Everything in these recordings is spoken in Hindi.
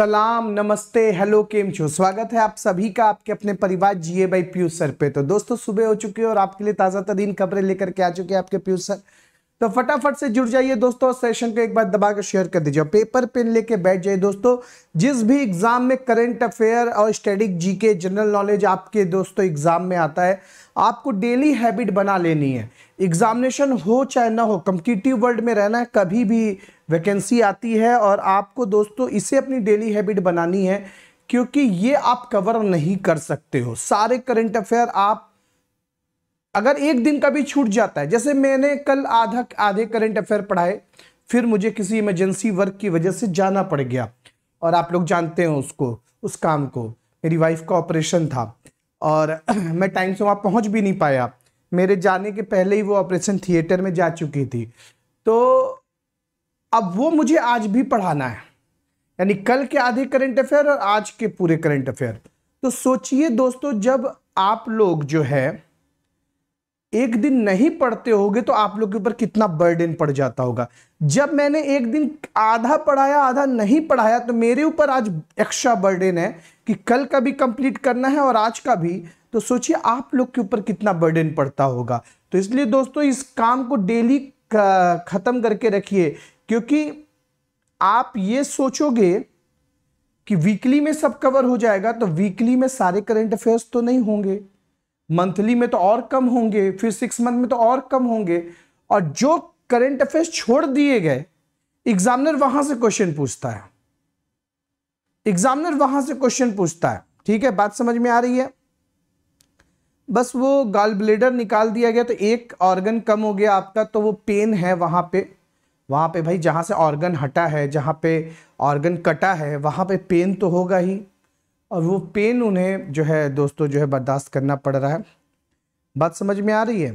सलाम नमस्ते हेलो केम छो स्वागत है आप सभी का आपके अपने परिवार जीए बाई पीयूष सर पे तो दोस्तों सुबह हो चुकी है और आपके लिए ताज़ा तरीन खबरें लेकर के आ चुके हैं आपके पीयूष सर तो फटाफट से जुड़ जाइए दोस्तों और सेशन को एक बार दबा के शेयर कर दीजिए पेपर पेन लेके बैठ जाइए दोस्तों जिस भी एग्जाम में करंट अफेयर और जी जीके जनरल नॉलेज आपके दोस्तों एग्जाम में आता है आपको डेली हैबिट बना लेनी है एग्जामिनेशन हो चाहे ना हो कम्पिटिटिव वर्ल्ड में रहना है कभी भी वैकेंसी आती है और आपको दोस्तों इसे अपनी डेली हैबिट बनानी है क्योंकि ये आप कवर नहीं कर सकते हो सारे करंट अफेयर आप अगर एक दिन का भी छूट जाता है जैसे मैंने कल आधा आधे करंट अफेयर पढ़ाए फिर मुझे किसी इमरजेंसी वर्क की वजह से जाना पड़ गया और आप लोग जानते हैं उसको उस काम को मेरी वाइफ का ऑपरेशन था और मैं टाइम से वहाँ पहुँच भी नहीं पाया मेरे जाने के पहले ही वो ऑपरेशन थिएटर में जा चुकी थी तो अब वो मुझे आज भी पढ़ाना है यानी कल के आधे करंट अफेयर और आज के पूरे करंट अफेयर तो सोचिए दोस्तों जब आप लोग जो है एक दिन नहीं पढ़ते होगे तो आप लोग के ऊपर कितना बर्डन पड़ जाता होगा जब मैंने एक दिन आधा पढ़ाया आधा नहीं पढ़ाया तो मेरे ऊपर आज एक्स्ट्रा बर्डन है कि कल का भी कंप्लीट करना है और आज का भी तो सोचिए आप लोग के ऊपर कितना बर्डन पड़ता होगा तो इसलिए दोस्तों इस काम को डेली ख़त्म करके रखिए क्योंकि आप ये सोचोगे कि वीकली में सब कवर हो जाएगा तो वीकली में सारे करंट अफेयर्स तो नहीं होंगे मंथली में तो और कम होंगे फिर सिक्स मंथ में तो और कम होंगे और जो करंट अफेयर्स छोड़ दिए गए एग्जामिनर वहां से क्वेश्चन पूछता है एग्जामिनर वहां से क्वेश्चन पूछता है ठीक है बात समझ में आ रही है बस वो गाल ब्लेडर निकाल दिया गया तो एक ऑर्गन कम हो गया आपका तो वो पेन है वहां पे वहाँ पे भाई जहाँ से ऑर्गन हटा है जहाँ पे ऑर्गन कटा है वहाँ पे पेन तो होगा ही और वो पेन उन्हें जो है दोस्तों जो है बर्दाश्त करना पड़ रहा है बात समझ में आ रही है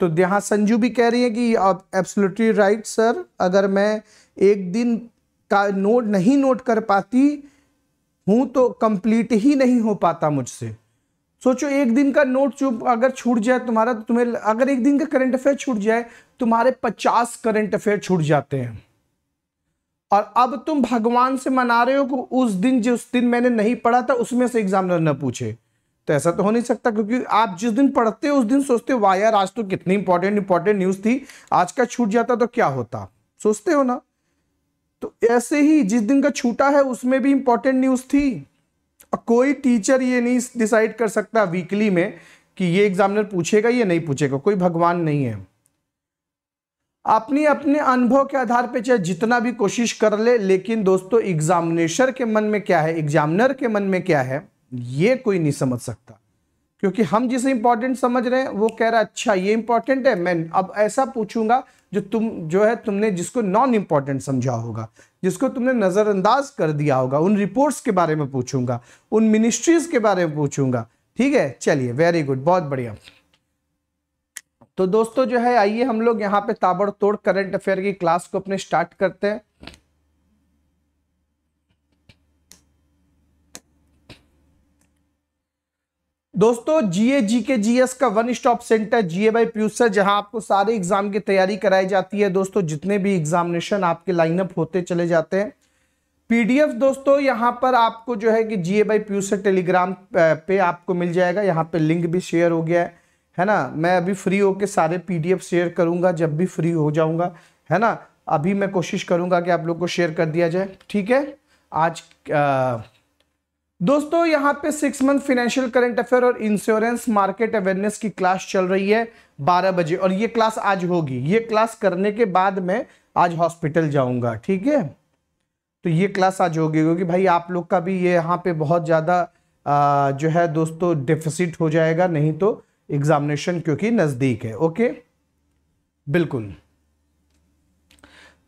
तो यहाँ संजू भी कह रही है कि आप एब्सोल्युटली राइट सर अगर मैं एक दिन का नोट नहीं नोट कर पाती हूँ तो कंप्लीट ही नहीं हो पाता मुझसे सोचो एक दिन का नोट चुप अगर छूट जाए तुम्हारा तो तुम्हें अगर एक दिन का करंट अफेयर छूट जाए तुम्हारे पचास करंट अफेयर छूट जाते हैं और अब तुम भगवान से मना रहे हो कि उस दिन जिस दिन मैंने नहीं पढ़ा था उसमें से एग्जामिनर न पूछे तो ऐसा तो हो नहीं सकता क्योंकि आप जिस दिन पढ़ते हो उस दिन सोचते हो वाह यार आज तो कितनी इंपॉर्टेंट इंपॉर्टेंट न्यूज़ थी आज का छूट जाता तो क्या होता सोचते हो ना तो ऐसे ही जिस दिन का छूटा है उसमें भी इंपॉर्टेंट न्यूज़ थी कोई टीचर ये नहीं डिसाइड कर सकता वीकली में कि ये एग्जामिनर पूछेगा या नहीं पूछेगा कोई भगवान नहीं है अपनी अपने अनुभव के आधार पे चाहे जितना भी कोशिश कर ले लेकिन दोस्तों एग्जामिनेशर के मन में क्या है एग्जामिनर के मन में क्या है ये कोई नहीं समझ सकता क्योंकि हम जिसे इंपॉर्टेंट समझ रहे हैं वो कह रहा है अच्छा ये इंपॉर्टेंट है मैं अब ऐसा पूछूंगा जो तुम जो है तुमने जिसको नॉन इम्पॉर्टेंट समझा होगा जिसको तुमने नज़रअंदाज कर दिया होगा उन रिपोर्ट्स के बारे में पूछूंगा उन मिनिस्ट्रीज के बारे में पूछूंगा ठीक है चलिए वेरी गुड बहुत बढ़िया तो दोस्तों जो है आइए हम लोग यहाँ पे ताबड़तोड़ करंट अफेयर की क्लास को अपने स्टार्ट करते हैं दोस्तों जीए जी के जीएस का one stop centre GA by प्यूसर जहां आपको सारे एग्जाम की तैयारी कराई जाती है दोस्तों जितने भी एग्जामिनेशन आपके लाइनअप होते चले जाते हैं पीडीएफ दोस्तों यहां पर आपको जो है कि जीए बाई प्यूसर टेलीग्राम पे आपको मिल जाएगा यहां पे लिंक भी शेयर हो गया है है ना मैं अभी फ्री होके सारे पीडीएफ शेयर करूंगा जब भी फ्री हो जाऊंगा है ना अभी मैं कोशिश करूंगा कि आप लोग को शेयर कर दिया जाए ठीक है आज आ, दोस्तों यहाँ पे six month financial current affair और इंश्योरेंस मार्केट अवेयरनेस की क्लास चल रही है बारह बजे और ये क्लास आज होगी ये क्लास करने के बाद में आज हॉस्पिटल जाऊंगा ठीक है तो ये क्लास आज होगी क्योंकि भाई आप लोग का भी ये यहाँ पे बहुत ज़्यादा जो है दोस्तों डिफिसिट हो जाएगा नहीं तो एग्जामिनेशन क्योंकि नज़दीक है ओके बिल्कुल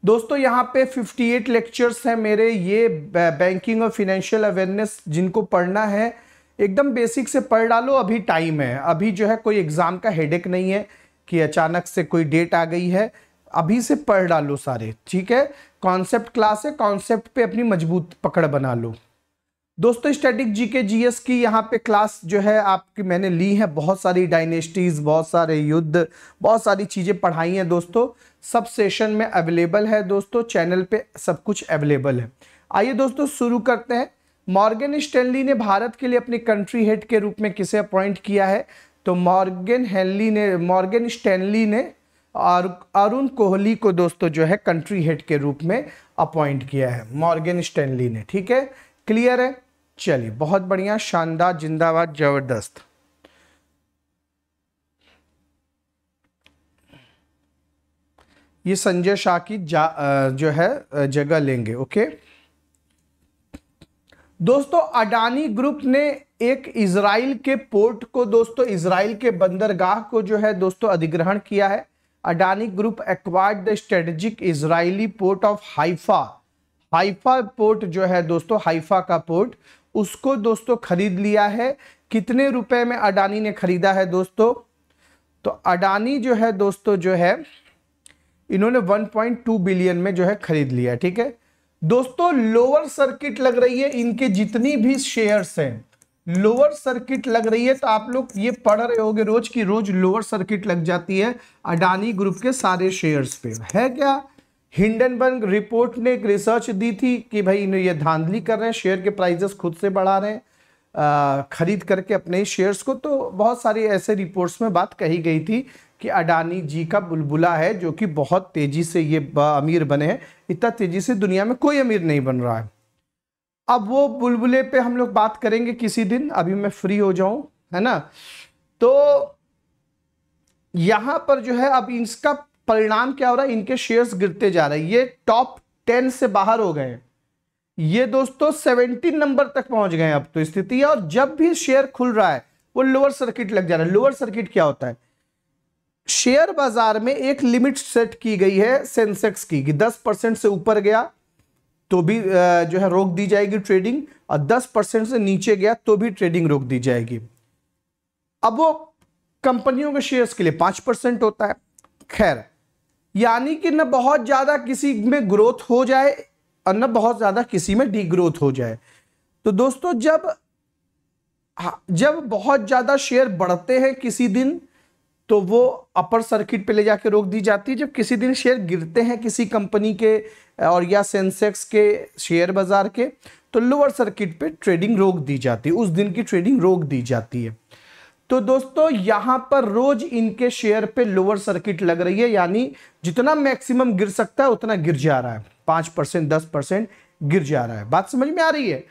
दोस्तों यहाँ पे 58 लेक्चर्स हैं मेरे ये बैंकिंग और फिनेंशियल अवेयरनेस जिनको पढ़ना है एकदम बेसिक से पढ़ डालो अभी टाइम है अभी जो है कोई एग्ज़ाम का हेडेक नहीं है कि अचानक से कोई डेट आ गई है अभी से पढ़ डालो सारे ठीक है कॉन्सेप्ट क्लास है कॉन्सेप्ट पे अपनी मजबूत पकड़ बना लो दोस्तों स्टैटिक जीके जीएस की यहाँ पे क्लास जो है आपकी मैंने ली है बहुत सारी डायनेस्टीज़ बहुत सारे युद्ध बहुत सारी चीज़ें पढ़ाई हैं दोस्तों सब सेशन में अवेलेबल है दोस्तों चैनल पे सब कुछ अवेलेबल है आइए दोस्तों शुरू करते हैं मॉर्गन स्टैनली ने भारत के लिए अपने कंट्री हेड के रूप में किसे अपॉइंट किया है तो मॉर्गन हेनली ने मॉर्गन स्टैनली ने अरुण कोहली को दोस्तों जो है कंट्री हेड के रूप में अपॉइंट किया है मॉर्गन स्टैनली ने ठीक है क्लियर है चलिए बहुत बढ़िया शानदार जिंदाबाद जबरदस्त ये संजय शाह की जा जो है जगह लेंगे ओके दोस्तों अडानी ग्रुप ने एक इसराइल के पोर्ट को दोस्तों इसराइल के बंदरगाह को जो है दोस्तों अधिग्रहण किया है Adani group acquired the strategic Israeli port of Haifa Haifa port जो है दोस्तों हाइफा का पोर्ट उसको दोस्तों खरीद लिया है कितने रुपए में अडानी ने खरीदा है दोस्तों तो अडानी जो है दोस्तों जो है इन्होंने 1.2 बिलियन में जो है खरीद लिया ठीक है दोस्तों लोअर सर्किट लग रही है इनके जितनी भी शेयर्स हैं लोअर सर्किट लग रही है तो आप लोग ये पढ़ रहे होंगे रोज की रोज लोअर सर्किट लग जाती है अडानी ग्रुप के सारे शेयर्स पे है क्या हिंडनबर्ग रिपोर्ट ने एक रिसर्च दी थी कि भाई इन्हें ये धांधली कर रहे हैं शेयर के प्राइजेस खुद से बढ़ा रहे हैं खरीद करके अपने शेयर्स को तो बहुत सारी ऐसे रिपोर्ट्स में बात कही गई थी कि अडानी जी का बुलबुला है जो कि बहुत तेज़ी से ये अमीर बने हैं इतना तेज़ी से दुनिया में कोई अमीर नहीं बन रहा है अब वो बुलबुले पे हम लोग बात करेंगे किसी दिन अभी मैं फ्री हो जाऊं है ना तो यहां पर जो है अब इसका परिणाम क्या हो रहा है इनके शेयर्स गिरते जा रहे हैं ये टॉप टेन से बाहर हो गए ये दोस्तों सेवनटीन नंबर तक पहुंच गए अब तो स्थिति है और जब भी शेयर खुल रहा है वो लोअर सर्किट लग जा रहा है लोअर सर्किट क्या होता है शेयर बाजार में एक लिमिट सेट की गई है सेंसेक्स की कि 10 परसेंट से ऊपर गया तो भी जो है रोक दी जाएगी ट्रेडिंग और 10 परसेंट से नीचे गया तो भी ट्रेडिंग रोक दी जाएगी अब वो कंपनियों के शेयर्स के लिए पांच परसेंट होता है खैर यानी कि न बहुत ज्यादा किसी में ग्रोथ हो जाए और न बहुत ज्यादा किसी में डी ग्रोथ हो जाए तो दोस्तों जब हाँ, जब बहुत ज्यादा शेयर बढ़ते हैं किसी दिन तो वो अपर सर्किट पे ले जाके रोक दी जाती है जब किसी दिन शेयर गिरते हैं किसी कंपनी के और या सेंसेक्स के शेयर बाजार के तो लोअर सर्किट पे ट्रेडिंग रोक दी जाती है उस दिन की ट्रेडिंग रोक दी जाती है तो दोस्तों यहां पर रोज इनके शेयर पे लोअर सर्किट लग रही है यानी जितना मैक्सिमम गिर सकता है उतना गिर जा रहा है पांच परसेंट दस परसेंट गिर जा रहा है बात समझ में आ रही है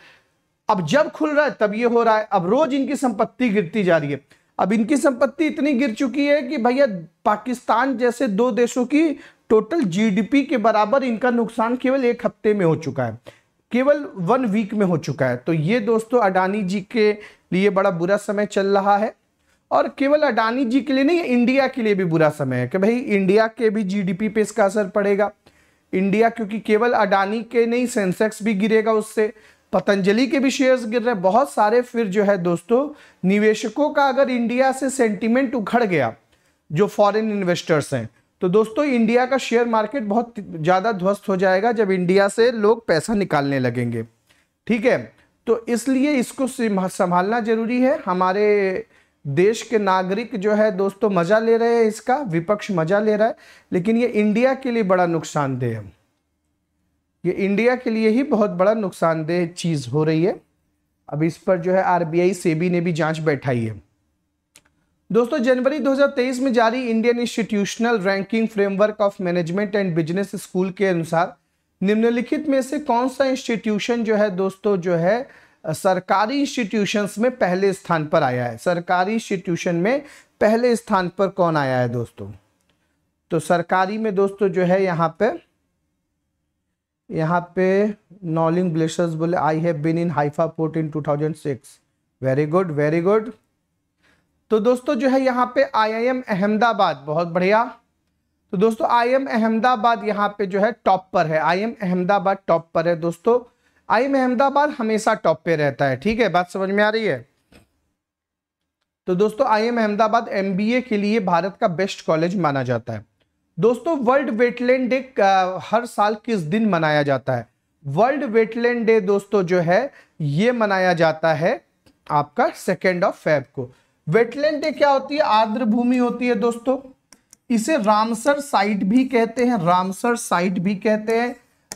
अब जब खुल रहा है तब ये हो रहा है अब रोज इनकी संपत्ति गिरती जा रही है अब इनकी संपत्ति इतनी गिर चुकी है कि भैया पाकिस्तान जैसे दो देशों की टोटल जीडीपी के बराबर इनका नुकसान केवल एक हफ्ते में हो चुका है केवल वन वीक में हो चुका है तो ये दोस्तों अडानी जी के लिए बड़ा बुरा समय चल रहा है और केवल अडानी जी के लिए नहीं इंडिया के लिए भी बुरा समय है कि भाई इंडिया के भी जीडीपी पे इसका असर पड़ेगा इंडिया क्योंकि केवल अडानी के नहीं सेंसेक्स भी गिरेगा उससे पतंजलि के भी शेयर्स गिर रहे हैं बहुत सारे फिर जो है दोस्तों निवेशकों का अगर इंडिया से सेंटिमेंट उखड़ गया जो फॉरेन इन्वेस्टर्स हैं तो दोस्तों इंडिया का शेयर मार्केट बहुत ज़्यादा ध्वस्त हो जाएगा जब इंडिया से लोग पैसा निकालने लगेंगे ठीक है तो इसलिए इसको संभालना जरूरी है हमारे देश के नागरिक जो है दोस्तों मज़ा ले रहे हैं इसका विपक्ष मज़ा ले रहा है लेकिन ये इंडिया के लिए बड़ा नुकसानदेह है ये इंडिया के लिए ही बहुत बड़ा नुकसानदेह चीज़ हो रही है अब इस पर जो है आरबीआई सेबी ने भी जांच बैठाई है दोस्तों जनवरी 2023 में जारी Indian institutional ranking framework of management and business school के अनुसार निम्नलिखित में से कौन सा इंस्टीट्यूशन जो है दोस्तों जो है सरकारी इंस्टीट्यूशंस में पहले स्थान पर आया है सरकारी इंस्टीट्यूशन में पहले स्थान पर कौन आया है दोस्तों तो सरकारी में दोस्तों जो है यहाँ पर यहाँ पे नॉलिंग ब्लेशर्स बोले I have been in Haifa port in 2006 very good very good तो दोस्तों जो है यहाँ पे आईआईएम अहमदाबाद बहुत बढ़िया तो दोस्तों आईएम अहमदाबाद यहाँ पे जो है टॉप पर है आईएम अहमदाबाद टॉप पर है दोस्तों आईएम अहमदाबाद हमेशा टॉप पे रहता है ठीक है बात समझ में आ रही है तो दोस्तों एम अहमदाबाद एम के लिए भारत का बेस्ट कॉलेज माना जाता है दोस्तों वर्ल्ड वेटलैंड डे हर साल किस दिन मनाया जाता है वर्ल्ड वेटलैंड डे दोस्तों जो है ये मनाया जाता है आपका सेकेंड ऑफ फेब को वेटलैंड डे क्या होती है आर्द्र भूमि होती है दोस्तों इसे रामसर साइट भी कहते हैं रामसर साइट भी कहते हैं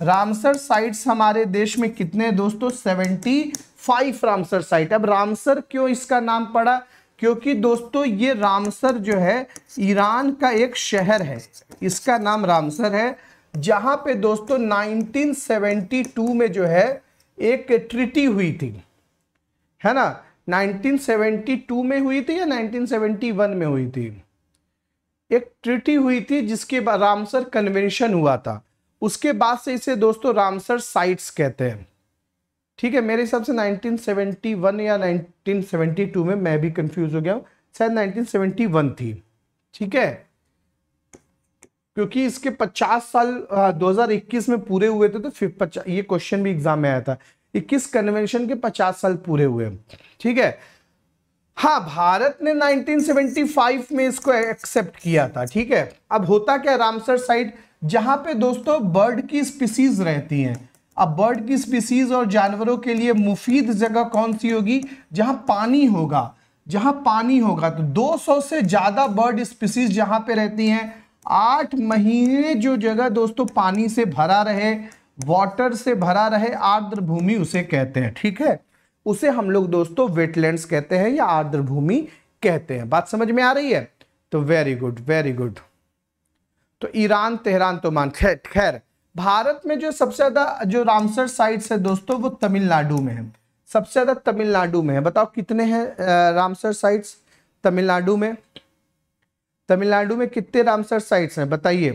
रामसर साइट्स हमारे देश में कितने दोस्तों 75 रामसर साइट अब रामसर क्यों इसका नाम पड़ा क्योंकि दोस्तों ये रामसर जो है ईरान का एक शहर है इसका नाम रामसर है जहाँ पे दोस्तों 1972 में जो है एक ट्रिटी हुई थी है ना 1972 में हुई थी या 1971 में हुई थी एक ट्रिटी हुई थी जिसके बाद रामसर कन्वेंशन हुआ था उसके बाद से इसे दोस्तों रामसर साइट्स कहते हैं ठीक है मेरे हिसाब से 1971 या 1972 में मैं भी कंफ्यूज हो गया हूँ शायद 1971 थी ठीक है क्योंकि इसके 50 साल 2021 में पूरे हुए थे तो ये क्वेश्चन भी एग्जाम में आया था 21 कन्वेंशन के 50 साल पूरे हुए ठीक है हाँ भारत ने 1975 में इसको एक्सेप्ट किया था ठीक है अब होता क्या रामसर साइड जहां पे दोस्तों बर्ड की स्पीसीज रहती हैं अब बर्ड की स्पीसीज और जानवरों के लिए मुफीद जगह कौन सी होगी जहां पानी होगा जहां पानी होगा तो 200 से ज़्यादा बर्ड स्पीसीज जहां पे रहती हैं आठ महीने जो जगह दोस्तों पानी से भरा रहे वाटर से भरा रहे आर्द्र भूमि उसे कहते हैं ठीक है उसे हम लोग दोस्तों वेटलैंड्स कहते हैं या आर्द्र भूमि कहते हैं बात समझ में आ रही है तो वेरी गुड वेरी गुड तो ईरान तेहरान तो मान खैर भारत में जो सबसे ज्यादा जो रामसर साइट्स है दोस्तों वो तमिलनाडु में है सबसे ज्यादा तमिलनाडु में है बताओ कितने हैं रामसर साइट्स तमिलनाडु में तमिलनाडु में कितने रामसर साइट्स हैं बताइए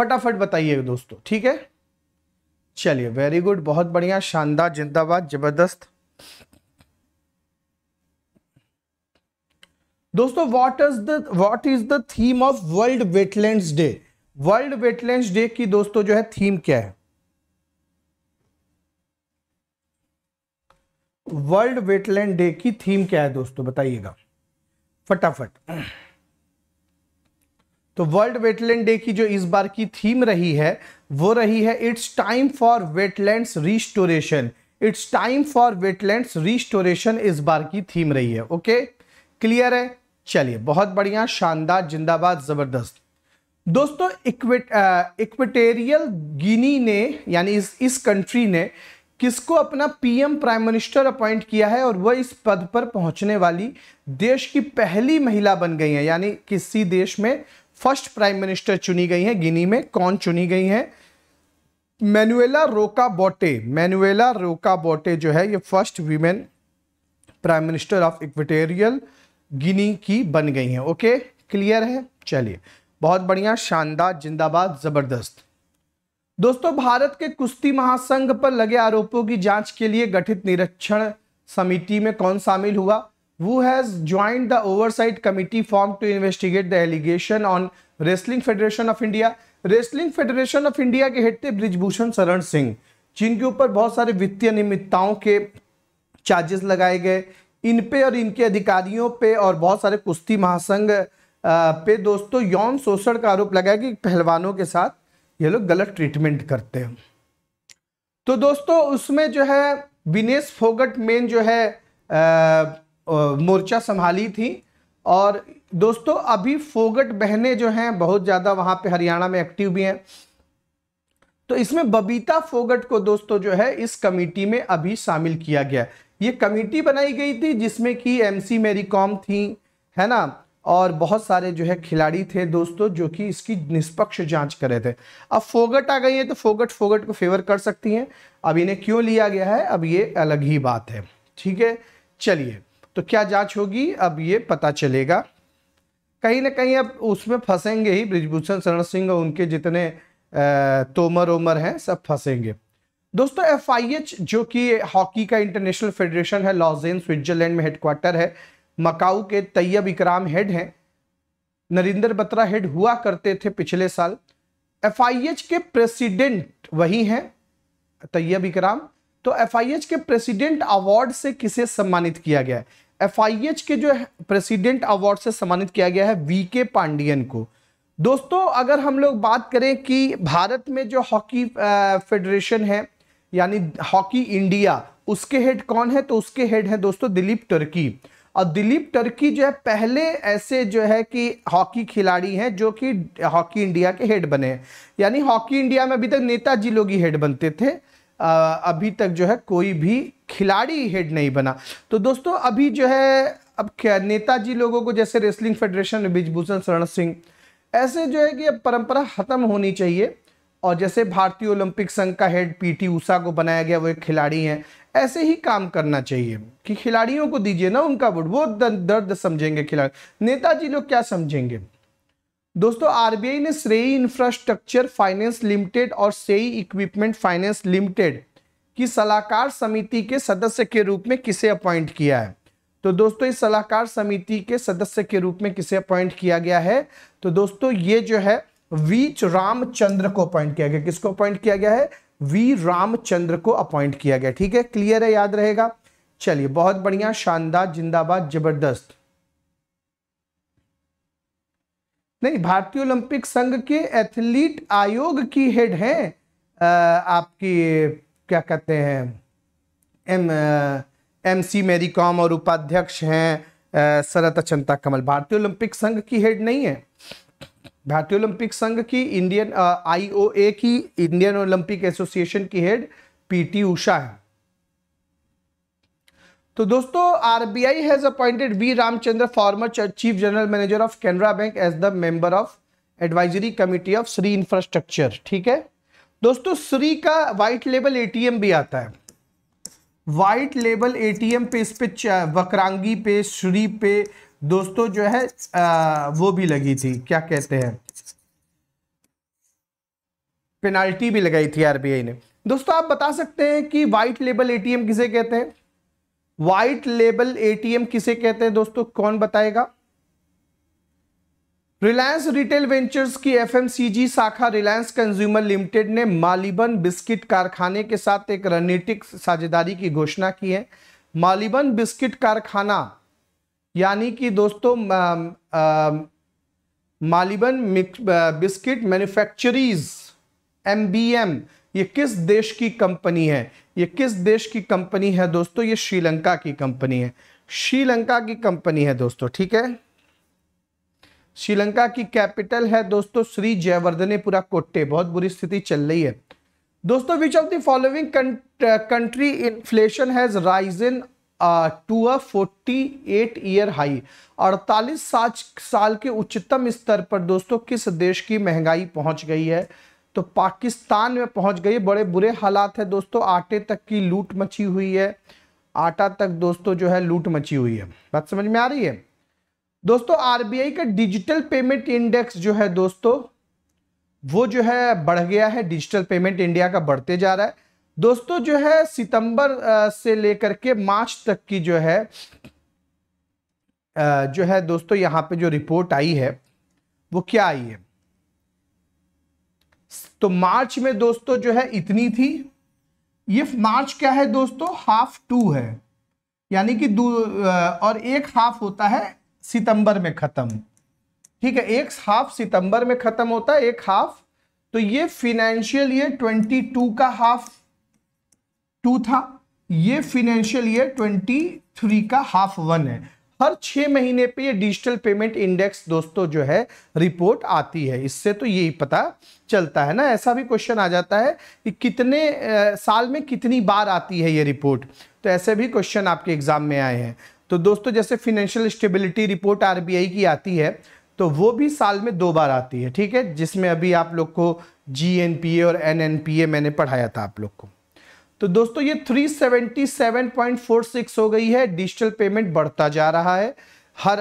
फटाफट बताइए दोस्तों ठीक है चलिए वेरी गुड बहुत बढ़िया शानदार जिंदाबाद जबरदस्त दोस्तों what is the what is the theme of world wetlands day world wetland day की दोस्तों जो है थीम क्या है वर्ल्ड वेटलैंड डे की थीम क्या है दोस्तों बताइएगा फटाफट तो वर्ल्ड वेटलैंड डे की जो इस बार की थीम रही है वो रही है it's time for wetlands restoration it's time for wetlands restoration इस बार की थीम रही है ओके क्लियर है चलिए बहुत बढ़िया शानदार जिंदाबाद जबरदस्त दोस्तों इक्वेटेरियल गिनी ने यानी इस इस कंट्री ने किसको अपना पीएम प्राइम मिनिस्टर अपॉइंट किया है और वह इस पद पर पहुंचने वाली देश की पहली महिला बन गई हैं यानी किसी देश में फर्स्ट प्राइम मिनिस्टर चुनी गई हैं गिनी में कौन चुनी गई हैं मैनुएला रोका बोटे मैनुएला रोका बोटे जो है ये first women prime minister of Equatorial Guinea की बन गई हैं ओके क्लियर है चलिए बहुत बढ़िया शानदार जिंदाबाद जबरदस्त दोस्तों भारत के कुश्ती महासंघ पर लगे आरोपों की जांच के लिए गठित निरीक्षण समिति में कौन शामिल हुआ वो has join the oversight committee form to investigate the allegation on wrestling federation of India wrestling federation of India के हेड थे ब्रिजभूषण शरण सिंह जिनके ऊपर बहुत सारे वित्तीय अनियमितताओं के चार्जेस लगाए गए इन पे और इनके अधिकारियों पे और बहुत सारे कुश्ती महासंघ पे दोस्तों यौन शोषण का आरोप लगाया कि पहलवानों के साथ ये लोग गलत ट्रीटमेंट करते हैं तो दोस्तों उसमें जो है विनेश फोगट मेन जो है मोर्चा संभाली थी और दोस्तों अभी फोगट बहने जो हैं बहुत ज़्यादा वहाँ पे हरियाणा में एक्टिव भी हैं तो इसमें बबीता फोगट को दोस्तों जो है इस कमेटी में अभी शामिल किया गया ये कमेटी बनाई गई थी जिसमें कि एमसी मेरी कॉम थी है ना और बहुत सारे जो है खिलाड़ी थे दोस्तों जो कि इसकी निष्पक्ष जांच कर रहे थे अब फोगट आ गई है तो फोगट फोगट को फेवर कर सकती हैं अब इन्हें क्यों लिया गया है अब ये अलग ही बात है ठीक है चलिए तो क्या जांच होगी अब ये पता चलेगा कहीं ना कहीं अब उसमें फंसेंगे ही ब्रिजभूषण शरण सिंह और उनके जितने तोमर ओमर हैं सब फंसेंगे दोस्तों एफ जो कि हॉकी का इंटरनेशनल फेडरेशन है लॉजेन स्विट्जरलैंड में हेडक्वार्टर है मकाऊ के तैयब इकराम हेड हैं नरिंदर बत्रा हेड हुआ करते थे पिछले साल एफआईएच के प्रेसिडेंट वही हैं तैयब इकराम तो एफआईएच के प्रेसिडेंट अवार्ड से किसे सम्मानित किया गया है एफआईएच के जो प्रेसिडेंट अवार्ड से सम्मानित किया गया है वी के पांडियन को दोस्तों अगर हम लोग बात करें कि भारत में जो हॉकी फेडरेशन है यानी हॉकी इंडिया उसके हेड कौन है तो उसके हेड है दोस्तों दिलीप टर्की और दिलीप टर्की जो है पहले ऐसे जो है कि हॉकी खिलाड़ी हैं जो कि हॉकी इंडिया के हेड बने हैं यानी हॉकी इंडिया में अभी तक नेताजी लोग ही हेड बनते थे अभी तक जो है कोई भी खिलाड़ी हेड नहीं बना तो दोस्तों अभी जो है अब क्या नेताजी लोगों को जैसे रेसलिंग फेडरेशन में शरण सिंह ऐसे जो है कि अब परंपरा ख़त्म होनी चाहिए और जैसे भारतीय ओलंपिक संघ का हेड पीटी ऊषा को बनाया गया वो एक खिलाड़ी हैं ऐसे ही काम करना चाहिए कि खिलाड़ियों को दीजिए ना उनका वोट वो दर्द समझेंगे खिलाड़ी नेताजी लोग क्या समझेंगे दोस्तों आरबीआई ने श्रेई इंफ्रास्ट्रक्चर फाइनेंस लिमिटेड और श्रेई इक्विपमेंट फाइनेंस लिमिटेड की सलाहकार समिति के सदस्य के रूप में किसे अपॉइंट किया है तो दोस्तों इस सलाहकार समिति के सदस्य के रूप में किसे अपॉइंट किया गया है तो दोस्तों ये जो है वीच रामचंद्र को अपॉइंट किया गया किसको अपॉइंट किया गया है वी रामचंद्र को अपॉइंट किया गया ठीक है क्लियर है याद रहेगा चलिए बहुत बढ़िया शानदार जिंदाबाद जबरदस्त नहीं भारतीय ओलंपिक संघ के एथलीट आयोग की हेड हैं आपकी क्या कहते हैं एम एम सी मेरी कॉम और उपाध्यक्ष हैं शरत अचंता कमल भारतीय ओलंपिक संघ की हेड नहीं है भारतीय ओलंपिक संघ की इंडियन आईओए की इंडियन ओलंपिक एसोसिएशन की हेड पीटी उषा है तो दोस्तों RBI has appointed V Ramachandra former chief general manager of Canara bank as the member of advisory committee of Shri infrastructure ठीक है दोस्तों श्री का व्हाइट लेबल एटीएम भी आता है व्हाइट लेबल एटीएम पे इस पे वक्रांगी पे श्री पे दोस्तों जो है आ, वो भी लगी थी क्या कहते हैं पेनाल्टी भी लगाई थी आरबीआई ने दोस्तों आप बता सकते हैं कि व्हाइट लेबल एटीएम किसे कहते हैं व्हाइट लेबल एटीएम किसे कहते हैं दोस्तों कौन बताएगा रिलायंस रिटेल वेंचर्स की एफएमसीजी शाखा रिलायंस कंज्यूमर लिमिटेड ने मालिबन बिस्किट कारखाने के साथ एक रणनीतिक साझेदारी की घोषणा की है मालिबन बिस्किट कारखाना यानी कि दोस्तों मालिबन बिस्किट मैन्युफैक्चरीज एम ये किस देश की कंपनी है ये किस देश की कंपनी है दोस्तों ये श्रीलंका की कंपनी है श्रीलंका की कंपनी है दोस्तों ठीक है श्रीलंका की कैपिटल है दोस्तों श्री जयवर्धनेपुरा कोट्टे बहुत बुरी स्थिति चल रही है दोस्तों which of the following country inflation has raise in to a 48 year high अड़तालीस साल साल के उच्चतम स्तर पर दोस्तों किस देश की महंगाई पहुंच गई है तो पाकिस्तान में पहुंच गई बड़े बुरे हालात है दोस्तों आटे तक की लूट मची हुई है आटा तक दोस्तों जो है लूट मची हुई है बात समझ में आ रही है दोस्तों आरबीआई का डिजिटल पेमेंट इंडेक्स जो है दोस्तों वो जो है बढ़ गया है डिजिटल पेमेंट इंडिया का बढ़ते जा रहा है दोस्तों जो है सितंबर से लेकर के मार्च तक की जो है जो है दोस्तों यहां पे जो रिपोर्ट आई है वो क्या आई है तो मार्च में दोस्तों जो है इतनी थी ये मार्च क्या है दोस्तों हाफ टू है यानी कि दो और एक हाफ होता है सितंबर में खत्म ठीक है एक हाफ सितंबर में खत्म होता है एक हाफ तो ये फिनेंशियल ट्वेंटी 22 का हाफ टू था ये फिनेंशियल ईयर ट्वेंटी थ्री का हाफ वन है हर छः महीने पे ये डिजिटल पेमेंट इंडेक्स दोस्तों जो है रिपोर्ट आती है इससे तो यही पता चलता है ना ऐसा भी क्वेश्चन आ जाता है कि कितने आ, साल में कितनी बार आती है ये रिपोर्ट तो ऐसे भी क्वेश्चन आपके एग्जाम में आए हैं तो दोस्तों जैसे फिनेंशियल स्टेबिलिटी रिपोर्ट आर की आती है तो वो भी साल में दो बार आती है ठीक है जिसमें अभी आप लोग को जी और एन मैंने पढ़ाया था आप लोग को तो दोस्तों ये 377.46 हो गई है डिजिटल पेमेंट बढ़ता जा रहा है हर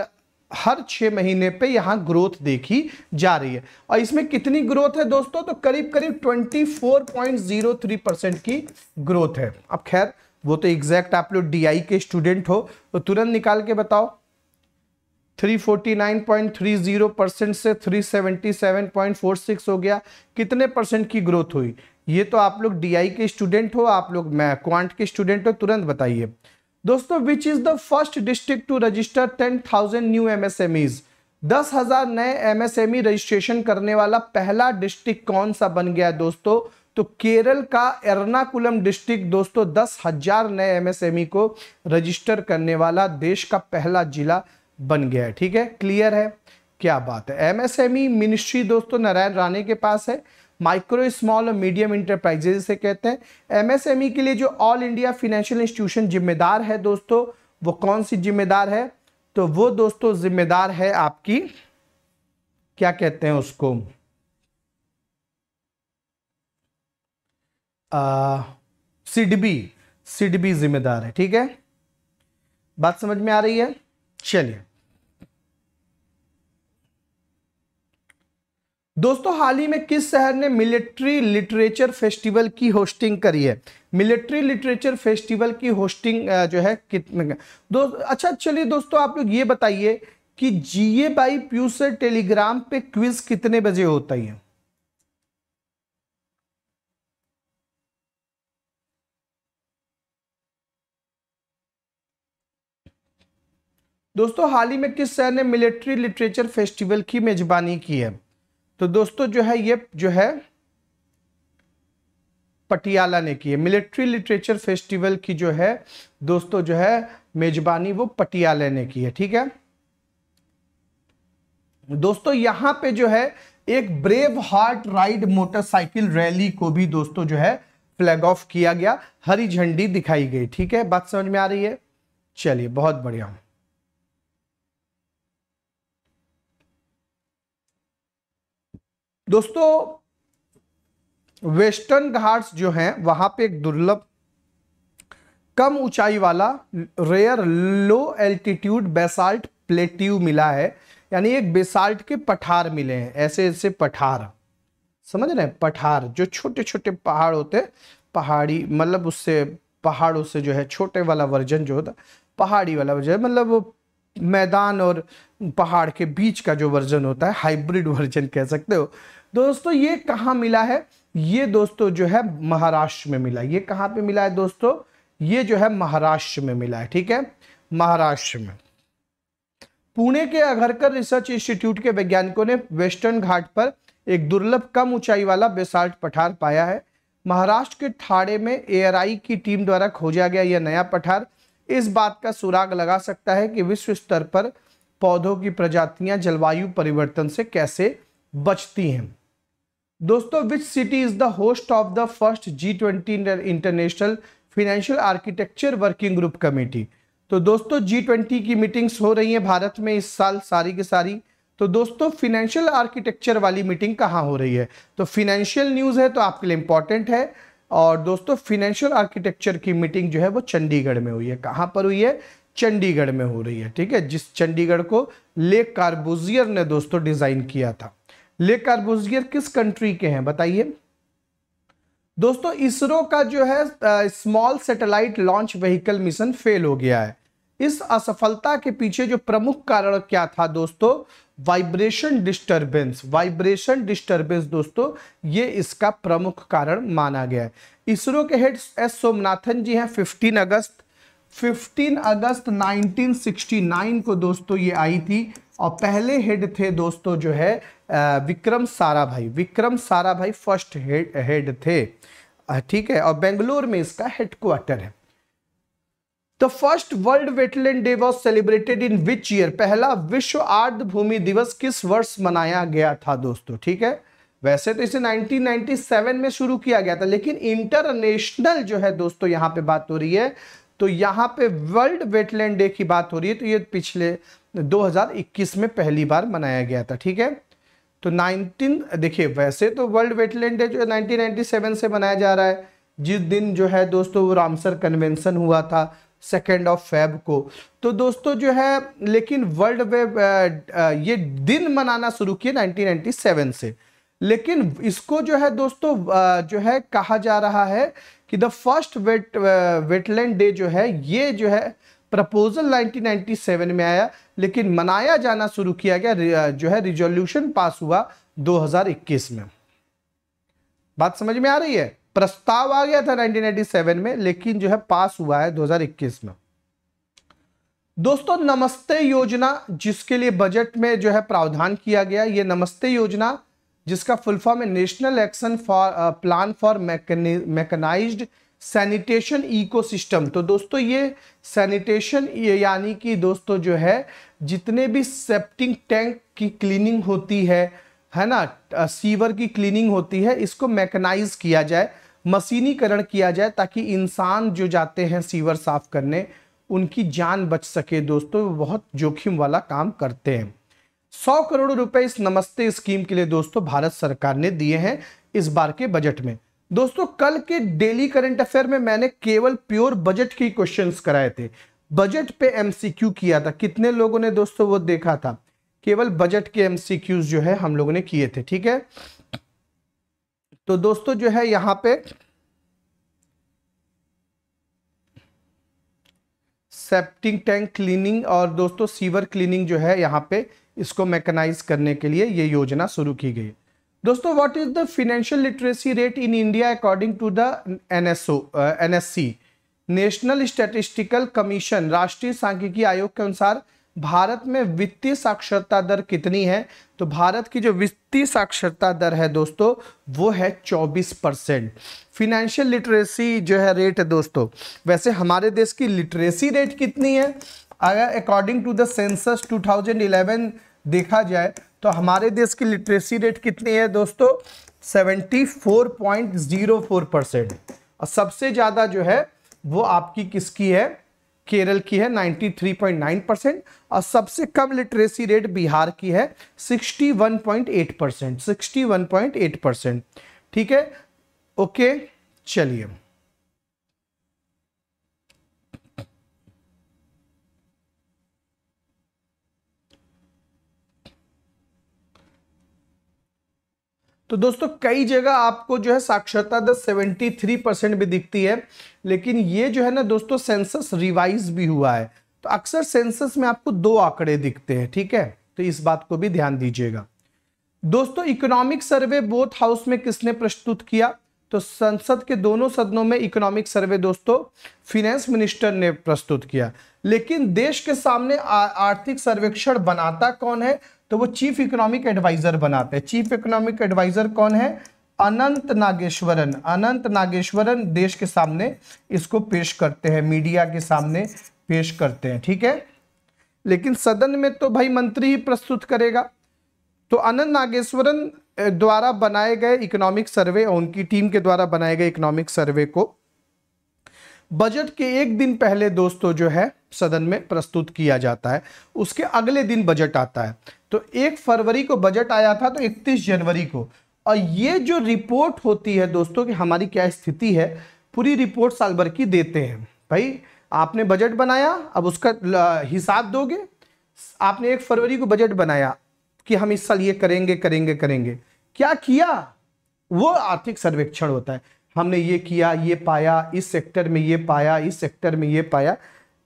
हर छः महीने पे यहाँ ग्रोथ देखी जा रही है और इसमें कितनी ग्रोथ है दोस्तों तो करीब करीब 24.03 परसेंट की ग्रोथ है अब खैर वो तो एग्जैक्ट आप लोग डीआई के स्टूडेंट हो तो तुरंत निकाल के बताओ 349.30 परसेंट से 377.46 हो गया कितने परसेंट की ग्रोथ हुई ये तो आप लोग डीआई के स्टूडेंट हो आप लोग मैं क्वांट के स्टूडेंट हो तुरंत बताइए दोस्तों which is the first district to register ten thousand new M M S Es दस हजार नए M M S E registration करने वाला पहला डिस्ट्रिक्ट कौन सा बन गया दोस्तों तो केरल का एर्नाकुलम डिस्ट्रिक्ट दोस्तों दस हजार नए एम एम एस ई को रजिस्टर करने वाला देश का पहला जिला बन गया है ठीक है क्लियर है क्या बात है एमएसएमई मिनिस्ट्री e दोस्तों नारायण राणे के पास है माइक्रो स्मॉल और मीडियम इंटरप्राइजेज से कहते हैं एमएसएमई e के लिए जो ऑल इंडिया फिनेंशियल इंस्टीट्यूशन जिम्मेदार है दोस्तों वो कौन सी जिम्मेदार है तो वो दोस्तों जिम्मेदार है आपकी क्या कहते हैं उसको सिडबी सिडबी जिम्मेदार है ठीक है बात समझ में आ रही है चलिए दोस्तों हाल ही में किस शहर ने मिलिट्री लिटरेचर फेस्टिवल की होस्टिंग करी है मिलिट्री लिटरेचर फेस्टिवल की होस्टिंग जो है कितने दो अच्छा चलिए दोस्तों आप लोग ये बताइए कि जीए बाई प्यूसर टेलीग्राम पे क्विज कितने बजे होता है दोस्तों हाल ही में किस शहर ने मिलिट्री लिटरेचर फेस्टिवल की मेजबानी की है तो दोस्तों जो है ये जो है पटियाला ने की है मिलिट्री लिटरेचर फेस्टिवल की जो है दोस्तों जो है मेजबानी वो पटियाला ने की है ठीक है दोस्तों यहां पे जो है एक brave heart ride motorcycle rally को भी दोस्तों जो है फ्लैग ऑफ किया गया हरी झंडी दिखाई गई ठीक है बात समझ में आ रही है चलिए बहुत बढ़िया दोस्तों वेस्टर्न घाट्स जो हैं वहाँ पे एक दुर्लभ कम ऊंचाई वाला rare low altitude basalt plateau मिला है यानी एक बेसाल्ट के पठार मिले हैं ऐसे ऐसे पठार समझ रहे हैं पठार जो छोटे छोटे पहाड़ होते पहाड़ी मतलब उससे पहाड़ों से जो है छोटे वाला वर्जन जो होता पहाड़ी वाला वर्जन मतलब मैदान और पहाड़ के बीच का जो वर्जन होता है हाइब्रिड वर्जन कह सकते हो दोस्तों ये कहाँ मिला है ये दोस्तों जो है महाराष्ट्र में मिला ये कहाँ पे मिला है दोस्तों ये जो है महाराष्ट्र में मिला है ठीक है महाराष्ट्र में पुणे के अघरकर रिसर्च इंस्टीट्यूट के वैज्ञानिकों ने वेस्टर्न घाट पर एक दुर्लभ कम ऊंचाई वाला बेसाल्ट पठार पाया है महाराष्ट्र के ठाणे में एआरआई की टीम द्वारा खोजा गया यह नया पठार इस बात का सुराग लगा सकता है कि विश्व स्तर पर पौधों की प्रजातियां जलवायु परिवर्तन से कैसे बचती हैं दोस्तों which city is the host of the first G twenty international financial architecture working group committee तो दोस्तों जी ट्वेंटी की मीटिंग्स हो रही हैं भारत में इस साल सारी की सारी तो दोस्तों फिनेंशियल आर्किटेक्चर वाली मीटिंग कहाँ हो रही है तो फिनेंशियल न्यूज़ है तो आपके लिए इम्पॉर्टेंट है और दोस्तों फिनेंशियल आर्किटेक्चर की मीटिंग जो है वो चंडीगढ़ में हुई है कहाँ पर हुई है चंडीगढ़ में हो रही है ठीक है जिस चंडीगढ़ को ले कार्बोजियर ने दोस्तों डिज़ाइन किया था ले कार्बोजियर किस कंट्री के हैं बताइए दोस्तों इसरो का जो है small satellite launch vehicle mission fail हो गया है इस असफलता के पीछे जो प्रमुख कारण क्या था दोस्तों वाइब्रेशन डिस्टरबेंस वाइब्रेशन डिस्टरबेंस दोस्तों ये इसका प्रमुख कारण माना गया है इसरो के हेड एस सोमनाथन जी हैं 15 अगस्त 15 अगस्त 1969 को दोस्तों ये आई थी और पहले हेड थे दोस्तों जो है विक्रम सारा भाई विक्रम सारा भाई फर्स्ट हेड हेड थे ठीक है और बेंगलोर में इसका हेडक्वार्टर है the first world wetland day was celebrated in which year पहला विश्व आर्द्र भूमि दिवस किस वर्ष मनाया गया था दोस्तों ठीक है वैसे तो इसे 1997 में शुरू किया गया था लेकिन इंटरनेशनल जो है दोस्तों यहाँ पे बात हो रही है तो यहाँ पे वर्ल्ड वेटलैंड डे की बात हो रही है तो ये पिछले 2021 में पहली बार मनाया गया था ठीक है तो 19 देखिए वैसे तो वर्ल्ड वेटलैंड डे जो है नाइनटीन से मनाया जा रहा है जिस दिन जो है दोस्तों वो रामसर कन्वेंशन हुआ था सेकेंड ऑफ फेब को तो दोस्तों जो है लेकिन वर्ल्ड वेब ये दिन मनाना शुरू किए 1997 से लेकिन इसको जो है दोस्तों जो है कहा जा रहा है कि the first wet wetland day जो है ये जो है प्रपोजल 1997 में आया लेकिन मनाया जाना शुरू किया गया जो है रिजोल्यूशन पास हुआ 2021 में बात समझ में आ रही है प्रस्ताव आ गया था 1997 में लेकिन जो है पास हुआ है 2021 में दोस्तों नमस्ते योजना जिसके लिए बजट में जो है प्रावधान किया गया ये नमस्ते योजना जिसका फुल फॉर्म है national action for plan for mechanised sanitation ecosystem तो दोस्तों ये सैनिटेशन यानी कि दोस्तों जो है जितने भी सेप्टिंग टैंक की क्लीनिंग होती है है ना सीवर की क्लीनिंग होती है इसको मैकेनाइज किया जाए मशीनीकरण किया जाए ताकि इंसान जो जाते हैं सीवर साफ करने उनकी जान बच सके दोस्तों बहुत जोखिम वाला काम करते हैं सौ करोड़ रुपए इस नमस्ते स्कीम के लिए दोस्तों भारत सरकार ने दिए हैं इस बार के बजट में दोस्तों कल के डेली करंट अफेयर में मैंने केवल प्योर बजट की क्वेश्चंस कराए थे बजट पे एमसीक्यू किया था कितने लोगों ने दोस्तों वो देखा था केवल बजट के एमसीक्यूज जो है हम लोगों ने किए थे ठीक है तो दोस्तों जो है यहां पे सेप्टिंग टैंक क्लीनिंग और दोस्तों सीवर क्लीनिंग जो है यहां पे इसको मैकेनाइज करने के लिए ये योजना शुरू की गई है दोस्तों what is the financial literacy rate in India according to the NSO NSC national statistical commission राष्ट्रीय सांख्यिकी आयोग के अनुसार भारत में वित्तीय साक्षरता दर कितनी है तो भारत की जो वित्तीय साक्षरता दर है दोस्तों वो है 24 परसेंट फिनेंशियल लिटरेसी जो है रेट है दोस्तों वैसे हमारे देश की लिटरेसी रेट कितनी है अगर अकॉर्डिंग टू द सेंसस 2011 देखा जाए तो हमारे देश की लिटरेसी रेट कितनी है दोस्तों seventy four point zero four percent और सबसे ज़्यादा जो है वो आपकी किसकी है केरल की है 93.9 परसेंट और सबसे कम लिटरेसी रेट बिहार की है 61.8 परसेंट एट परसेंट ठीक है ओके चलिए तो दोस्तों कई जगह आपको जो है साक्षरता दर थ्री परसेंट भी दिखती है लेकिन ये जो है ना दोस्तों सेंसस रिवाइज भी हुआ है तो अक्सर सेंसस में आपको दो आंकड़े दिखते हैं ठीक है तो इस बात को भी ध्यान दीजिएगा दोस्तों इकोनॉमिक सर्वे बोथ हाउस में किसने प्रस्तुत किया तो संसद के दोनों सदनों में इकोनॉमिक सर्वे दोस्तों फिनेंस मिनिस्टर ने प्रस्तुत किया लेकिन देश के सामने आर्थिक सर्वेक्षण बनाता कौन है तो वो चीफ इकोनॉमिक एडवाइजर बनाते हैं चीफ इकोनॉमिक एडवाइजर कौन है अनंत नागेश्वरन अनंत नागेश्वरन देश के सामने इसको पेश करते हैं मीडिया के सामने पेश करते हैं ठीक है लेकिन सदन में तो भाई मंत्री ही प्रस्तुत करेगा तो अनंत नागेश्वरन द्वारा बनाए गए इकोनॉमिक सर्वे और उनकी टीम के द्वारा बनाए गए इकोनॉमिक सर्वे को बजट के एक दिन पहले दोस्तों जो है सदन में प्रस्तुत किया जाता है उसके अगले दिन बजट आता है तो एक फरवरी को बजट आया था तो इकतीस जनवरी को और ये जो रिपोर्ट होती है दोस्तों कि हमारी क्या स्थिति है पूरी रिपोर्ट साल भर की देते हैं भाई आपने बजट बनाया अब उसका हिसाब दोगे आपने एक फरवरी को बजट बनाया कि हम इस साल ये करेंगे करेंगे करेंगे क्या किया वो आर्थिक सर्वेक्षण होता है हमने ये किया ये पाया इस सेक्टर में ये पाया इस सेक्टर में ये पाया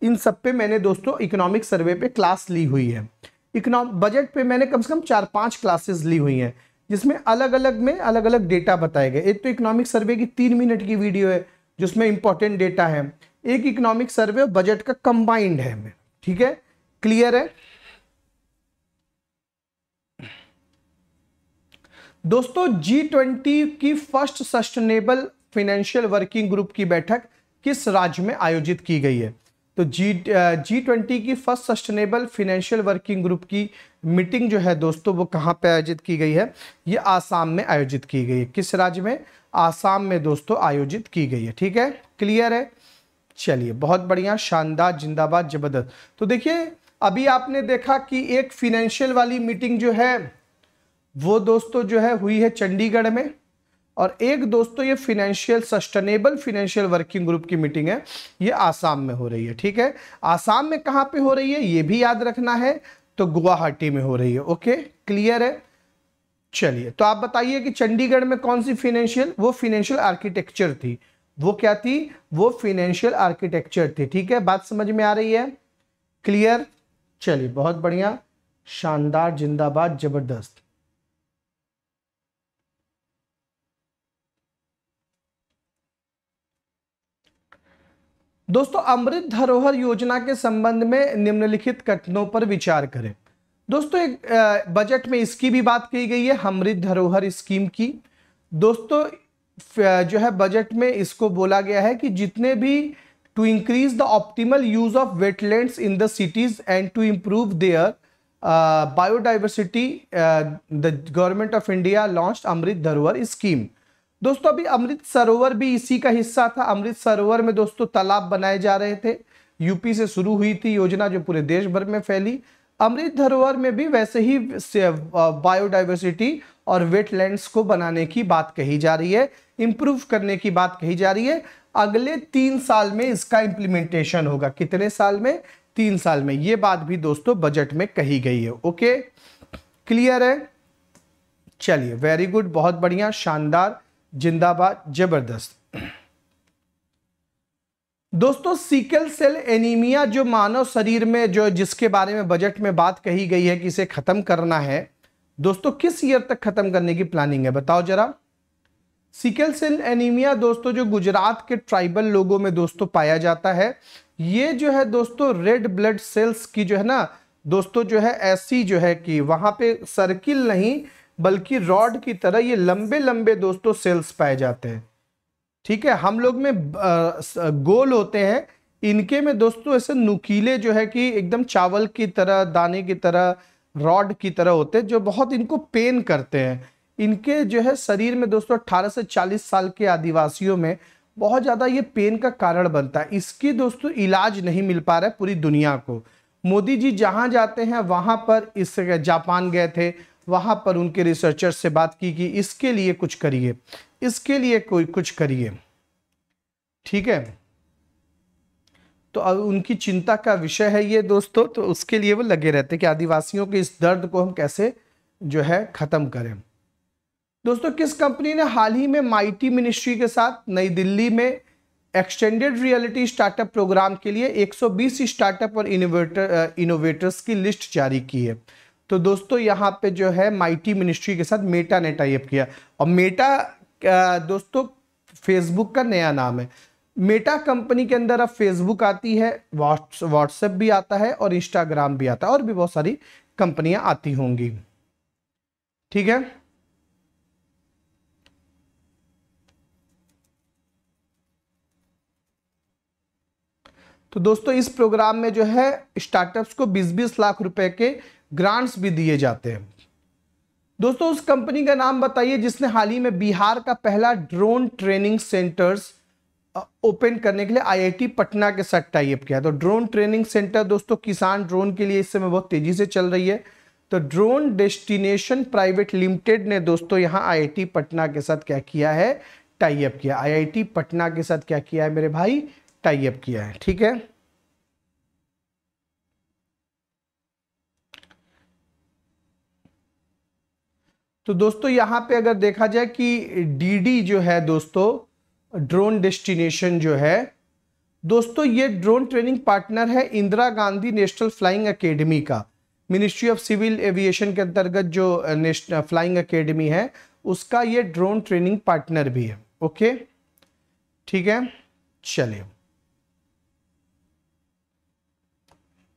इन सब पे मैंने दोस्तों इकोनॉमिक सर्वे पे क्लास ली हुई है इकोनॉम बजट पे मैंने कम से कम चार पांच क्लासेस ली हुई हैं जिसमें अलग अलग में अलग अलग डेटा बताए गए एक तो इकोनॉमिक सर्वे की तीन मिनट की वीडियो है जिसमें इंपॉर्टेंट डेटा है एक इकोनॉमिक सर्वे और बजट का कंबाइंड है ठीक है क्लियर है दोस्तों जी ट्वेंटी की first sustainable financial working group की बैठक किस राज्य में आयोजित की गई है तो जी जी ट्वेंटी की first sustainable financial working group की मीटिंग जो है दोस्तों वो कहाँ पे आयोजित की गई है ये आसाम में आयोजित की गई है किस राज्य में आसाम में दोस्तों आयोजित की गई है ठीक है क्लियर है चलिए बहुत बढ़िया शानदार जिंदाबाद जबरदस्त तो देखिए अभी आपने देखा कि एक फिनेंशियल वाली मीटिंग जो है वो दोस्तों जो है हुई है चंडीगढ़ में और एक दोस्तों तो ये financial sustainable financial working group की मीटिंग है ये आसाम में हो रही है ठीक है आसाम में कहाँ पे हो रही है ये भी याद रखना है तो गुवाहाटी में हो रही है ओके क्लियर है चलिए तो आप बताइए कि चंडीगढ़ में कौन सी फिनेंशियल वो फिनेंशियल आर्किटेक्चर थी वो क्या थी वो फिनेंशियल आर्किटेक्चर थी ठीक है बात समझ में आ रही है क्लियर चलिए बहुत बढ़िया शानदार जिंदाबाद जबरदस्त दोस्तों अमृत धरोहर योजना के संबंध में निम्नलिखित कथनों पर विचार करें दोस्तों एक बजट में इसकी भी बात की गई है अमृत धरोहर स्कीम की दोस्तों जो है बजट में इसको बोला गया है कि जितने भी to increase the optimal use of wetlands in the cities and to improve their biodiversity the government of India launch Amrit Dharohar scheme दोस्तों अभी अमृत सरोवर भी इसी का हिस्सा था अमृत सरोवर में दोस्तों तालाब बनाए जा रहे थे यूपी से शुरू हुई थी योजना जो पूरे देश भर में फैली अमृत धरोहर में भी वैसे ही बायोडाइवर्सिटी और वेटलैंड्स को बनाने की बात कही जा रही है इम्प्रूव करने की बात कही जा रही है अगले तीन साल में इसका इम्प्लीमेंटेशन होगा कितने साल में तीन साल में ये बात भी दोस्तों बजट में कही गई है ओके क्लियर है चलिए वेरी गुड बहुत बढ़िया शानदार जिंदाबाद जबरदस्त दोस्तों सीकल सेल एनीमिया जो मानव शरीर में जो जिसके बारे में बजट में बात कही गई है कि इसे खत्म करना है दोस्तों किस ईयर तक खत्म करने की प्लानिंग है बताओ जरा सिकल सेल एनीमिया दोस्तों जो गुजरात के ट्राइबल लोगों में दोस्तों पाया जाता है ये जो है दोस्तों रेड ब्लड सेल्स की जो है ना दोस्तों जो है ऐसी जो है कि वहां पे सर्किल नहीं बल्कि रॉड की तरह ये लंबे लंबे दोस्तों सेल्स पाए जाते हैं ठीक है हम लोग में गोल होते हैं इनके में दोस्तों ऐसे नुकीले जो है कि एकदम चावल की तरह दाने की तरह रॉड की तरह होते हैं जो बहुत इनको पेन करते हैं इनके जो है शरीर में दोस्तों 18 से 40 साल के आदिवासियों में बहुत ज़्यादा ये पेन का कारण बनता है इसकी दोस्तों इलाज नहीं मिल पा रहा है पूरी दुनिया को मोदी जी जहाँ जाते हैं वहाँ पर इस जापान गए थे वहाँ पर उनके रिसर्चर से बात की कि इसके लिए कुछ करिए इसके लिए कोई कुछ करिए ठीक है तो अब उनकी चिंता का विषय है ये दोस्तों तो उसके लिए वो लगे रहते कि आदिवासियों के इस दर्द को हम कैसे जो है ख़त्म करें दोस्तों किस कंपनी ने हाल ही में माइटी मिनिस्ट्री के साथ नई दिल्ली में एक्सटेंडेड रियलिटी स्टार्टअप प्रोग्राम के लिए 120 स्टार्टअप और इनोवेटर इनोवेटर्स की लिस्ट जारी की है तो दोस्तों यहाँ पे जो है माइटी मिनिस्ट्री के साथ मेटा ने टाइप किया और मेटा दोस्तों फेसबुक का नया नाम है मेटा कंपनी के अंदर अब फेसबुक आती है व्हाट्सएप भी आता है और इंस्टाग्राम भी आता है और भी बहुत सारी कंपनियां आती होंगी ठीक है तो दोस्तों इस प्रोग्राम में जो है स्टार्टअप्स को 20-20 लाख रुपए के ग्रांट्स भी दिए जाते हैं दोस्तों उस कंपनी का नाम बताइए जिसने हाल ही में बिहार का पहला ड्रोन ट्रेनिंग सेंटर्स ओपन करने के लिए आईआईटी पटना के साथ टाइप किया तो ड्रोन ट्रेनिंग सेंटर दोस्तों किसान ड्रोन के लिए इस समय बहुत तेजी से चल रही है तो ड्रोन डेस्टिनेशन प्राइवेट लिमिटेड ने दोस्तों यहाँ आईआईटी पटना के साथ क्या किया है टाइप किया आईआईटी पटना के साथ क्या किया है मेरे भाई टाइप किया है ठीक है तो दोस्तों यहाँ पे अगर देखा जाए कि डीडी जो है दोस्तों ड्रोन डेस्टिनेशन जो है दोस्तों ये ड्रोन ट्रेनिंग पार्टनर है Indira Gandhi national flying academy का मिनिस्ट्री ऑफ सिविल एविएशन के अंतर्गत जो नेशनल फ्लाइंग एकेडमी है उसका ये ड्रोन ट्रेनिंग पार्टनर भी है ओके ठीक है चलिए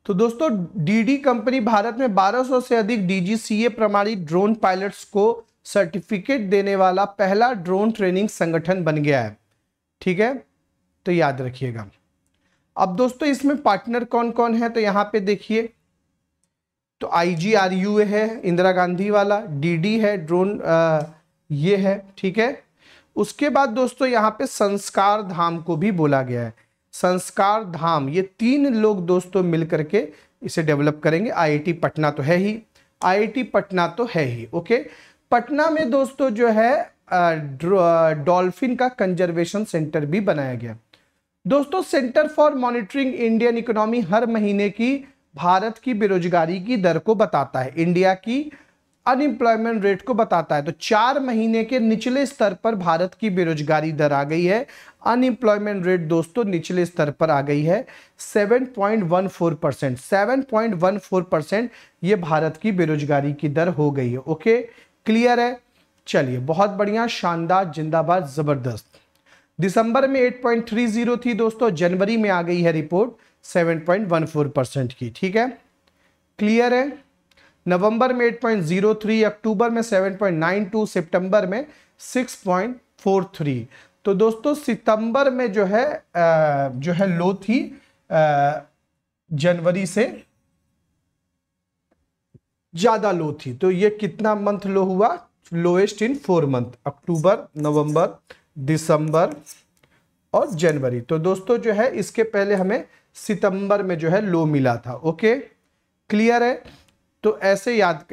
तो दोस्तों डीडी कंपनी भारत में 1200 से अधिक डीजीसीए प्रमाणित ड्रोन पायलट्स को सर्टिफिकेट देने वाला पहला ड्रोन ट्रेनिंग संगठन बन गया है ठीक है तो याद रखिएगा अब दोस्तों इसमें पार्टनर कौन कौन है तो यहाँ पे देखिए तो आईजीआरयू है इंदिरा गांधी वाला डीडी है ड्रोन आ, ये है ठीक है उसके बाद दोस्तों यहाँ पे संस्कार धाम को भी बोला गया है संस्कार धाम ये तीन लोग दोस्तों मिल करके इसे डेवलप करेंगे आईआईटी पटना तो है ही आईआईटी पटना तो है ही ओके पटना में दोस्तों जो है डॉल्फिन का कंजर्वेशन सेंटर भी बनाया गया दोस्तों centre for monitoring Indian economy हर महीने की भारत की बेरोजगारी की दर को बताता है इंडिया की अनएम्प्लॉयमेंट रेट को बताता है तो चार महीने के निचले स्तर पर भारत की बेरोजगारी दर आ गई है अनएम्प्लॉयमेंट रेट दोस्तों निचले स्तर पर आ गई है 7.14 परसेंट सेवन परसेंट ये भारत की बेरोजगारी की दर हो गई है ओके क्लियर है चलिए बहुत बढ़िया शानदार जिंदाबाद ज़बरदस्त दिसंबर में 8.30 थी दोस्तों जनवरी में आ गई है रिपोर्ट सेवन परसेंट की ठीक है क्लियर है नवंबर में 8.03 अक्टूबर में 7.92 सितंबर में 6.43 तो दोस्तों सितंबर में जो है जो है लो थी जनवरी से ज्यादा लो थी तो ये कितना मंथ लो हुआ लोएस्ट इन फोर मंथ अक्टूबर नवंबर दिसंबर और जनवरी तो दोस्तों जो है इसके पहले हमें सितंबर में जो है लो मिला था ओके क्लियर है तो ऐसे याद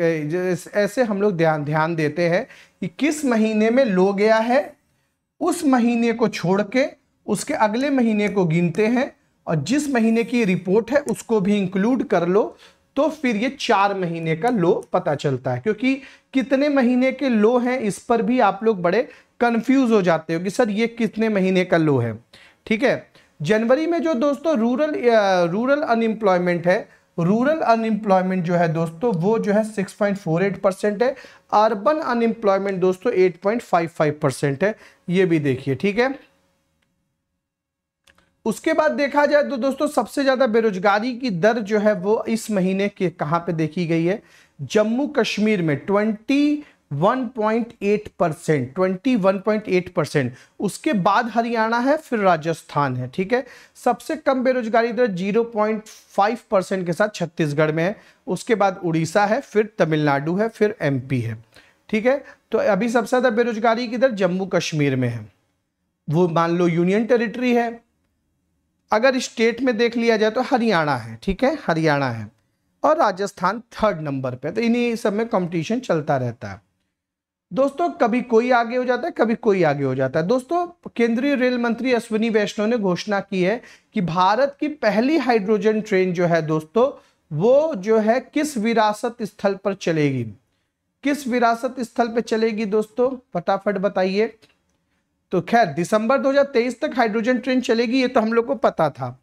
ऐसे हम लोग ध्यान ध्यान देते हैं कि किस महीने में लो गया है उस महीने को छोड़ के उसके अगले महीने को गिनते हैं और जिस महीने की रिपोर्ट है उसको भी इंक्लूड कर लो तो फिर ये चार महीने का लो पता चलता है क्योंकि कितने महीने के लो हैं इस पर भी आप लोग बड़े कंफ्यूज हो जाते हो कि सर ये कितने महीने का लो है ठीक है जनवरी में जो दोस्तों रूरल रूरल अनएम्प्लॉयमेंट है रूरल अनएम्प्लॉयमेंट जो है दोस्तों वो जो है 6.48 परसेंट है अर्बन अनएम्प्लॉयमेंट दोस्तों 8.55 परसेंट है ये भी देखिए ठीक है उसके बाद देखा जाए तो दोस्तों सबसे ज़्यादा बेरोजगारी की दर जो है वो इस महीने के कहां पे देखी गई है जम्मू कश्मीर में ट्वेंटी 1.8 परसेंट ट्वेंटी परसेंट उसके बाद हरियाणा है फिर राजस्थान है ठीक है सबसे कम बेरोजगारी दर 0.5 परसेंट के साथ छत्तीसगढ़ में है उसके बाद उड़ीसा है फिर तमिलनाडु है फिर एमपी है ठीक है तो अभी सबसे ज़्यादा बेरोजगारी की दर जम्मू कश्मीर में है वो मान लो यूनियन टेरिटरी है अगर स्टेट में देख लिया जाए तो हरियाणा है ठीक है हरियाणा है और राजस्थान थर्ड नंबर पे तो इन्हीं सब में कंपटीशन चलता रहता है दोस्तों कभी कोई आगे हो जाता है कभी कोई आगे हो जाता है दोस्तों केंद्रीय रेल मंत्री अश्विनी वैष्णव ने घोषणा की है कि भारत की पहली हाइड्रोजन ट्रेन जो है दोस्तों वो जो है किस विरासत स्थल पर चलेगी किस विरासत स्थल पर चलेगी दोस्तों फटाफट बताइए तो खैर दिसंबर 2023 तक हाइड्रोजन ट्रेन चलेगी ये तो हम लोग को पता था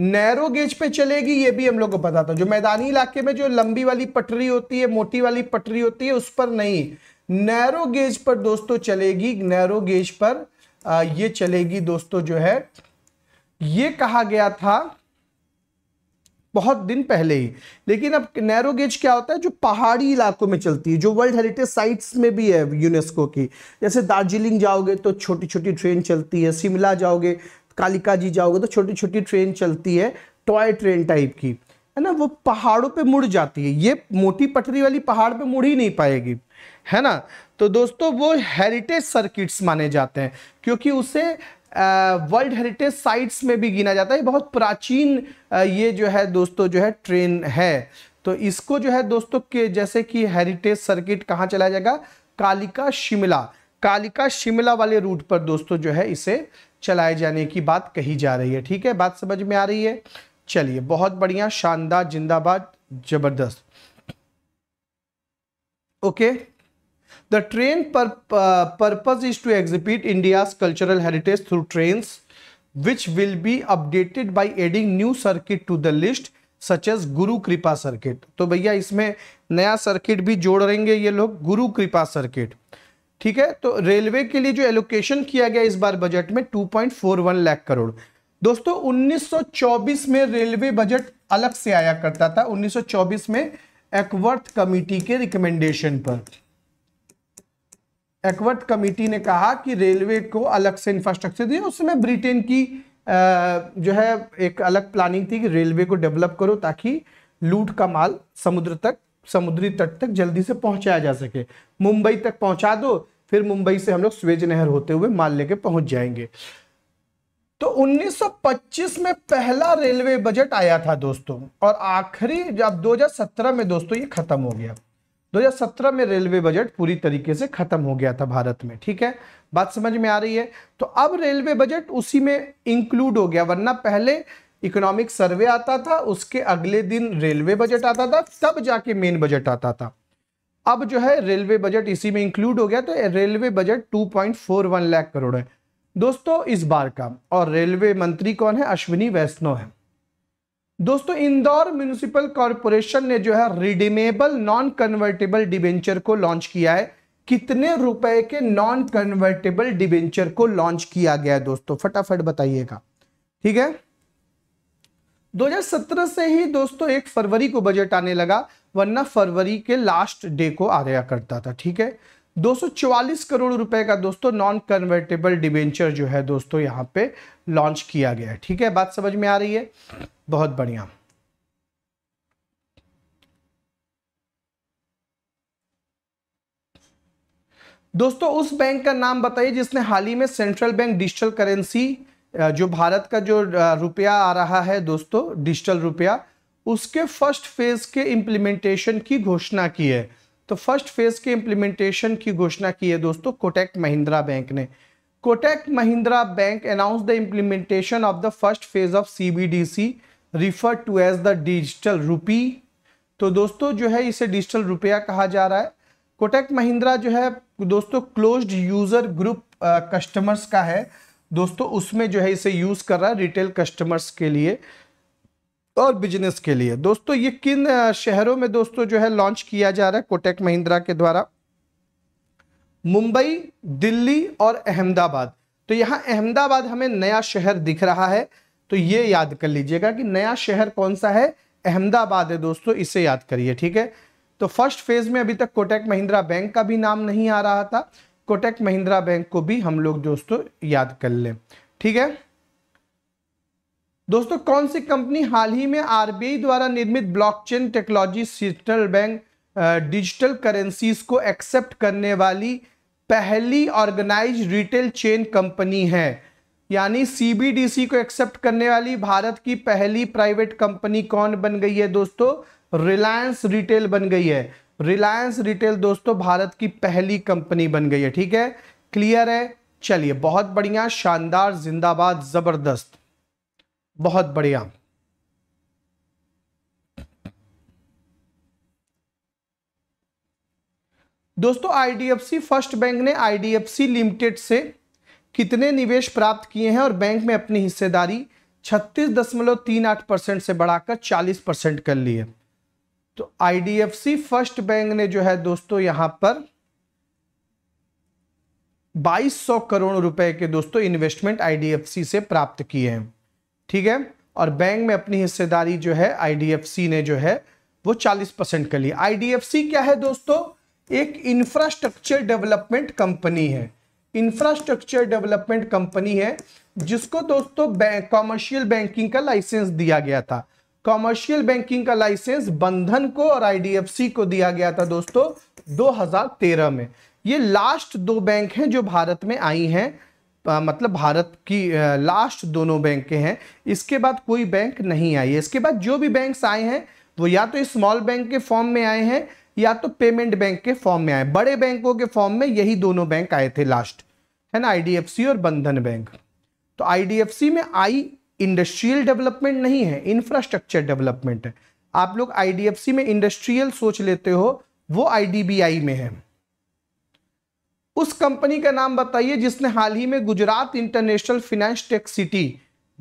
नैरो गेज पे चलेगी ये भी हम लोग को पता था जो मैदानी इलाके में जो लंबी वाली पटरी होती है मोटी वाली पटरी होती है उस पर नहीं नैरो गेज पर दोस्तों चलेगी नैरो गेज पर आ, ये चलेगी दोस्तों जो है ये कहा गया था बहुत दिन पहले ही लेकिन अब नैरो गेज क्या होता है जो पहाड़ी इलाकों में चलती है जो वर्ल्ड हेरिटेज साइट्स में भी है यूनेस्को की जैसे दार्जिलिंग जाओगे तो छोटी छोटी ट्रेन चलती है शिमला जाओगे कालिका जी जाओगे तो छोटी छोटी ट्रेन चलती है टॉय ट्रेन टाइप की है ना वो पहाड़ों पे मुड़ जाती है ये मोटी पटरी वाली पहाड़ पे मुड़ ही नहीं पाएगी है ना तो दोस्तों वो हेरिटेज सर्किट्स माने जाते हैं क्योंकि उसे वर्ल्ड हेरिटेज साइट्स में भी गिना जाता है बहुत प्राचीन ये जो है दोस्तों जो है ट्रेन है तो इसको जो है दोस्तों के जैसे कि हेरिटेज सर्किट कहाँ चला जाएगा कालिका शिमला कालिका शिमला वाले रूट पर दोस्तों जो है इसे चलाए जाने की बात कही जा रही है ठीक है बात समझ में आ रही है चलिए बहुत बढ़िया शानदार जिंदाबाद जबरदस्त okay The train pur uh, purpose is to exhibit India's cultural heritage through trains, which will be updated by adding new circuit to the list, such as Guru Kripa circuit. तो भैया इसमें नया सर्किट भी जोड़ रहेंगे ये लोग गुरु कृपा सर्किट ठीक है तो रेलवे के लिए जो एलोकेशन किया गया इस बार बजट में 2.41 लाख करोड़ दोस्तों 1924 में रेलवे बजट अलग से आया करता था 1924 में एक्वर्थ कमेटी के रिकमेंडेशन पर एक्वर्ट कमेटी ने कहा कि रेलवे को अलग से इंफ्रास्ट्रक्चर दिया उस समय ब्रिटेन की जो है एक अलग प्लानिंग थी कि रेलवे को डेवलप करो ताकि लूट का माल समुद्र तक समुद्री तट तक जल्दी से पहुंचाया जा सके मुंबई तक पहुंचा दो फिर मुंबई से हम लोग स्वेज नहर होते हुए माल लेके पहुंच जाएंगे तो 1925 में पहला रेलवे बजट आया था दोस्तों और आखिरी जब 2017 में दोस्तों ये खत्म हो गया 2017 में रेलवे बजट पूरी तरीके से खत्म हो गया था भारत में ठीक है बात समझ में आ रही है तो अब रेलवे बजट उसी में इंक्लूड हो गया वरना पहले इकोनॉमिक सर्वे आता था उसके अगले दिन रेलवे बजट आता था तब जाके मेन बजट आता था अब जो है रेलवे बजट इसी में इंक्लूड हो गया तो रेलवे बजट 2.41 लाख करोड़ है दोस्तों इस बार का और रेलवे मंत्री कौन है अश्विनी वैष्णव है दोस्तों इंदौर म्यूनिसिपल कॉरपोरेशन ने जो है रिडीमेबल नॉन कन्वर्टेबल डिबेंचर को लॉन्च किया है कितने रुपए के नॉन कन्वर्टेबल डिबेंचर को लॉन्च किया गया है दोस्तों फटाफट बताइएगा ठीक है 2017 से ही दोस्तों एक फरवरी को बजट आने लगा वरना फरवरी के लास्ट डे को आ गया करता था ठीक है 244 करोड़ रुपए का दोस्तों नॉन कन्वर्टेबल डिवेंचर जो है दोस्तों यहां पे लॉन्च किया गया है ठीक है बात समझ में आ रही है बहुत बढ़िया दोस्तों उस बैंक का नाम बताइए जिसने हाल ही में सेंट्रल बैंक डिजिटल करेंसी जो भारत का जो रुपया आ रहा है दोस्तों डिजिटल रुपया उसके फर्स्ट फेज के इंप्लीमेंटेशन की घोषणा की है तो फर्स्ट फेज के इम्प्लीमेंटेशन की घोषणा की है दोस्तों कोटेक महिंद्रा बैंक ने Kotak Mahindra bank announce the implementation of the first phase of CBDC refer to as the digital rupee तो दोस्तों जो है इसे डिजिटल रुपया कहा जा रहा है कोटेक महिंद्रा जो है दोस्तों क्लोज्ड यूजर ग्रुप कस्टमर्स का है दोस्तों उसमें जो है इसे यूज़ कर रहा है रिटेल कस्टमर्स के लिए और बिजनेस के लिए दोस्तों ये किन शहरों में दोस्तों जो है लॉन्च किया जा रहा है कोटेक महिंद्रा के द्वारा मुंबई दिल्ली और अहमदाबाद तो यहां अहमदाबाद हमें नया शहर दिख रहा है तो ये याद कर लीजिएगा कि नया शहर कौन सा है अहमदाबाद है दोस्तों इसे याद करिए ठीक है तो फर्स्ट फेज में अभी तक कोटेक महिंद्रा बैंक का भी नाम नहीं आ रहा था कोटेक महिंद्रा बैंक को भी हम लोग दोस्तों याद कर लें ठीक है दोस्तों कौन सी कंपनी हाल ही में आरबीआई द्वारा निर्मित blockchain technology central bank digital currencies को एक्सेप्ट करने वाली पहली ऑर्गेनाइज रिटेल चेन कंपनी है यानी सीबीडीसी को एक्सेप्ट करने वाली भारत की पहली प्राइवेट कंपनी कौन बन गई है दोस्तों रिलायंस रिटेल बन गई है रिलायंस रिटेल दोस्तों भारत की पहली कंपनी बन गई है ठीक है क्लियर है चलिए बहुत बढ़िया शानदार जिंदाबाद जबरदस्त बहुत बढ़िया दोस्तों आईडीएफसी फर्स्ट बैंक ने आईडीएफसी लिमिटेड से कितने निवेश प्राप्त किए हैं और बैंक में अपनी हिस्सेदारी छत्तीस दशमलव तीन आठ परसेंट से बढ़ाकर चालीस परसेंट कर ली है तो आईडीएफसी फर्स्ट बैंक ने जो है दोस्तों यहां पर 2200 करोड़ रुपए के दोस्तों इन्वेस्टमेंट आईडीएफसी से प्राप्त किए हैं ठीक है और बैंक में अपनी हिस्सेदारी जो है आईडीएफसी ने जो है वो 40 परसेंट कर लिया आईडीएफसी क्या है दोस्तों एक इंफ्रास्ट्रक्चर डेवलपमेंट कंपनी है इंफ्रास्ट्रक्चर डेवलपमेंट कंपनी है जिसको दोस्तों कॉमर्शियल बैंकिंग का लाइसेंस दिया गया था कॉमर्शियल बैंकिंग का लाइसेंस बंधन को और आईडीएफसी को दिया गया था दोस्तों 2013 में ये लास्ट दो बैंक हैं जो भारत में आई हैं आ, मतलब भारत की आ, लास्ट दोनों बैंकें हैं इसके बाद कोई बैंक नहीं आई है इसके बाद जो भी बैंक्स आए हैं वो या तो स्मॉल बैंक के फॉर्म में आए हैं या तो पेमेंट बैंक के फॉर्म में आए बड़े बैंकों के फॉर्म में यही दोनों बैंक आए थे लास्ट है ना आई और बंधन बैंक तो आई में आई इंडस्ट्रियल डेवलपमेंट नहीं है इंफ्रास्ट्रक्चर डेवलपमेंट है आप लोग आई में इंडस्ट्रियल सोच लेते हो वो आई में है उस कंपनी का नाम बताइए जिसने हाल ही में Gujarat international finance tech city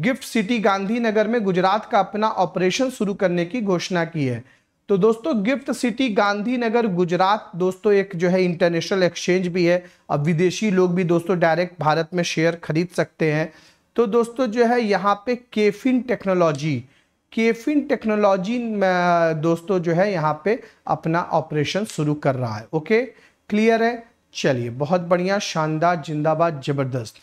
GIFT city Gandhinagar में गुजरात का अपना ऑपरेशन शुरू करने की घोषणा की है तो दोस्तों गिफ्ट सिटी गांधीनगर गुजरात दोस्तों एक जो है इंटरनेशनल एक्सचेंज भी है अब विदेशी लोग भी दोस्तों डायरेक्ट भारत में शेयर खरीद सकते हैं तो दोस्तों जो है यहाँ पे केफिन टेक्नोलॉजी केफिन टेक्नोलॉजी दोस्तों जो है यहाँ पे अपना ऑपरेशन शुरू कर रहा है ओके क्लियर है चलिए बहुत बढ़िया शानदार जिंदाबाद जबरदस्त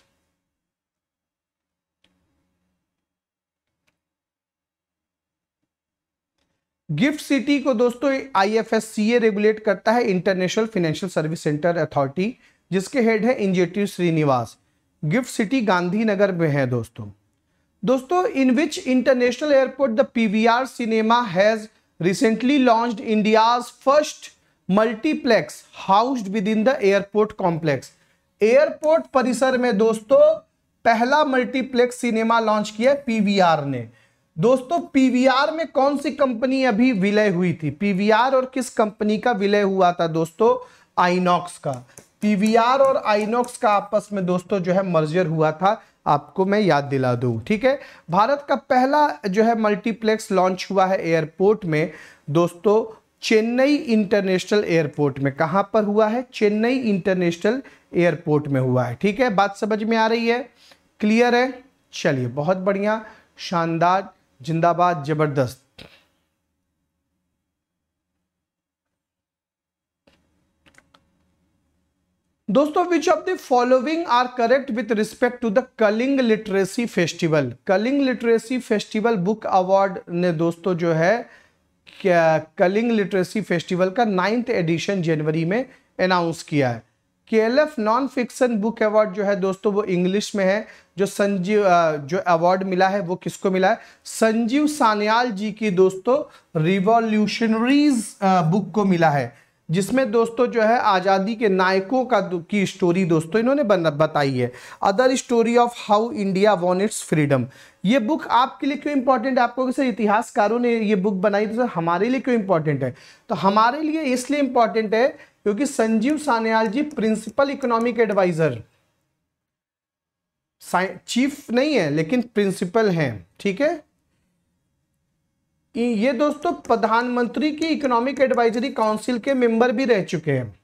गिफ्ट सिटी को दोस्तों आईएफएससीए रेगुलेट करता है international financial service centre authority जिसके हेड है इंजेटिव श्रीनिवास गिफ्ट सिटी गांधीनगर में है दोस्तों दोस्तों in which international airport the PVR cinema has recently launched India's first multiplex housed with in the airport complex airport परिसर में दोस्तों पहला मल्टीप्लेक्स सिनेमा लॉन्च किया पीवीआर ने दोस्तों पीवीआर में कौन सी कंपनी अभी विलय हुई थी पीवीआर और किस कंपनी का विलय हुआ था दोस्तों आइनॉक्स का पीवीआर और आइनॉक्स का आपस में दोस्तों जो है मर्जर हुआ था आपको मैं याद दिला दू ठीक है भारत का पहला जो है मल्टीप्लेक्स लॉन्च हुआ है एयरपोर्ट में दोस्तों चेन्नई इंटरनेशनल एयरपोर्ट में कहां पर हुआ है चेन्नई इंटरनेशनल एयरपोर्ट में हुआ है ठीक है बात समझ में आ रही है क्लियर है चलिए बहुत बढ़िया शानदार जिंदाबाद जबरदस्त दोस्तों which of the following are correct with respect to the Kalinga literacy festival Kalinga literacy festival book award ने दोस्तों जो है कलिंग लिटरेसी फेस्टिवल का नाइन्थ एडिशन जनवरी में अनाउंस किया है के नॉन फिक्सन बुक अवार्ड जो है दोस्तों वो इंग्लिश में है जो संजीव जो अवार्ड मिला है वो किसको मिला है संजीव सान्याल जी की दोस्तों रिवॉल्यूशनरीज बुक को मिला है जिसमें दोस्तों जो है आज़ादी के नायकों का की स्टोरी दोस्तों इन्होंने बताई है other story of how India won its freedom ये बुक आपके लिए क्यों इंपॉर्टेंट है आपको जैसे इतिहासकारों ने ये बुक बनाई तो सर हमारे लिए क्यों इंपॉर्टेंट है तो हमारे लिए इसलिए इंपॉर्टेंट है क्योंकि Sanjeev Sanyal ji principal economic adviser chief नहीं है लेकिन प्रिंसिपल हैं ठीक है ये दोस्तों प्रधानमंत्री की इकोनॉमिक एडवाइजरी काउंसिल के मेंबर भी रह चुके हैं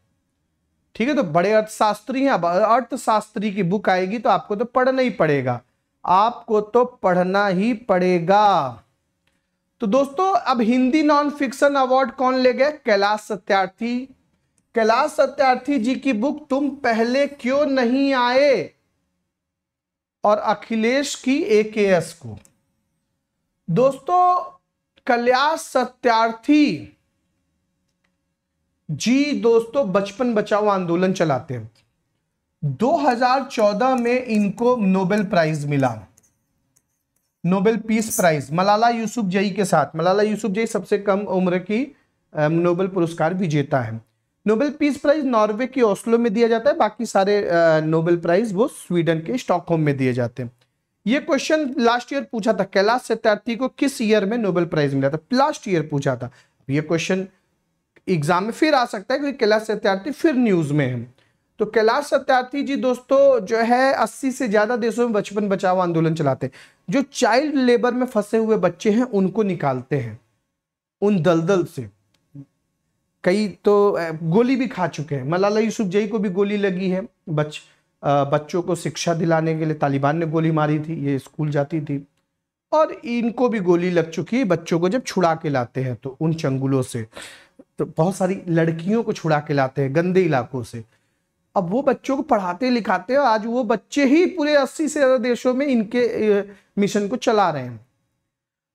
ठीक है तो बड़े अर्थशास्त्री हैं अब अर्थशास्त्री की बुक आएगी तो आपको तो पढ़ना ही पड़ेगा आपको तो पढ़ना ही पड़ेगा तो दोस्तों अब हिंदी नॉन फिक्शन अवार्ड कौन ले गए कैलाश सत्यार्थी कैलाश सत्यार्थी जी की बुक तुम पहले क्यों नहीं आए और अखिलेश की एकेएस को दोस्तों कल्या सत्यार्थी जी दोस्तों बचपन बचाओ आंदोलन चलाते हैं 2014 में इनको नोबेल प्राइज मिला Nobel peace prize Malala Yousafzai के साथ मलाला यूसुफ जई सबसे कम उम्र की नोबेल पुरस्कार विजेता है नोबेल पीस प्राइज नॉर्वे की ओस्लो में दिया जाता है बाकी सारे नोबेल प्राइज वो स्वीडन के स्टॉकहोम में दिए जाते हैं ये क्वेश्चन लास्ट ईयर पूछा था कैलाश सत्यार्थी को किस ईयर में नोबेल प्राइज मिला था लास्ट ईयर पूछा था ये क्वेश्चन एग्जाम में फिर आ सकता है क्योंकि कैलाश सत्यार्थी फिर न्यूज में है तो कैलाश सत्यार्थी जी दोस्तों जो है 80 से ज्यादा देशों में बचपन बचाओ आंदोलन चलाते जो चाइल्ड लेबर में फंसे हुए बच्चे हैं उनको निकालते हैं उन दलदल से कई तो गोली भी खा चुके हैं मलाला यूसुफ जई को भी गोली लगी है बच्चे बच्चों को शिक्षा दिलाने के लिए तालिबान ने गोली मारी थी ये स्कूल जाती थी और इनको भी गोली लग चुकी है बच्चों को जब छुड़ा के लाते हैं तो उन चंगुलों से तो बहुत सारी लड़कियों को छुड़ा के लाते हैं गंदे इलाकों से अब वो बच्चों को पढ़ाते लिखाते हैं आज वो बच्चे ही पूरे अस्सी से ज़्यादा देशों में इनके मिशन को चला रहे हैं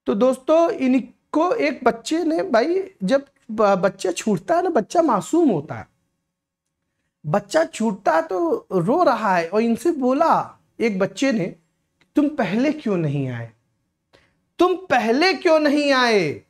तो दोस्तों इनको एक बच्चे ने भाई जब बच्चा छूटता है ना बच्चा मासूम होता है बच्चा छूटता तो रो रहा है और इनसे बोला एक बच्चे ने तुम पहले क्यों नहीं आए तुम पहले क्यों नहीं आए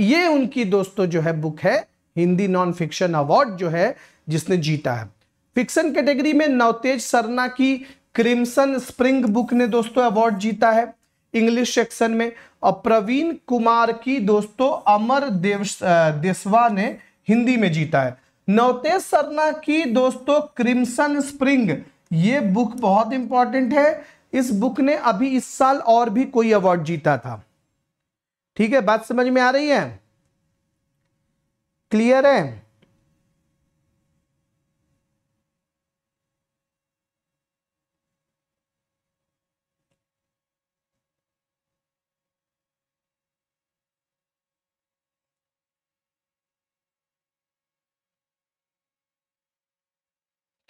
ये उनकी दोस्तों जो है बुक है हिंदी नॉन फिक्शन अवार्ड जो है जिसने जीता है फिक्शन कैटेगरी में नवतेज सरना की क्रिम्सन स्प्रिंग बुक ने दोस्तों अवार्ड जीता है इंग्लिश सेक्शन में और प्रवीण कुमार की दोस्तों अमर देव देसवा ने हिंदी में जीता है नवतेज सरना की दोस्तों क्रिम्सन स्प्रिंग ये बुक बहुत इंपॉर्टेंट है इस बुक ने अभी इस साल और भी कोई अवार्ड जीता था ठीक है बात समझ में आ रही है क्लियर है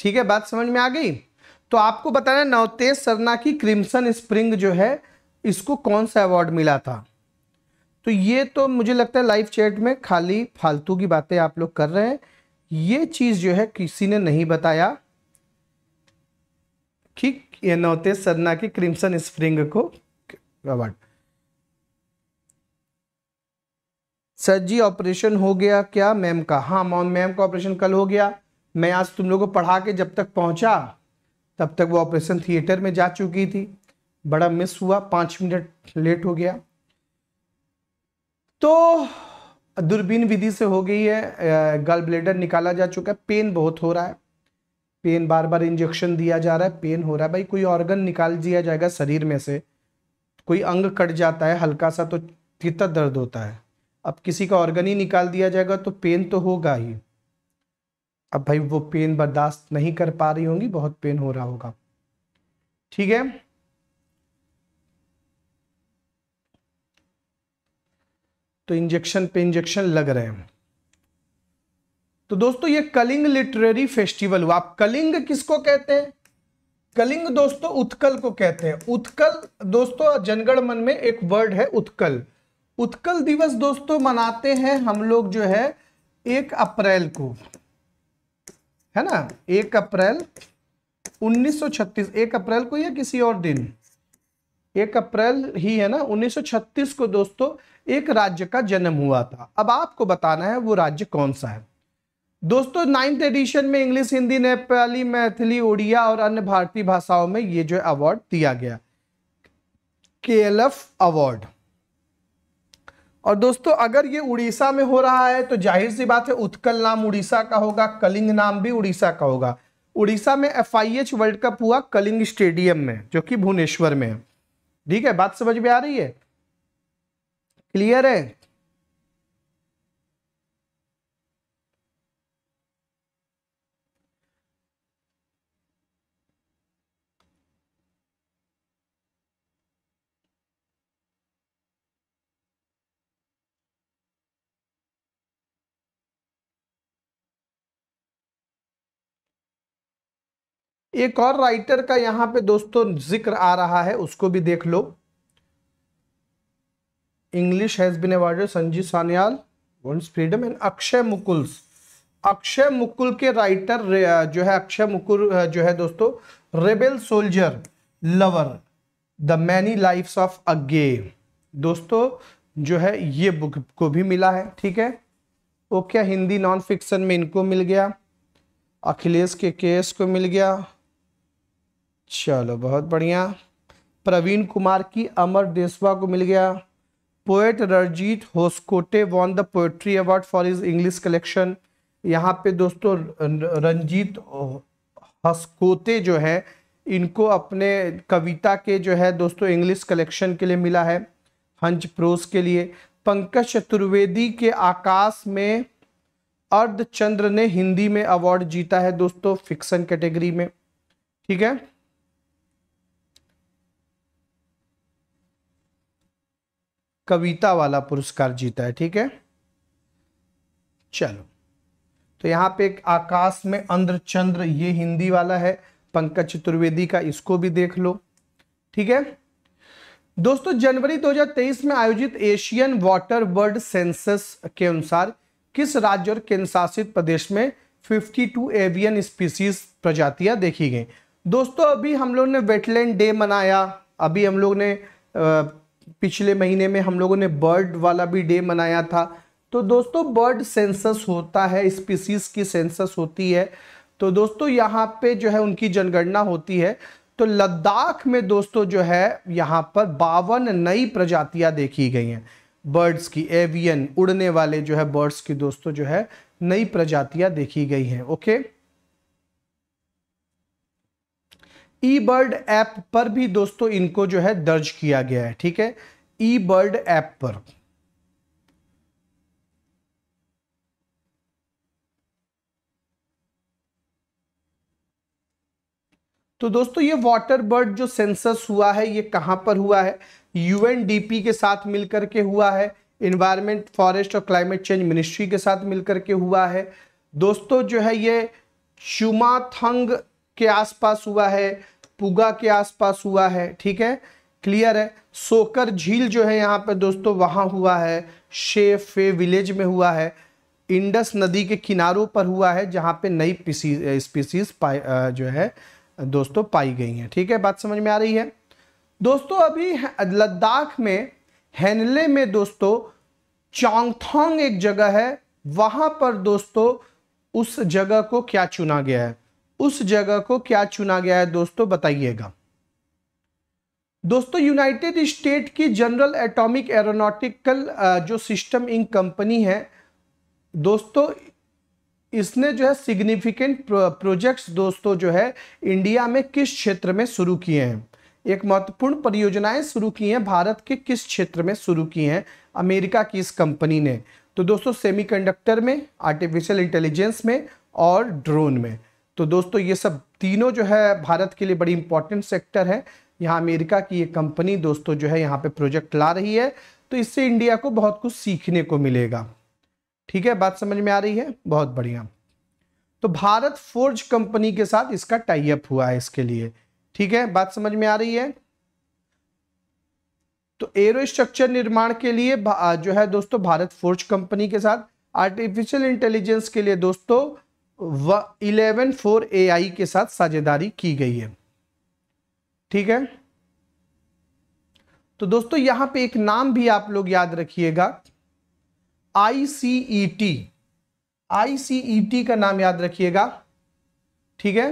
ठीक है बात समझ में आ गई तो आपको बताना नवतेज सरना की क्रिम्सन स्प्रिंग जो है इसको कौन सा अवार्ड मिला था तो ये तो मुझे लगता है लाइव चैट में खाली फालतू की बातें आप लोग कर रहे हैं ये चीज जो है किसी ने नहीं बताया कि ये नवतेज सरना की क्रिम्सन स्प्रिंग को अवार्ड सर जी ऑपरेशन हो गया क्या मैम का हाँ मैम का ऑपरेशन कल हो गया मैं आज तुम लोगों को पढ़ा के जब तक पहुंचा तब तक वो ऑपरेशन थिएटर में जा चुकी थी बड़ा मिस हुआ पाँच मिनट लेट हो गया तो दूरबीन विधि से हो गई है गल ब्लेडर निकाला जा चुका है पेन बहुत हो रहा है पेन बार बार इंजेक्शन दिया जा रहा है पेन हो रहा है भाई कोई ऑर्गन निकाल दिया जाएगा शरीर में से कोई अंग कट जाता है हल्का सा तो तीता दर्द होता है अब किसी का ऑर्गन ही निकाल दिया जाएगा तो पेन तो होगा ही अब भाई वो पेन बर्दाश्त नहीं कर पा रही होंगी बहुत पेन हो रहा होगा ठीक है तो इंजेक्शन पे इंजेक्शन लग रहे हैं तो दोस्तों ये कलिंग लिटरेरी फेस्टिवल हुआ आप कलिंग किसको कहते हैं कलिंग दोस्तों उत्कल को कहते हैं उत्कल दोस्तों जनगण मन में एक वर्ड है उत्कल उत्कल दिवस दोस्तों मनाते हैं हम लोग जो है एक अप्रैल को है ना एक अप्रैल 1936 एक अप्रैल को या किसी और दिन एक अप्रैल ही है ना 1936 को दोस्तों एक राज्य का जन्म हुआ था अब आपको बताना है वो राज्य कौन सा है दोस्तों नाइन्थ एडिशन में इंग्लिश हिंदी नेपाली मैथिली उड़िया और अन्य भारतीय भाषाओं में ये जो अवार्ड दिया गया के अवार्ड और दोस्तों अगर ये उड़ीसा में हो रहा है तो जाहिर सी बात है उत्कल नाम उड़ीसा का होगा कलिंग नाम भी उड़ीसा का होगा उड़ीसा में एफ वर्ल्ड कप हुआ कलिंग स्टेडियम में जो कि भुवनेश्वर में है ठीक है बात समझ में आ रही है क्लियर है एक और राइटर का यहां पे दोस्तों जिक्र आ रहा है उसको भी देख लो English has been awarded Sanjeev Sanyal once freedom and Akshay Mukul Akshay Mukul के राइटर जो है अक्षय मुकुल जो है दोस्तों rebel soldier lover the many lifes of a gay दोस्तों जो है ये बुक को भी मिला है ठीक है ओके हिंदी नॉन फिक्शन में इनको मिल गया अखिलेश के केस को मिल गया चलो बहुत बढ़िया प्रवीण कुमार की अमर देशवा को मिल गया poet Ranjit Hoskote won the poetry award for his English collection यहाँ पे दोस्तों रंजीत हस्कोते जो है इनको अपने कविता के जो है दोस्तों इंग्लिश कलेक्शन के लिए मिला है हंच प्रोस के लिए पंकज चतुर्वेदी के आकाश में अर्धचंद्र ने हिंदी में अवार्ड जीता है दोस्तों फिक्शन कैटेगरी में ठीक है कविता वाला पुरस्कार जीता है ठीक है चलो तो यहां पे एक आकाश में अंध्र चंद्र ये हिंदी वाला है पंकज चतुर्वेदी का इसको भी देख लो ठीक है दोस्तों जनवरी 2023 में आयोजित एशियन वाटर वर्ल्ड सेंसस के अनुसार किस राज्य और केंद्र शासित प्रदेश में 52 एवियन स्पीसीज प्रजातियां देखी गई दोस्तों अभी हम लोग ने वेटलैंड डे मनाया अभी हम लोग ने पिछले महीने में हम लोगों ने बर्ड वाला भी डे मनाया था तो दोस्तों बर्ड सेंसस होता है स्पीसीज की सेंसस होती है तो दोस्तों यहाँ पे जो है उनकी जनगणना होती है तो लद्दाख में दोस्तों जो है यहाँ पर बावन नई प्रजातियाँ देखी गई हैं बर्ड्स की एवियन उड़ने वाले जो है बर्ड्स की दोस्तों जो है नई प्रजातियाँ देखी गई हैं ओके ई बर्ड ऐप पर भी दोस्तों इनको जो है दर्ज किया गया है ठीक है ई बर्ड ऐप पर तो दोस्तों ये वाटर बर्ड जो सेंसस हुआ है ये कहां पर हुआ है यूएनडीपी के साथ मिलकर के हुआ है इन्वायरमेंट फॉरेस्ट और क्लाइमेट चेंज मिनिस्ट्री के साथ मिलकर के हुआ है दोस्तों जो है ये चुमाथंग के आसपास हुआ है पुगा के आसपास हुआ है ठीक है क्लियर है सोकर झील जो है यहाँ पर दोस्तों वहाँ हुआ है शेफे विलेज में हुआ है इंडस नदी के किनारों पर हुआ है जहाँ पे नई स्पीसीज जो है दोस्तों पाई गई हैं ठीक है बात समझ में आ रही है दोस्तों अभी लद्दाख में हैनले में दोस्तों चांगथोंग एक जगह है वहाँ पर दोस्तों उस जगह को क्या चुना गया है उस जगह को क्या चुना गया है दोस्तों बताइएगा दोस्तों यूनाइटेड स्टेट की जनरल एटॉमिक एरोनॉटिकल जो सिस्टम इन कंपनी है दोस्तों इसने जो है सिग्निफिकेंट प्रोजेक्ट्स दोस्तों जो है इंडिया में किस क्षेत्र में शुरू किए हैं एक महत्वपूर्ण परियोजनाएं शुरू की हैं भारत के किस क्षेत्र में शुरू की हैं अमेरिका की इस कंपनी ने तो दोस्तों सेमीकंडक्टर में आर्टिफिशियल इंटेलिजेंस में और ड्रोन में तो दोस्तों ये सब तीनों जो है भारत के लिए बड़ी इंपॉर्टेंट सेक्टर है यहाँ अमेरिका की ये कंपनी दोस्तों जो है यहाँ पे प्रोजेक्ट ला रही है तो इससे इंडिया को बहुत कुछ सीखने को मिलेगा ठीक है बात समझ में आ रही है बहुत बढ़िया तो भारत फोर्ज कंपनी के साथ इसका टाइप हुआ है इसके लिए ठीक है बात समझ में आ रही है तो एरो स्ट्रक्चर निर्माण के लिए जो है दोस्तों भारत फोर्ज कंपनी के साथ आर्टिफिशियल इंटेलिजेंस के लिए दोस्तों इलेवन फोर ए आई के साथ साझेदारी की गई है ठीक है तो दोस्तों यहां पे एक नाम भी आप लोग याद रखिएगा आईसीईटी आईसीईटी e e का नाम याद रखिएगा ठीक है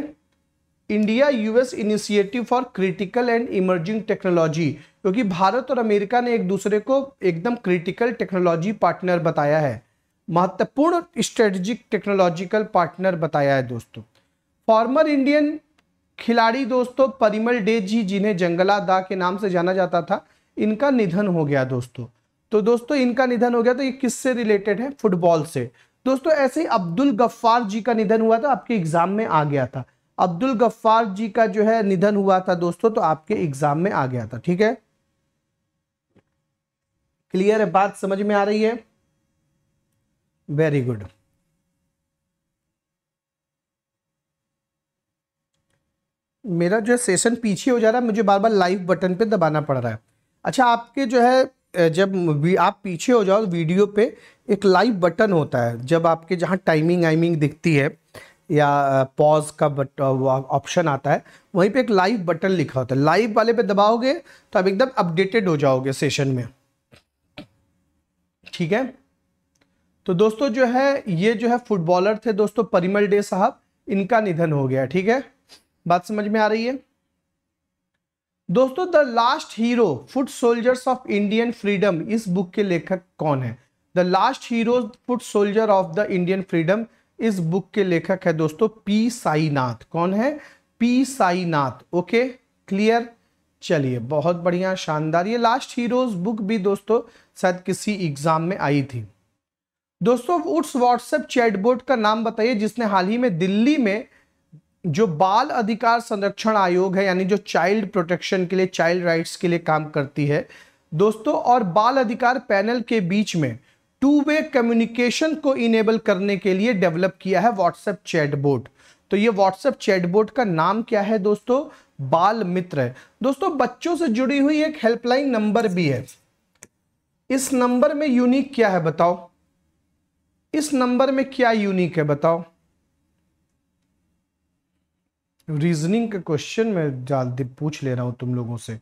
India US initiative for critical and emerging technology क्योंकि भारत और अमेरिका ने एक दूसरे को एकदम क्रिटिकल टेक्नोलॉजी पार्टनर बताया है महत्वपूर्ण स्ट्रेटजिक टेक्नोलॉजिकल पार्टनर बताया है दोस्तों फॉर्मर इंडियन खिलाड़ी दोस्तों परिमल डे जी जिन्हें जंगला दा के नाम से जाना जाता था इनका निधन हो गया दोस्तों तो दोस्तों इनका निधन हो गया तो ये किससे रिलेटेड है फुटबॉल से दोस्तों ऐसे ही अब्दुल गफ्फार जी का निधन हुआ था आपके एग्जाम में आ गया था अब्दुल गफ्फार जी का जो है निधन हुआ था दोस्तों तो आपके एग्जाम में आ गया था ठीक है क्लियर है बात समझ में आ रही है वेरी गुड मेरा जो है सेशन पीछे हो जा रहा है मुझे बार बार लाइव बटन पे दबाना पड़ रहा है अच्छा आपके जो है जब आप पीछे हो जाओ वीडियो पे एक लाइव बटन होता है जब आपके जहाँ टाइमिंग आइमिंग दिखती है या पॉज का बट ऑप्शन आता है वहीं पे एक लाइव बटन लिखा होता है लाइव वाले पे दबाओगे तो आप एकदम अपडेटेड हो जाओगे सेशन में ठीक है तो दोस्तों जो है ये जो है फुटबॉलर थे दोस्तों परिमल डे साहब इनका निधन हो गया ठीक है बात समझ में आ रही है दोस्तों the last hero foot soldiers of Indian freedom इस बुक के लेखक कौन है the last hero foot soldier of the Indian freedom इस बुक के लेखक है दोस्तों पी साईनाथ कौन है पी साईनाथ ओके क्लियर चलिए बहुत बढ़िया शानदार ये लास्ट हीरोज बुक भी दोस्तों शायद किसी एग्जाम में आई थी दोस्तों उस व्हाट्सएप चैटबोट का नाम बताइए जिसने हाल ही में दिल्ली में जो बाल अधिकार संरक्षण आयोग है यानी जो चाइल्ड प्रोटेक्शन के लिए चाइल्ड राइट्स के लिए काम करती है दोस्तों और बाल अधिकार पैनल के बीच में टू वे कम्युनिकेशन को इनेबल करने के लिए डेवलप किया है व्हाट्सएप चैटबोट तो ये व्हाट्सएप चैटबोट का नाम क्या है दोस्तों बाल मित्र है दोस्तों बच्चों से जुड़ी हुई एक हेल्पलाइन नंबर भी है इस नंबर में यूनिक क्या है बताओ इस नंबर में क्या यूनिक है बताओ रीजनिंग का क्वेश्चन में जल्दी पूछ ले रहा हूं तुम लोगों से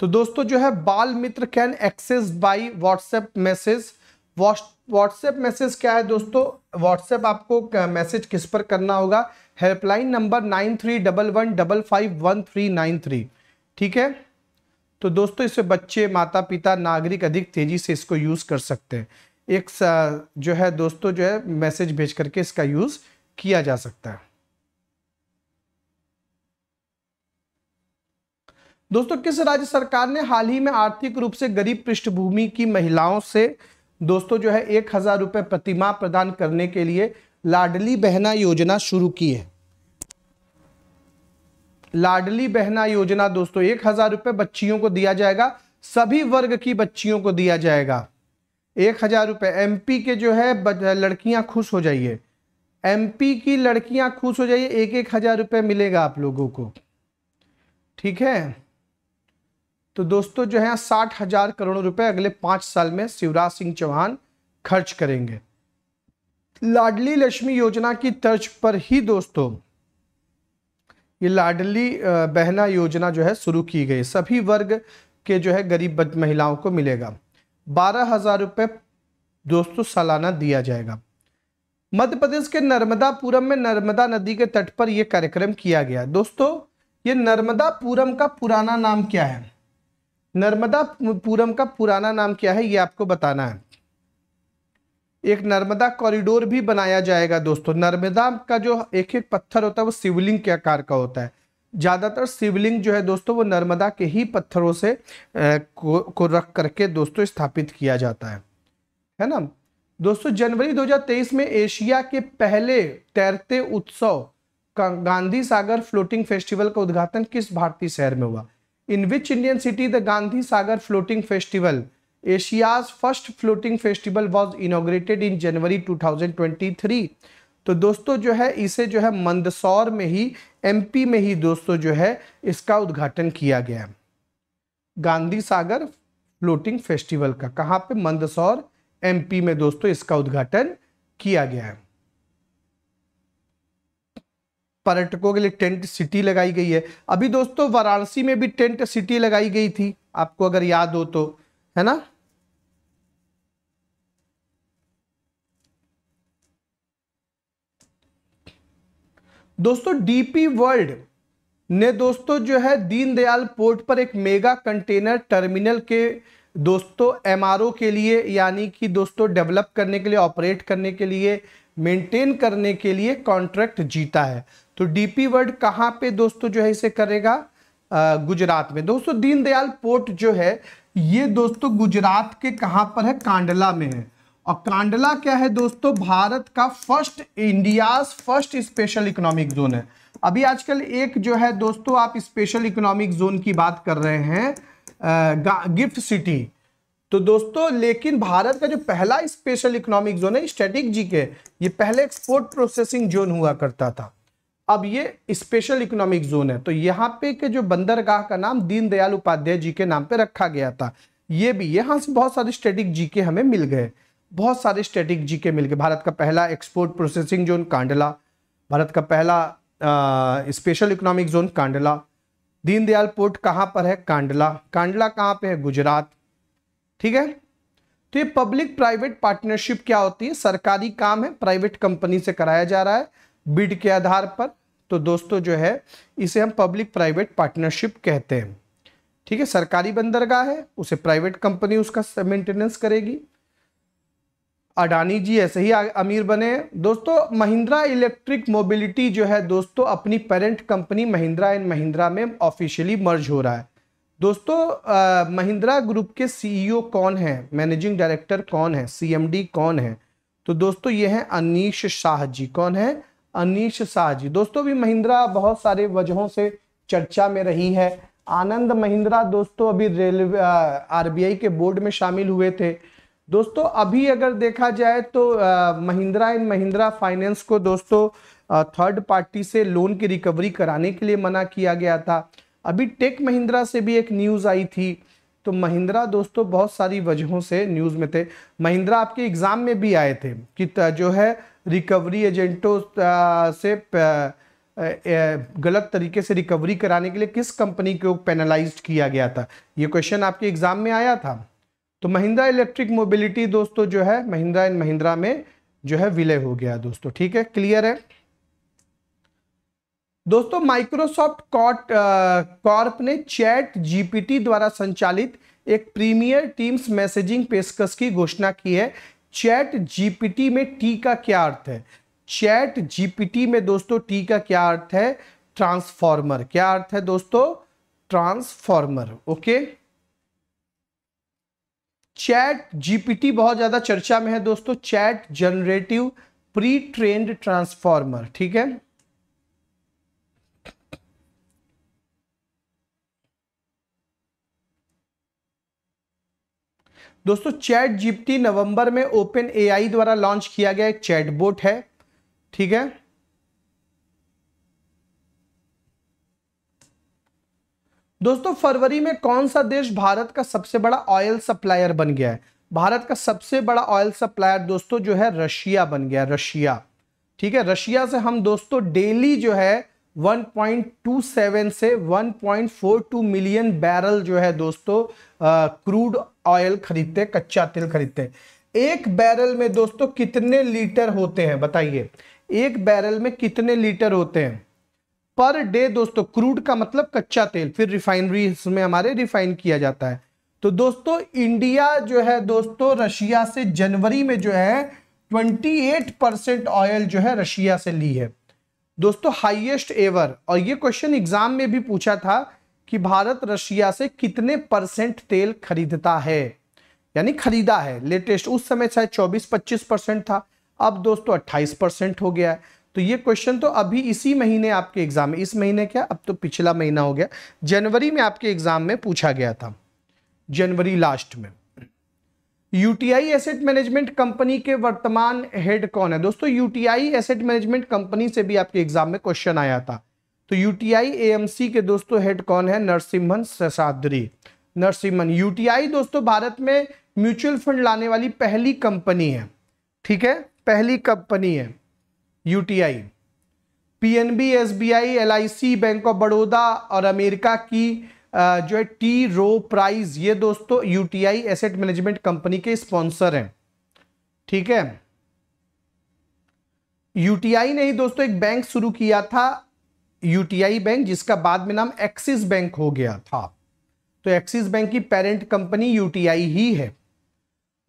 तो दोस्तों जो है Bal Mitra can access by WhatsApp message WhatsApp message क्या है दोस्तों व्हाट्सएप आपको मैसेज किस पर करना होगा helpline number nine three double one double five one three nine three ठीक है तो दोस्तों इसे बच्चे माता पिता नागरिक अधिक तेजी से इसको यूज कर सकते हैं एक जो है दोस्तों जो है मैसेज भेज करके इसका यूज़ किया जा सकता है दोस्तों किस राज्य सरकार ने हाल ही में आर्थिक रूप से गरीब पृष्ठभूमि की महिलाओं से दोस्तों जो है एक हजार रुपये प्रतिमा प्रदान करने के लिए लाडली बहना योजना शुरू की है लाडली बहना योजना दोस्तों एक हजार रुपये बच्चियों को दिया जाएगा सभी वर्ग की बच्चियों को दिया जाएगा एक हज़ार रुपये एमपी के जो है लड़कियां खुश हो जाइए एम की लड़कियां खुश हो जाइए एक एक हज़ार रुपये मिलेगा आप लोगों को ठीक है तो दोस्तों जो है साठ हज़ार करोड़ रुपए अगले पांच साल में शिवराज सिंह चौहान खर्च करेंगे लाडली लक्ष्मी योजना की तर्ज पर ही दोस्तों ये लाडली बहना योजना जो है शुरू की गई सभी वर्ग के जो है गरीब महिलाओं को मिलेगा बारह हज़ार रुपये दोस्तों सालाना दिया जाएगा मध्य प्रदेश के नर्मदापुरम में नर्मदा नदी के तट पर यह कार्यक्रम किया गया दोस्तों ये नर्मदापुरम का पुराना नाम क्या है नर्मदापुरम का पुराना नाम क्या है ये आपको बताना है एक नर्मदा कॉरिडोर भी बनाया जाएगा दोस्तों नर्मदा का जो एक एक पत्थर होता है वो शिवलिंग के आकार का होता है ज़्यादातर शिवलिंग जो है दोस्तों वो नर्मदा के ही पत्थरों से को, को रख करके दोस्तों स्थापित किया जाता है है ना दोस्तों जनवरी 2023 में एशिया के पहले तैरते उत्सव गांधी सागर फ्लोटिंग फेस्टिवल का उद्घाटन किस भारतीय शहर में हुआ in which Indian city the Gandhi Sagar floating festival Asia's first floating festival was inaugurated in January 2023 तो दोस्तों जो है इसे जो है मंदसौर में ही एमपी में ही दोस्तों जो है इसका उद्घाटन किया गया गांधी सागर फ्लोटिंग फेस्टिवल का कहां पे मंदसौर एमपी में दोस्तों इसका उद्घाटन किया गया है पर्यटकों के लिए टेंट सिटी लगाई गई है अभी दोस्तों वाराणसी में भी टेंट सिटी लगाई गई थी आपको अगर याद हो तो है ना दोस्तों डीपी वर्ल्ड ने दोस्तों जो है दीनदयाल पोर्ट पर एक मेगा कंटेनर टर्मिनल के दोस्तों एमआरओ के लिए यानी कि दोस्तों डेवलप करने के लिए ऑपरेट करने के लिए मेंटेन करने के लिए कॉन्ट्रैक्ट जीता है तो डीपी वर्ल्ड कहाँ पे दोस्तों जो है इसे करेगा गुजरात में दोस्तों दीनदयाल पोर्ट जो है ये दोस्तों गुजरात के कहाँ पर है कांडला में है और कांडला क्या है दोस्तों भारत का first India first special economic zone है अभी आजकल एक जो है दोस्तों आप स्पेशल इकोनॉमिक जोन की बात कर रहे हैं गिफ्ट सिटी तो दोस्तों लेकिन भारत का जो पहला स्पेशल इकोनॉमिक जोन है स्टेटिक जी के ये पहले एक्सपोर्ट प्रोसेसिंग जोन हुआ करता था अब ये स्पेशल इकोनॉमिक जोन है तो यहाँ पे के जो बंदरगाह का नाम दीनदयाल उपाध्याय जी के नाम पे रखा गया था ये भी यहाँ से बहुत सारे स्टेटिक जी के हमें मिल गए बहुत सारे स्टेटिक जी के मिलकर भारत का पहला export processing zone Kandla Bharat का पहला special economic zone Kandla Deendayal port कहाँ पर है कांडला कांडला कहाँ पे है गुजरात ठीक है तो ये पब्लिक प्राइवेट पार्टनरशिप क्या होती है सरकारी काम है प्राइवेट कंपनी से कराया जा रहा है बिड के आधार पर तो दोस्तों जो है इसे हम पब्लिक प्राइवेट पार्टनरशिप कहते हैं ठीक है सरकारी बंदरगाह है उसे प्राइवेट कंपनी उसका मेंटेनेंस करेगी अडानी जी ऐसे ही अमीर बने दोस्तों महिंद्रा इलेक्ट्रिक मोबिलिटी जो है दोस्तों अपनी parent company Mahindra and Mahindra में ऑफिशियली मर्ज हो रहा है दोस्तों महिंद्रा ग्रुप के सीईओ e कौन है मैनेजिंग डायरेक्टर कौन है सीएमडी कौन है तो दोस्तों ये हैं अनीश शाह जी कौन है अनीश शाह जी दोस्तों भी महिंद्रा बहुत सारे वजहों से चर्चा में रही है आनंद महिंद्रा दोस्तों अभी रेलवे आरबीआई के बोर्ड में शामिल हुए थे दोस्तों अभी अगर देखा जाए तो महिंद्रा एंड महिंद्रा फाइनेंस को दोस्तों थर्ड पार्टी से लोन की रिकवरी कराने के लिए मना किया गया था अभी टेक महिंद्रा से भी एक न्यूज़ आई थी तो महिंद्रा दोस्तों बहुत सारी वजहों से न्यूज़ में थे महिंद्रा आपके एग्ज़ाम में भी आए थे कि जो है रिकवरी एजेंटों से गलत तरीके से रिकवरी कराने के लिए किस कंपनी को पेनालाइज किया गया था ये क्वेश्चन आपके एग्ज़ाम में आया था तो महिंद्रा इलेक्ट्रिक मोबिलिटी दोस्तों जो है महिंद्रा एंड महिंद्रा में जो है विलय हो गया दोस्तों ठीक है क्लियर है दोस्तों माइक्रोसॉफ्ट कॉट कॉर्प ने चैट जीपीटी द्वारा संचालित एक प्रीमियर टीम्स मैसेजिंग पेशकश की घोषणा की है चैट जीपीटी में टी का क्या अर्थ है चैट जीपीटी में दोस्तों टी का क्या अर्थ है ट्रांसफॉर्मर क्या अर्थ है दोस्तों transformer okay okay? Chat GPT बहुत ज़्यादा चर्चा में है दोस्तों chat generative pre trained transformer ठीक है दोस्तों चैट जीपीटी नवंबर में ओपन एआई द्वारा लॉन्च किया गया एक चैटबोट है ठीक है दोस्तों फरवरी में कौन सा देश भारत का सबसे बड़ा ऑयल सप्लायर बन गया है भारत का सबसे बड़ा ऑयल सप्लायर दोस्तों जो है रशिया बन गया रशिया ठीक है रशिया से हम दोस्तों डेली जो है 1.27 से 1.42 मिलियन बैरल जो है दोस्तों क्रूड ऑयल खरीदते कच्चा तेल खरीदते एक बैरल में दोस्तों कितने लीटर होते हैं बताइए एक बैरल में कितने लीटर होते हैं पर डे दोस्तों क्रूड का मतलब कच्चा तेल फिर रिफाइनरी में हमारे रिफाइन किया जाता है तो दोस्तों इंडिया जो है दोस्तों रशिया से जनवरी में जो है 28 परसेंट ऑयल जो है रशिया से ली है दोस्तों हाईएस्ट एवर और ये क्वेश्चन एग्जाम में भी पूछा था कि भारत रशिया से कितने परसेंट तेल खरीदता है यानी खरीदा है लेटेस्ट उस समय शायद 24-25 परसेंट था अब दोस्तों 28 परसेंट हो गया है तो ये क्वेश्चन तो अभी इसी महीने आपके एग्जाम में इस महीने क्या अब तो पिछला महीना हो गया जनवरी में आपके एग्जाम में पूछा गया था जनवरी लास्ट में यूटीआई एसेट मैनेजमेंट कंपनी के वर्तमान हेड कौन है दोस्तों यूटीआई एसेट मैनेजमेंट कंपनी से भी आपके एग्जाम में क्वेश्चन आया था तो यूटीआई एएमसी के दोस्तों हेड कौन है नरसिम्हन ससादरी नरसिम्हन यूटीआई दोस्तों भारत में म्यूचुअल फंड लाने वाली पहली कंपनी है ठीक है पहली कंपनी है UTI PNB SBI LIC bank of Baroda और अमेरिका की जो है टी रो प्राइज ये दोस्तों यूटीआई एसेट मैनेजमेंट कंपनी के स्पॉन्सर हैं ठीक है यूटीआई ने ही दोस्तों एक बैंक शुरू किया था यूटीआई बैंक जिसका बाद में नाम एक्सिस बैंक हो गया था तो एक्सिस बैंक की पेरेंट कंपनी यूटीआई ही है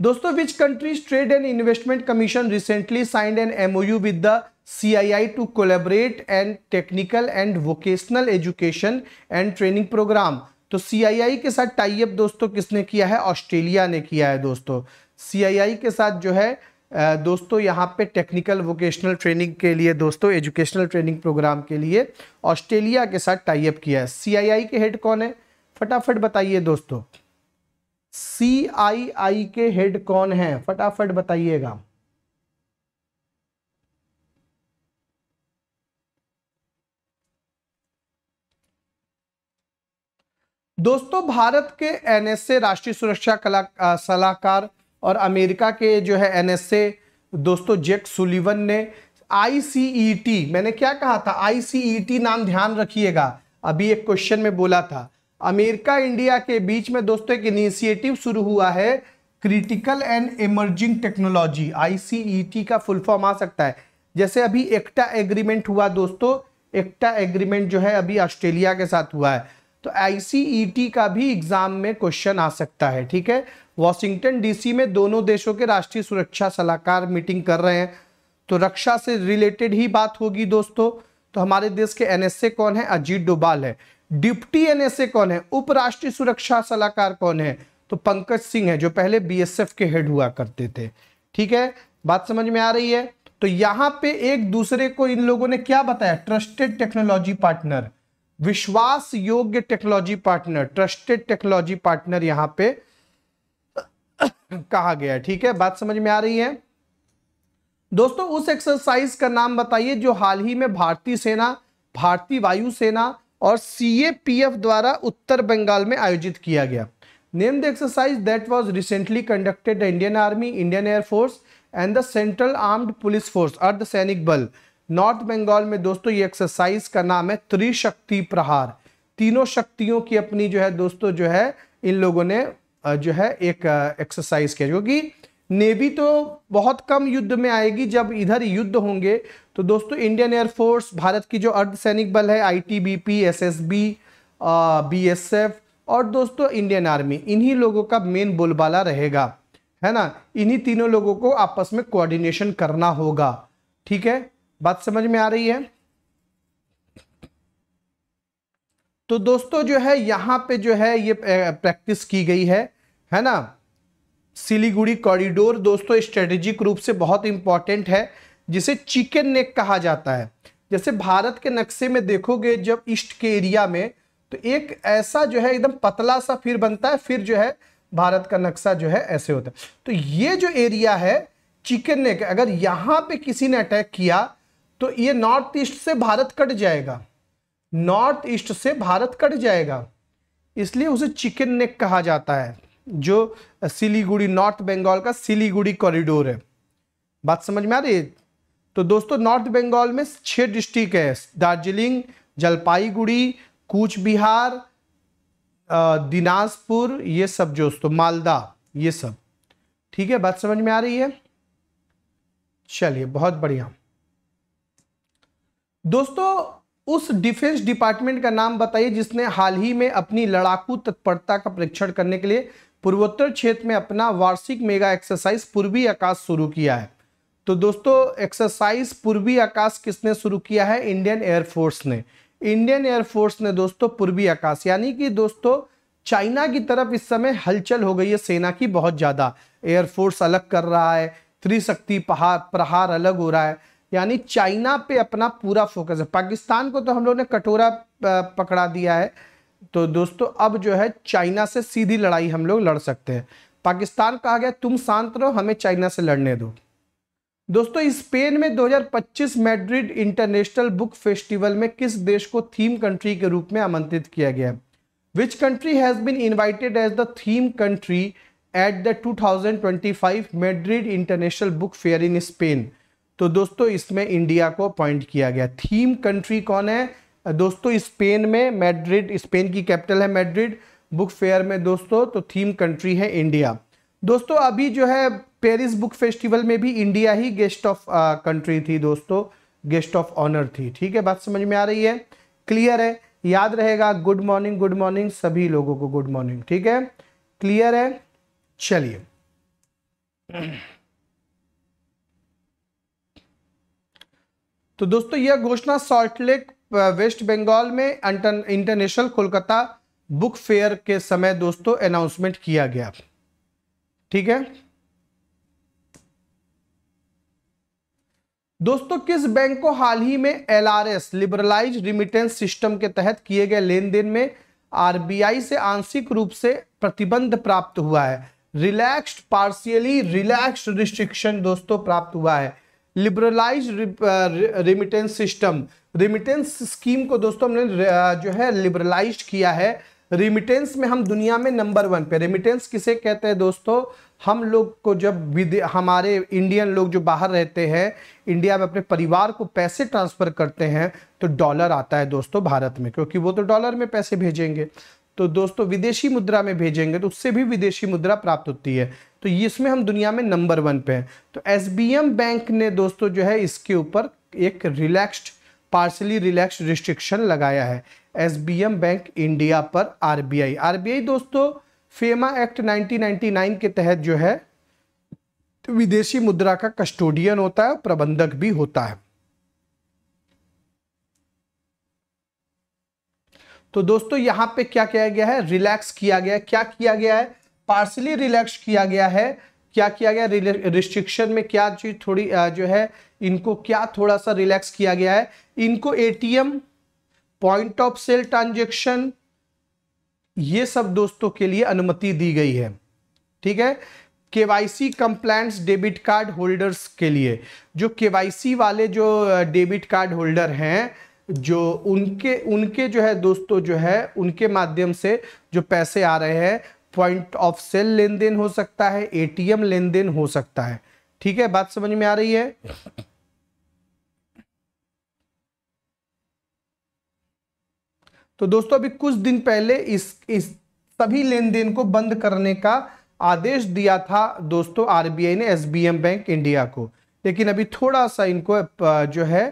दोस्तों which countries trade and investment commission recently signed an MoU with the CII to collaborate and technical and vocational education and training programme तो सीआईआई के साथ टाइप दोस्तों किसने किया है ऑस्ट्रेलिया ने किया है दोस्तों सीआईआई के साथ जो है दोस्तों यहाँ पे टेक्निकल वोकेशनल ट्रेनिंग के लिए दोस्तों एजुकेशनल ट्रेनिंग प्रोग्राम के लिए ऑस्ट्रेलिया के साथ टाइप किया है आई के हेड कौन है फटाफट बताइए दोस्तों सी आई आई के हेड कौन है फटाफट बताइएगा दोस्तों भारत के एनएसए राष्ट्रीय सुरक्षा कला सलाहकार और अमेरिका के जो है एनएसए दोस्तों जेक सुलिवन ने आईसीईटी e मैंने क्या कहा था आईसीईटी e नाम ध्यान रखिएगा अभी एक क्वेश्चन में बोला था अमेरिका इंडिया के बीच में दोस्तों एक इनिशिएटिव शुरू हुआ है critical and emerging technology ICET का फुल फॉर्म आ सकता है जैसे अभी एकटा एग्रीमेंट हुआ दोस्तों एकटा एग्रीमेंट जो है अभी ऑस्ट्रेलिया के साथ हुआ है तो आई e का भी एग्जाम में क्वेश्चन आ सकता है ठीक है वॉशिंगटन डीसी में दोनों देशों के राष्ट्रीय सुरक्षा सलाहकार मीटिंग कर रहे हैं तो रक्षा से रिलेटेड ही बात होगी दोस्तों तो हमारे देश के एनएसए कौन है अजीत डोभाल है डिप्टी एनएसए कौन है उपराष्ट्रीय सुरक्षा सलाहकार कौन है तो पंकज सिंह है जो पहले बीएसएफ के हेड हुआ करते थे ठीक है बात समझ में आ रही है तो यहां पे एक दूसरे को इन लोगों ने क्या बताया ट्रस्टेड टेक्नोलॉजी पार्टनर विश्वास योग्य technology partner trusted technology partner यहां पे कहा गया ठीक है बात समझ में आ रही है दोस्तों उस एक्सरसाइज का नाम बताइए जो हाल ही में भारतीय सेना भारतीय वायुसेना और सीएपीएफ द्वारा उत्तर बंगाल में आयोजित किया गया name the exercise that was recently conducted Indian army Indian air force and the central armed police force अर्ध सैनिक बल नॉर्थ बंगाल में दोस्तों ये एक्सरसाइज का नाम है त्रिशक्ति प्रहार तीनों शक्तियों की अपनी जो है दोस्तों जो है इन लोगों ने जो है एक एक्सरसाइज किया क्योंकि नेवी तो बहुत कम युद्ध में आएगी जब इधर युद्ध होंगे तो दोस्तों इंडियन एयरफोर्स भारत की जो अर्धसैनिक बल है आईटीबीपी एसएसबी बीएसएफ और दोस्तों इंडियन आर्मी इन्हीं लोगों का मेन बोलबाला रहेगा है ना इन्हीं तीनों लोगों को आपस में कोऑर्डिनेशन करना होगा ठीक है बात समझ में आ रही है तो दोस्तों जो है यहाँ पे जो है ये प्रैक्टिस की गई है है ना सिलीगुड़ी कॉरिडोर दोस्तों स्ट्रेटेजिक रूप से बहुत इंपॉर्टेंट है जिसे चिकन नेक कहा जाता है जैसे भारत के नक्शे में देखोगे जब ईस्ट के एरिया में तो एक ऐसा जो है एकदम पतला सा फिर बनता है फिर जो है भारत का नक्शा जो है ऐसे होता है तो ये जो एरिया है चिकन नेक अगर यहाँ पे किसी ने अटैक किया तो ये नॉर्थ ईस्ट से भारत कट जाएगा नॉर्थ ईस्ट से भारत कट जाएगा इसलिए उसे चिकन नेक कहा जाता है जो सिलीगुड़ी नॉर्थ बंगाल का सिलीगुड़ी कॉरिडोर है बात समझ में आ रही है तो दोस्तों नॉर्थ बंगाल में छह डिस्ट्रिक्ट है दार्जिलिंग जलपाईगुड़ी कूच बिहार दिनाजपुर ये सब जो दोस्तों मालदा ये सब ठीक है बात समझ में आ रही है चलिए बहुत बढ़िया दोस्तों उस डिफेंस डिपार्टमेंट का नाम बताइए जिसने हाल ही में अपनी लड़ाकू तत्परता का परीक्षण करने के लिए पूर्वोत्तर क्षेत्र में अपना वार्षिक मेगा एक्सरसाइज पूर्वी आकाश शुरू किया है तो दोस्तों एक्सरसाइज पूर्वी आकाश किसने शुरू किया है इंडियन एयरफोर्स ने इंडियन एयरफोर्स ने दोस्तों पूर्वी आकाश यानी कि दोस्तों चाइना की तरफ इस समय हलचल हो गई है सेना की बहुत ज़्यादा एयरफोर्स अलग कर रहा है त्रिशक्ति पहाड़ प्रहार अलग हो रहा है यानी चाइना पे अपना पूरा फोकस है पाकिस्तान को तो हम लोग ने कटोरा पकड़ा दिया है तो दोस्तों अब जो है चाइना से सीधी लड़ाई हम लोग लड़ सकते हैं पाकिस्तान कहा गया तुम शांत रहो हमें चाइना से लड़ने दो दोस्तों स्पेन में 2025 मैड्रिड इंटरनेशनल बुक फेस्टिवल में किस देश को थीम कंट्री के रूप में आमंत्रित किया गया which country has been invited as the theme country at the 2025 Madrid international book fair in Spain तो दोस्तों इसमें इंडिया को अपॉइंट किया गया थीम कंट्री कौन है दोस्तों स्पेन में मैड्रिड स्पेन की कैपिटल है मैड्रिड बुक फेयर में दोस्तों तो थीम कंट्री है इंडिया दोस्तों अभी जो है पेरिस बुक फेस्टिवल में भी इंडिया ही गेस्ट ऑफ कंट्री थी दोस्तों गेस्ट ऑफ ऑनर थी ठीक है बात समझ में आ रही है क्लियर है याद रहेगा गुड मॉर्निंग गुड मॉर्निंग सभी लोगों को गुड मॉर्निंग ठीक है क्लियर है चलिए तो दोस्तों यह घोषणा सॉल्टलेक वेस्ट बंगाल में इंटरनेशनल कोलकाता बुक फेयर के समय दोस्तों अनाउंसमेंट किया गया ठीक है दोस्तों किस बैंक को हाल ही में L R S liberalise remittance system के तहत किए गए लेन देन में आरबीआई से आंशिक रूप से प्रतिबंध प्राप्त हुआ है रिलैक्स्ड पार्शियली रिलैक्स्ड रिस्ट्रिक्शन दोस्तों प्राप्त हुआ है liberalise remittance system remittance scheme को दोस्तों हमने uh, जो है लिबरलाइज किया है रिमिटेंस में हम दुनिया में नंबर वन पे रिमिटेंस किसे कहते हैं दोस्तों हम लोग को जब विदे हमारे इंडियन लोग जो बाहर रहते हैं इंडिया में अपने परिवार को पैसे ट्रांसफ़र करते हैं तो डॉलर आता है दोस्तों भारत में क्योंकि वो तो डॉलर में पैसे भेजेंगे तो दोस्तों विदेशी मुद्रा में भेजेंगे तो उससे भी विदेशी मुद्रा प्राप्त होती है तो इसमें हम दुनिया में नंबर वन पे हैं तो एस बैंक ने दोस्तों जो है इसके ऊपर एक रिलैक्स्ड पार्सली रिलैक्स रिस्ट्रिक्शन लगाया है एस बैंक इंडिया पर आर बी दोस्तों फेमा एक्ट 1999 के तहत जो है विदेशी मुद्रा का कस्टोडियन होता है प्रबंधक भी होता है तो दोस्तों यहां पे क्या किया गया है रिलैक्स किया गया क्या किया गया है पार्सली रिलैक्स किया गया है क्या किया गया रिस्ट्रिक्शन में क्या चीज थोड़ी जो है इनको क्या थोड़ा सा रिलैक्स किया गया है इनको ATM point of sale transaction ये सब दोस्तों के लिए अनुमति दी गई है ठीक है KYC compliance debit card holders के लिए जो केवाईसी वाले जो डेबिट कार्ड होल्डर हैं जो उनके उनके जो है दोस्तों जो है उनके माध्यम से जो पैसे आ रहे हैं पॉइंट ऑफ सेल लेन देन हो सकता है एटीएम लेन देन हो सकता है ठीक है बात समझ में आ रही है तो दोस्तों अभी कुछ दिन पहले इस इस सभी लेन देन को बंद करने का आदेश दिया था दोस्तों आरबीआई ने एसबीएम बैंक इंडिया को लेकिन अभी थोड़ा सा इनको जो है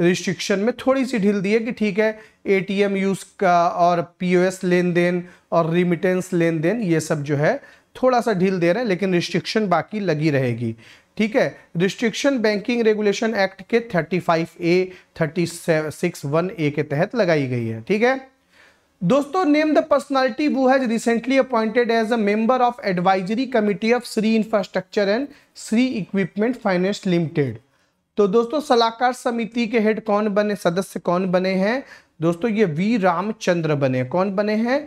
रिस्ट्रिक्शन में थोड़ी सी ढील दी है कि ठीक है एटीएम यूज़ का और पीओएस लेन देन और रिमिटेंस लेन देन ये सब जो है थोड़ा सा ढील दे रहे हैं लेकिन रिस्ट्रिक्शन बाकी लगी रहेगी ठीक है रिस्ट्रिक्शन बैंकिंग रेगुलेशन एक्ट के 35 ए 36 वन ए के तहत लगाई गई है ठीक है दोस्तों name the personality who has recently appointed as a member of advisory committee of Shri infrastructure and Shri equipment finance limited तो दोस्तों सलाहकार समिति के हेड कौन बने सदस्य कौन बने हैं दोस्तों ये वी रामचंद्र बने कौन बने हैं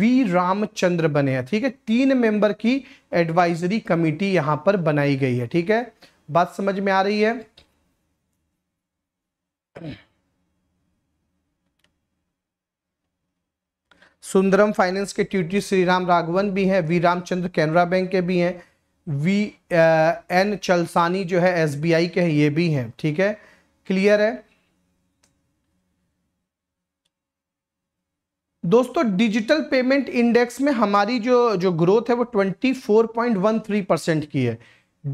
वी रामचंद्र बने हैं ठीक है तीन मेंबर की एडवाइजरी कमिटी यहां पर बनाई गई है ठीक है बात समझ में आ रही है सुंदरम फाइनेंस के ट्यूटी श्री राम राघवन भी हैं वी रामचंद्र कैनरा बैंक के भी हैं वी एन चलसानी जो है एसबीआई के हैं ये भी हैं ठीक है क्लियर है दोस्तों डिजिटल पेमेंट इंडेक्स में हमारी जो जो ग्रोथ है वो 24.13 परसेंट की है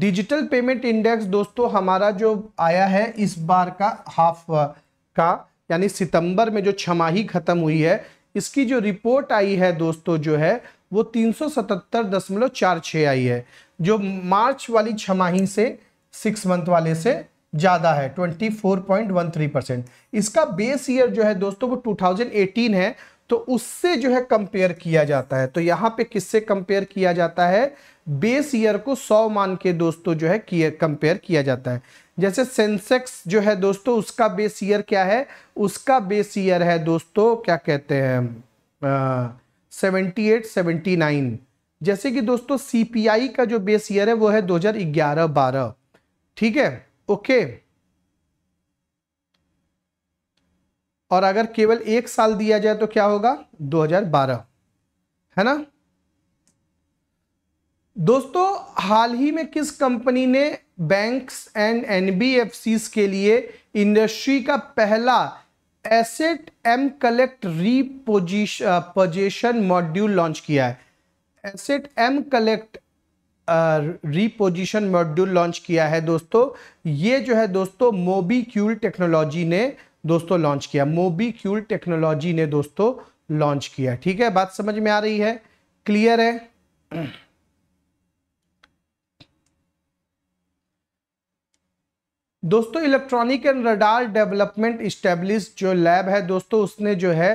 डिजिटल पेमेंट इंडेक्स दोस्तों हमारा जो आया है इस बार का हाफ का यानी सितंबर में जो छमाही खत्म हुई है इसकी जो रिपोर्ट आई है दोस्तों जो है वो तीन आई है जो मार्च वाली छमाही से सिक्स मंथ वाले से ज़्यादा है 24.13 परसेंट इसका बेस ईयर जो है दोस्तों वो 2018 है तो उससे जो है कंपेयर किया जाता है तो यहां पे किससे कंपेयर किया जाता है बेस ईयर को 100 मान के दोस्तों जो है कंपेयर किया जाता है जैसे सेंसेक्स जो है दोस्तों उसका बेस ईयर क्या है उसका बेस ईयर है दोस्तों क्या कहते हैं सेवेंटी एट सेवेंटी नाइन जैसे कि दोस्तों सीपीआई का जो बेस ईयर है वो है दो हजार ग्यारह बारह ठीक है ओके और अगर केवल एक साल दिया जाए तो क्या होगा दो हजार बारह है ना दोस्तों हाल ही में किस कंपनी ने बैंक्स एंड एनबीएफसीस के लिए इंडस्ट्री का पहला asset M collect position module launch किया है asset M collect reposition module launch किया है दोस्तों ये जो है दोस्तों मोबीक्यूल टेक्नोलॉजी ने दोस्तों लॉन्च किया मोबीक्यूल टेक्नोलॉजी ने दोस्तों लॉन्च किया ठीक है बात समझ में आ रही है क्लियर है दोस्तों electronic and radar development establish जो लैब है दोस्तों उसने जो है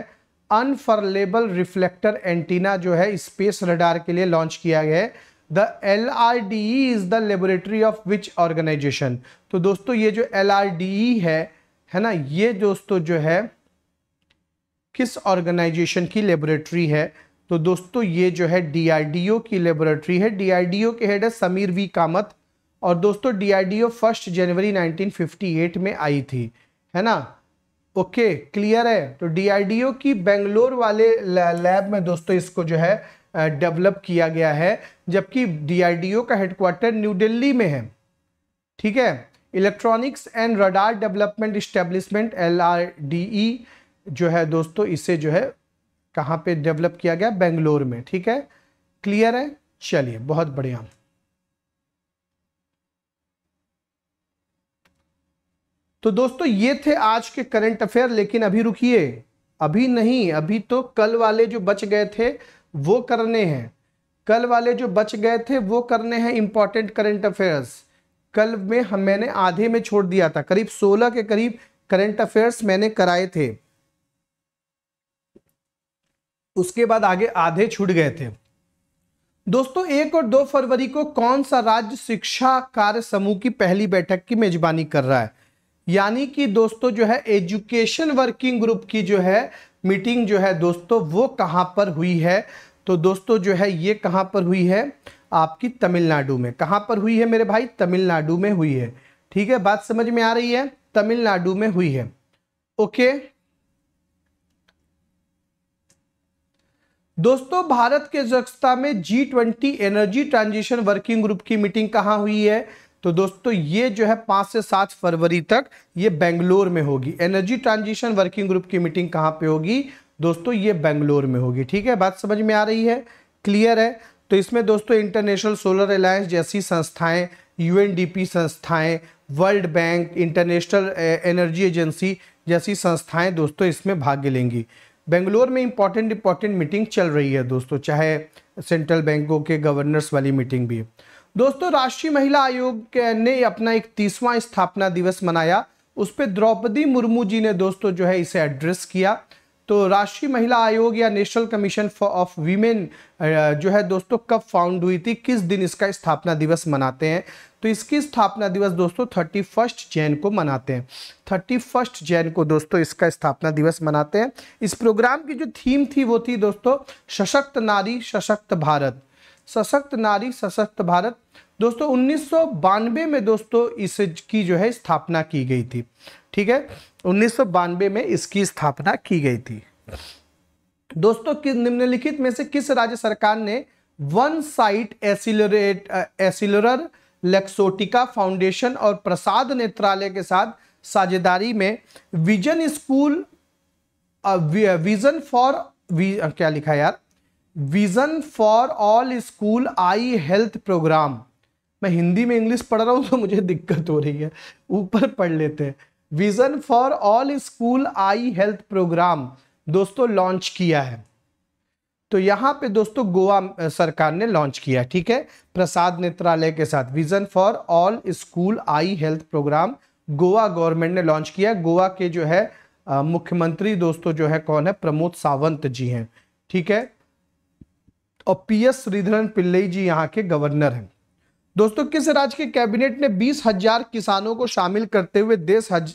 अनफरलेबल रिफ्लेक्टर एंटीना जो है स्पेस रडार के लिए लॉन्च किया गया है the L R D E is the laboratory of which organisation तो दोस्तों ये जो एल आर डी ई है है ना ये दोस्तों जो है किस ऑर्गेनाइजेशन की लेबोरेटरी है तो दोस्तों ये जो है डी डी आर ओ की लेबोरेटरी है डी डी आर ओ के हेड है समीर वी कामत और दोस्तों डीआरडीओ फर्स्ट जनवरी 1958 में आई थी है ना ओके क्लियर है तो डीआरडीओ की बेंगलोर वाले लैब में दोस्तों इसको जो है डेवलप किया गया है जबकि डीआरडीओ का हेडक्वार्टर न्यू दिल्ली में है ठीक है electronics and radar development establishment L जो है दोस्तों इसे जो है कहाँ पे डेवलप किया गया बेंगलोर में ठीक है क्लियर है चलिए बहुत बढ़िया तो दोस्तों ये थे आज के करंट अफेयर लेकिन अभी रुकिए अभी नहीं अभी तो कल वाले जो बच गए थे वो करने हैं कल वाले जो बच गए थे वो करने हैं इंपॉर्टेंट करंट अफेयर्स कल में हम मैंने आधे में छोड़ दिया था करीब 16 के करीब करंट अफेयर्स मैंने कराए थे उसके बाद आगे आधे छूट गए थे दोस्तों एक और दो फरवरी को कौन सा राज्य शिक्षा कार्य समूह की पहली बैठक की मेजबानी कर रहा है यानी कि दोस्तों जो है एजुकेशन वर्किंग ग्रुप की जो है मीटिंग जो है दोस्तों वो कहाँ पर हुई है तो दोस्तों जो है ये कहाँ पर हुई है आपकी तमिलनाडु में कहाँ पर हुई है मेरे भाई तमिलनाडु में हुई है ठीक है बात समझ में आ रही है तमिलनाडु में हुई है ओके दोस्तों भारत के अध्यक्षता में G twenty energy transition working group की मीटिंग कहाँ हुई है तो दोस्तों ये जो है पाँच से सात फरवरी तक ये बेंगलोर में होगी एनर्जी ट्रांजिशन वर्किंग ग्रुप की मीटिंग कहाँ पे होगी दोस्तों ये बेंगलोर में होगी ठीक है बात समझ में आ रही है क्लियर है तो इसमें दोस्तों इंटरनेशनल सोलर अलायंस जैसी संस्थाएं यूएनडीपी संस्थाएं world bank international energy agency जैसी संस्थाएं दोस्तों इसमें भाग लेंगी बेंगलोर में इंपॉर्टेंट इंपॉर्टेंट मीटिंग चल रही है दोस्तों चाहे सेंट्रल बैंकों के गवर्नर्स वाली मीटिंग भी है दोस्तों राष्ट्रीय महिला आयोग ने अपना एक तीसवां स्थापना दिवस मनाया उस पर द्रौपदी मुर्मू जी ने दोस्तों जो है इसे एड्रेस किया तो राष्ट्रीय महिला आयोग या national commission for of women जो है दोस्तों कब फाउंड हुई थी किस दिन इसका स्थापना दिवस मनाते हैं तो इसकी स्थापना दिवस दोस्तों थर्टी फर्स्ट जैन को मनाते हैं थर्टी फर्स्ट जैन को दोस्तों इसका स्थापना दिवस मनाते हैं इस प्रोग्राम की जो थीम थी वो थी दोस्तों सशक्त नारी सशक्त भारत सशक्त नारी सशक्त भारत दोस्तों उन्नीस में दोस्तों इसकी जो है स्थापना की गई थी ठीक है उन्नीस में इसकी स्थापना की गई थी दोस्तों किस निम्नलिखित में से किस राज्य सरकार ने वन साइट एसिलरेट एसिलर लेक्सोटिका फाउंडेशन और प्रसाद नेत्रालय के साथ साझेदारी में विजन स्कूल विजन फॉर क्या लिखा यार vision for all school eye health programme मैं हिंदी में इंग्लिश पढ़ रहा हूँ तो मुझे दिक्कत हो रही है ऊपर पढ़ लेते हैं vision for all school eye health programme दोस्तों लॉन्च किया है तो यहाँ पे दोस्तों गोवा सरकार ने लॉन्च किया ठीक है प्रसाद नेत्रालय के साथ vision for all school eye health programme Goa government ने लॉन्च किया गोवा के जो है मुख्यमंत्री दोस्तों जो है कौन है प्रमोद सावंत जी हैं ठीक है और पी एस श्रीधरन पिल्लई जी यहाँ के गवर्नर हैं दोस्तों किस राज्य के कैबिनेट ने बीस हजार किसानों को शामिल करते हुए देश हज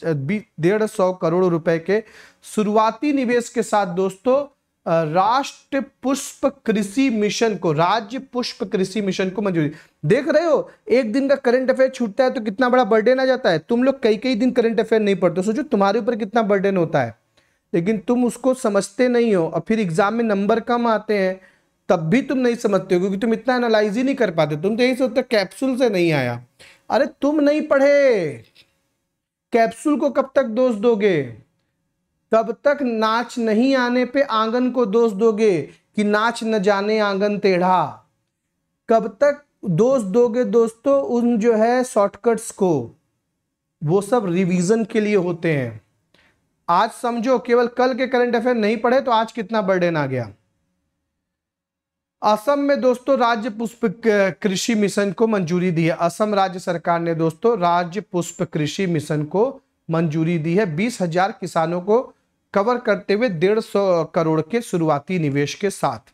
डेढ़ सौ करोड़ रुपए के शुरुआती निवेश के साथ दोस्तों राष्ट्र पुष्प कृषि मिशन को राज्य पुष्प कृषि मिशन को मंजूरी देख रहे हो एक दिन का करंट अफेयर छूटता है तो कितना बड़ा बर्डन आ जाता है तुम लोग कई कई दिन करंट अफेयर नहीं पढ़ते सोचो तुम्हारे ऊपर कितना बर्डन होता है लेकिन तुम उसको समझते नहीं हो और फिर एग्जाम में नंबर कम आते हैं तब भी तुम नहीं समझते हो क्योंकि तुम इतना एनालाइज ही नहीं कर पाते तुम तो यही सोचते कैप्सूल से नहीं आया अरे तुम नहीं पढ़े कैप्सूल को कब तक दोष दोगे तब तक नाच नहीं आने पे आंगन को दोष दोगे कि नाच न जाने आंगन टेढ़ा कब तक दोष दोगे दोस्तों उन जो है शॉर्टकट्स को वो सब रिवीजन के लिए होते हैं आज समझो केवल कल के करंट अफेयर नहीं पढ़े तो आज कितना बर्डन आ गया असम में दोस्तों राज्य पुष्प कृषि मिशन को मंजूरी दी है असम राज्य सरकार ने दोस्तों राज्य पुष्प कृषि मिशन को मंजूरी दी है बीस हजार किसानों को कवर करते हुए डेढ़ सौ करोड़ के शुरुआती निवेश के साथ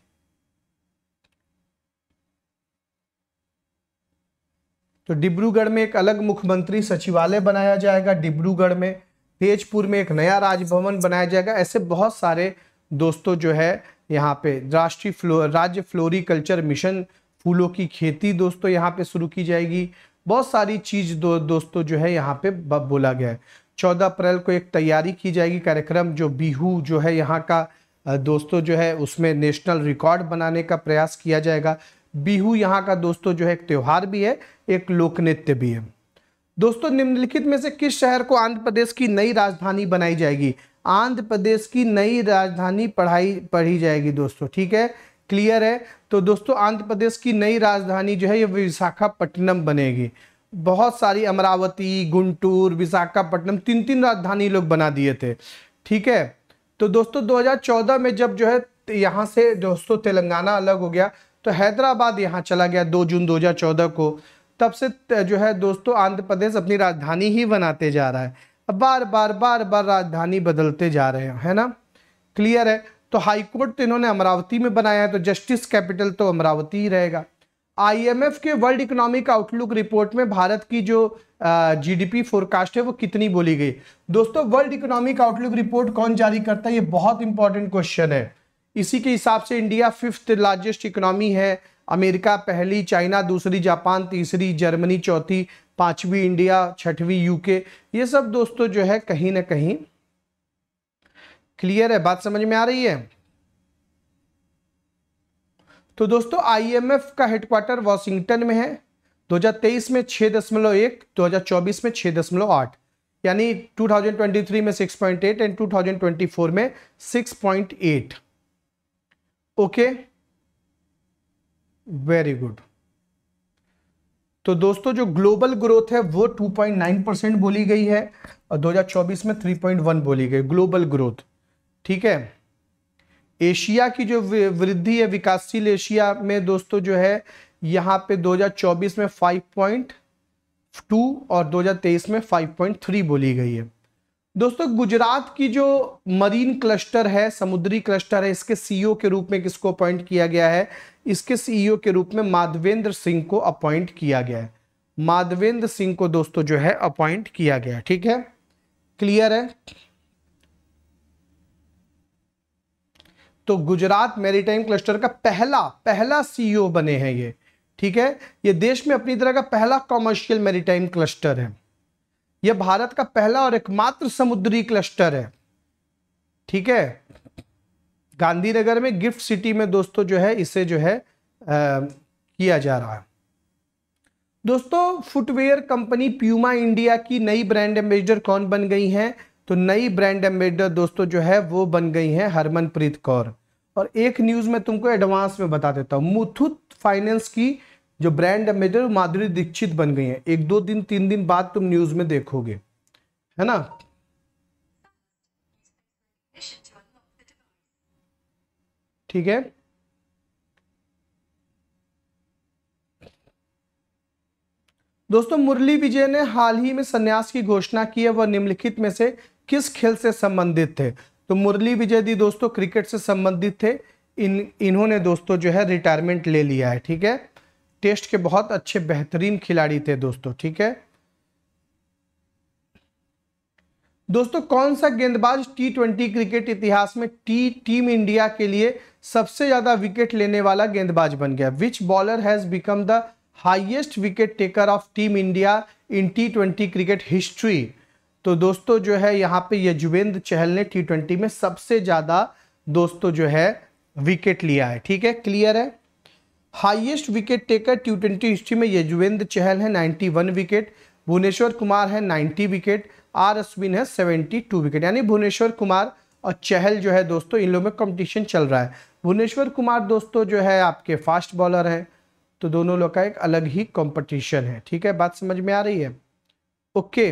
तो डिब्रूगढ़ में एक अलग मुख्यमंत्री सचिवालय बनाया जाएगा डिब्रूगढ़ में तेजपुर में एक नया राजभवन बनाया जाएगा ऐसे बहुत सारे दोस्तों जो है यहाँ पे राष्ट्रीय फ्लो राज्य फ्लोरिकल्चर मिशन फूलों की खेती दोस्तों यहाँ पे शुरू की जाएगी बहुत सारी चीज़ दो दोस्तों जो है यहाँ पे बोला गया है चौदह अप्रैल को एक तैयारी की जाएगी कार्यक्रम जो बिहू जो है यहाँ का दोस्तों जो है उसमें नेशनल रिकॉर्ड बनाने का प्रयास किया जाएगा बिहू यहाँ का दोस्तों जो है एक त्यौहार भी है एक लोक नृत्य भी है दोस्तों निम्नलिखित में से किस शहर को आंध्र प्रदेश की नई राजधानी बनाई जाएगी आंध्र प्रदेश की नई राजधानी पढ़ाई पढ़ी जाएगी दोस्तों ठीक है क्लियर है तो दोस्तों आंध्र प्रदेश की नई राजधानी जो है ये विशाखापट्टनम बनेगी बहुत सारी अमरावती गुंटूर विशाखापट्टनम तीन तीन राजधानी लोग बना दिए थे ठीक है तो दोस्तों 2014 में जब जो है यहाँ से दोस्तों तेलंगाना अलग हो गया तो हैदराबाद यहाँ चला गया 2 जून 2014 को तब से जो है दोस्तों आंध्र प्रदेश अपनी राजधानी ही बनाते जा रहा है अब बार बार बार बार राजधानी बदलते जा रहे हैं है ना क्लियर है तो हाईकोर्ट तो इन्होंने अमरावती में बनाया है तो जस्टिस कैपिटल तो अमरावती ही रहेगा आईएमएफ के वर्ल्ड इकोनॉमिक आउटलुक रिपोर्ट में भारत की जो जीडीपी फोरकास्ट है वो कितनी बोली गई दोस्तों वर्ल्ड इकोनॉमिक आउटलुक रिपोर्ट कौन जारी करता है ये बहुत इंपॉर्टेंट क्वेश्चन है इसी के हिसाब से इंडिया फिफ्थ लार्जेस्ट इकोनॉमी है अमेरिका पहली चाइना दूसरी जापान तीसरी जर्मनी चौथी पांचवी इंडिया छठवीं यूके ये सब दोस्तों जो है कहीं ना कहीं क्लियर है बात समझ में आ रही है तो दोस्तों आईएमएफ का हेडक्वार्टर वॉशिंगटन में है 2023 में 6.1 2024 में 6.8 यानी 2023 में 6.8 एंड 2024 में 6.8 ओके okay? वेरी गुड तो दोस्तों जो ग्लोबल ग्रोथ है वो 2.9 परसेंट बोली गई है और 2024 में 3.1 बोली गई ग्लोबल ग्रोथ ठीक है एशिया की जो वृद्धि है विकासशील एशिया में दोस्तों जो है यहाँ पे 2024 में 5.2 और 2023 में 5.3 बोली गई है दोस्तों गुजरात की जो मरीन क्लस्टर है समुद्री क्लस्टर है इसके सीईओ e के रूप में किसको अपॉइंट किया गया है इसके सीईओ e के रूप में माधवेंद्र सिंह को अपॉइंट किया गया है माधवेंद्र सिंह को दोस्तों जो है अपॉइंट किया गया ठीक है क्लियर है तो गुजरात मैरीटाइम क्लस्टर का पहला पहला सीईओ e बने हैं ये ठीक है ये देश में अपनी तरह का पहला कॉमर्शियल मैरीटाइम क्लस्टर है यह भारत का पहला और एकमात्र समुद्री क्लस्टर है ठीक है गांधीनगर में गिफ्ट सिटी में दोस्तों जो है इसे जो है आ, किया जा रहा है दोस्तों फुटवेयर कंपनी प्यूमा इंडिया की नई ब्रांड एम्बेसडर कौन बन गई हैं तो नई ब्रांड एम्बेसडर दोस्तों जो है वो बन गई हैं हरमनप्रीत कौर और एक न्यूज़ में तुमको एडवांस में बता देता हूँ मुथुत फाइनेंस की जो ब्रांड एम्बेसडर माधुरी दीक्षित बन गई हैं एक दो दिन तीन दिन बाद तुम न्यूज़ में देखोगे है ना ठीक है दोस्तों मुरली विजय ने हाल ही में संन्यास की घोषणा की है वह निम्नलिखित में से किस खेल से संबंधित थे तो मुरली विजय दी दोस्तों क्रिकेट से संबंधित थे इन इन्होंने दोस्तों जो है रिटायरमेंट ले लिया है ठीक है टेस्ट के बहुत अच्छे बेहतरीन खिलाड़ी थे दोस्तों ठीक है दोस्तों कौन सा गेंदबाज टी ट्वेंटी क्रिकेट इतिहास में टी टीम इंडिया के लिए सबसे ज़्यादा विकेट लेने वाला गेंदबाज बन गया which bowler has become the highest wicket taker of team India in T twenty cricket history तो दोस्तों जो है यहाँ पे यजुवेंद्र चहल ने टी ट्वेंटी में सबसे ज़्यादा दोस्तों जो है विकेट लिया है ठीक है क्लियर है highest wicket taker T twenty history में यजुवेंद्र चहल है वन विकेट भुवनेश्वर कुमार है नाइन्टी विकेट आर अश्विन है सेवेंटी टू विकेट यानी भुवनेश्वर कुमार और चहल जो है दोस्तों इन लोगों में कंपटीशन चल रहा है भुवनेश्वर कुमार दोस्तों जो है आपके फास्ट बॉलर हैं तो दोनों लोग का एक अलग ही कंपटीशन है ठीक है बात समझ में आ रही है ओके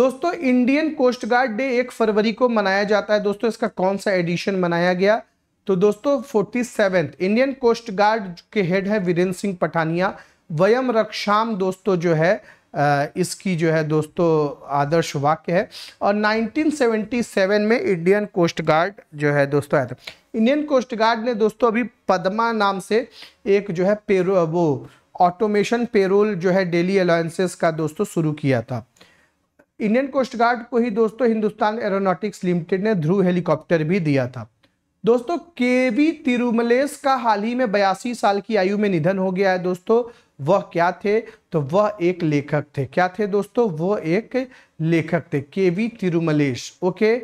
दोस्तों इंडियन कोस्ट गार्ड डे एक फरवरी को मनाया जाता है दोस्तों इसका कौन सा एडिशन मनाया गया तो दोस्तों forty seventh Indian coast guard के हेड है वीरेंद्र सिंह पठानिया वयम रक्षाम दोस्तों जो है इसकी जो है दोस्तों आदर्श वाक्य है और 1977 में इंडियन कोस्ट गार्ड जो है दोस्तों आया था इंडियन कोस्ट गार्ड ने दोस्तों अभी पद्मा नाम से एक जो है पेरो वो ऑटोमेशन पेरोल जो है डेली अलाउंसेस का दोस्तों शुरू किया था इंडियन कोस्ट गार्ड को ही दोस्तों हिंदुस्तान एरोनॉटिक्स लिमिटेड ने ध्रुव हेलीकॉप्टर भी दिया था दोस्तों के वी तिरुमलेस का हाल ही में बयासी साल की आयु में निधन हो गया है दोस्तों वह क्या थे तो वह एक लेखक थे क्या थे दोस्तों वह एक लेखक थे के वी तिरुमलेश ओके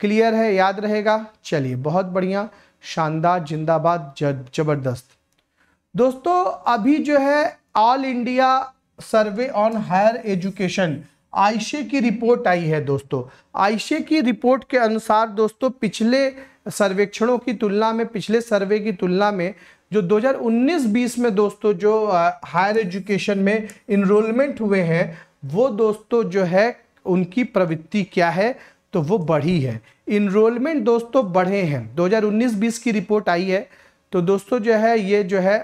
क्लियर है याद रहेगा चलिए बहुत बढ़िया शानदार जिंदाबाद जबरदस्त दोस्तों अभी जो है all India survey on higher education AISHE की रिपोर्ट आई है दोस्तों आयशे की रिपोर्ट के अनुसार दोस्तों पिछले सर्वेक्षणों की तुलना में पिछले सर्वे की तुलना में जो 2019-20 में दोस्तों जो हायर एजुकेशन में इनरोलमेंट हुए हैं वो दोस्तों जो है उनकी प्रवृत्ति क्या है तो वो बढ़ी है इनरोलमेंट दोस्तों बढ़े हैं 2019-20 की रिपोर्ट आई है तो दोस्तों जो है ये जो है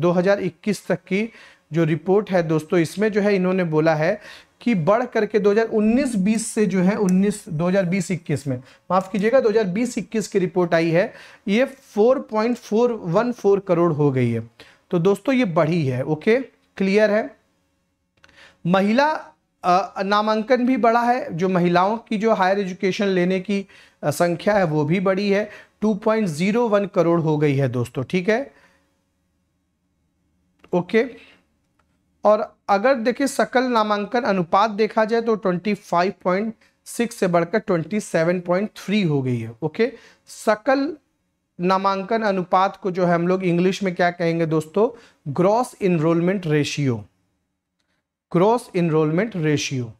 2021 तक की जो रिपोर्ट है दोस्तों इसमें जो है इन्होंने बोला है कि बढ़ करके 2019-20 से जो है 19 2020-21 में माफ़ कीजिएगा 2020-21 की रिपोर्ट आई है ये 4.414 करोड़ हो गई है तो दोस्तों ये बढ़ी है ओके क्लियर है महिला नामांकन भी बढ़ा है जो महिलाओं की जो हायर एजुकेशन लेने की संख्या है वो भी बढ़ी है 2.01 करोड़ हो गई है दोस्तों ठीक है ओके okay. और अगर देखिए सकल नामांकन अनुपात देखा जाए तो 25.6 से बढ़कर 27.3 हो गई है ओके सकल नामांकन अनुपात को जो है हम लोग इंग्लिश में क्या कहेंगे दोस्तों gross enrolment ratio gross enrolment ratio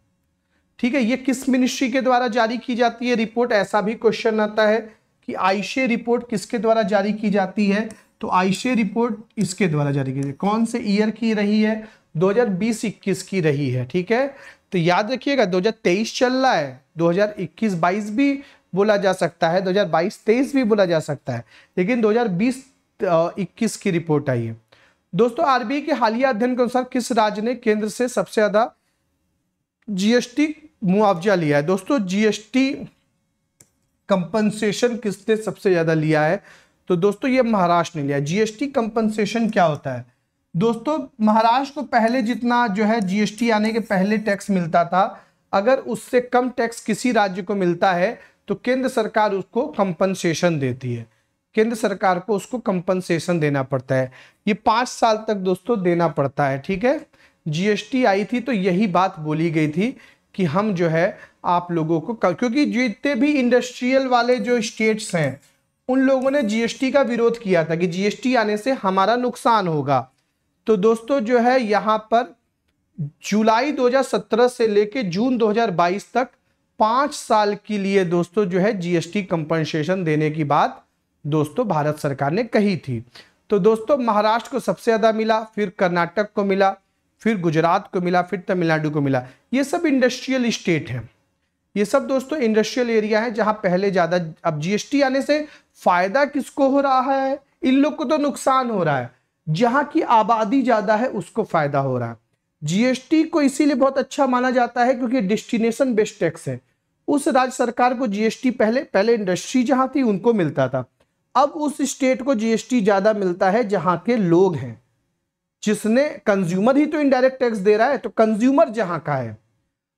ठीक है ये किस मिनिस्ट्री के द्वारा जारी की जाती है रिपोर्ट ऐसा भी क्वेश्चन आता है कि आयशे रिपोर्ट किसके द्वारा जारी की जाती है तो आयशे रिपोर्ट इसके द्वारा जारी की जाती है कौन से ईयर की रही है दो हजार की रही है ठीक है तो याद रखिएगा 2023 चल रहा है 2021-22 भी बोला जा सकता है 2022-23 भी बोला जा सकता है लेकिन 2020-21 की रिपोर्ट आई है दोस्तों आरबीआई के हालिया अध्ययन के अनुसार किस राज्य ने केंद्र से सबसे ज्यादा जीएसटी मुआवजा लिया है दोस्तों जीएसटी कंपनसेशन किसने सबसे ज्यादा लिया है तो दोस्तों ये महाराष्ट्र ने लिया जीएसटी कंपनसेशन क्या होता है दोस्तों महाराष्ट्र को पहले जितना जो है जीएसटी आने के पहले टैक्स मिलता था अगर उससे कम टैक्स किसी राज्य को मिलता है तो केंद्र सरकार उसको कंपनसेशन देती है केंद्र सरकार को उसको कंपनसेशन देना पड़ता है ये पाँच साल तक दोस्तों देना पड़ता है ठीक है जीएसटी आई थी तो यही बात बोली गई थी कि हम जो है आप लोगों को क्योंकि जितने भी इंडस्ट्रियल वाले जो स्टेट्स हैं उन लोगों ने जीएसटी का विरोध किया था कि जीएसटी आने से हमारा नुकसान होगा तो दोस्तों जो है यहां पर जुलाई 2017 से लेके जून 2022 तक पांच साल के लिए दोस्तों जो है जीएसटी कंपनसेशन देने की बात दोस्तों भारत सरकार ने कही थी तो दोस्तों महाराष्ट्र को सबसे ज़्यादा मिला फिर कर्नाटक को मिला फिर गुजरात को मिला फिर तमिलनाडु को मिला ये सब इंडस्ट्रियल स्टेट हैं ये सब दोस्तों इंडस्ट्रियल एरिया है जहां पहले ज़्यादा अब जीएसटी आने से फ़ायदा किसको हो रहा है इन लोग को तो नुकसान हो रहा है जहां की आबादी ज्यादा है उसको फायदा हो रहा है जीएसटी को इसीलिए बहुत अच्छा माना जाता है क्योंकि डेस्टिनेशन बेस्ड टैक्स है उस राज्य सरकार को जीएसटी पहले पहले इंडस्ट्री जहां थी उनको मिलता था अब उस स्टेट को जीएसटी ज्यादा मिलता है जहां के लोग हैं जिसने कंज्यूमर ही तो इनडायरेक्ट टैक्स दे रहा है तो कंज्यूमर जहां का है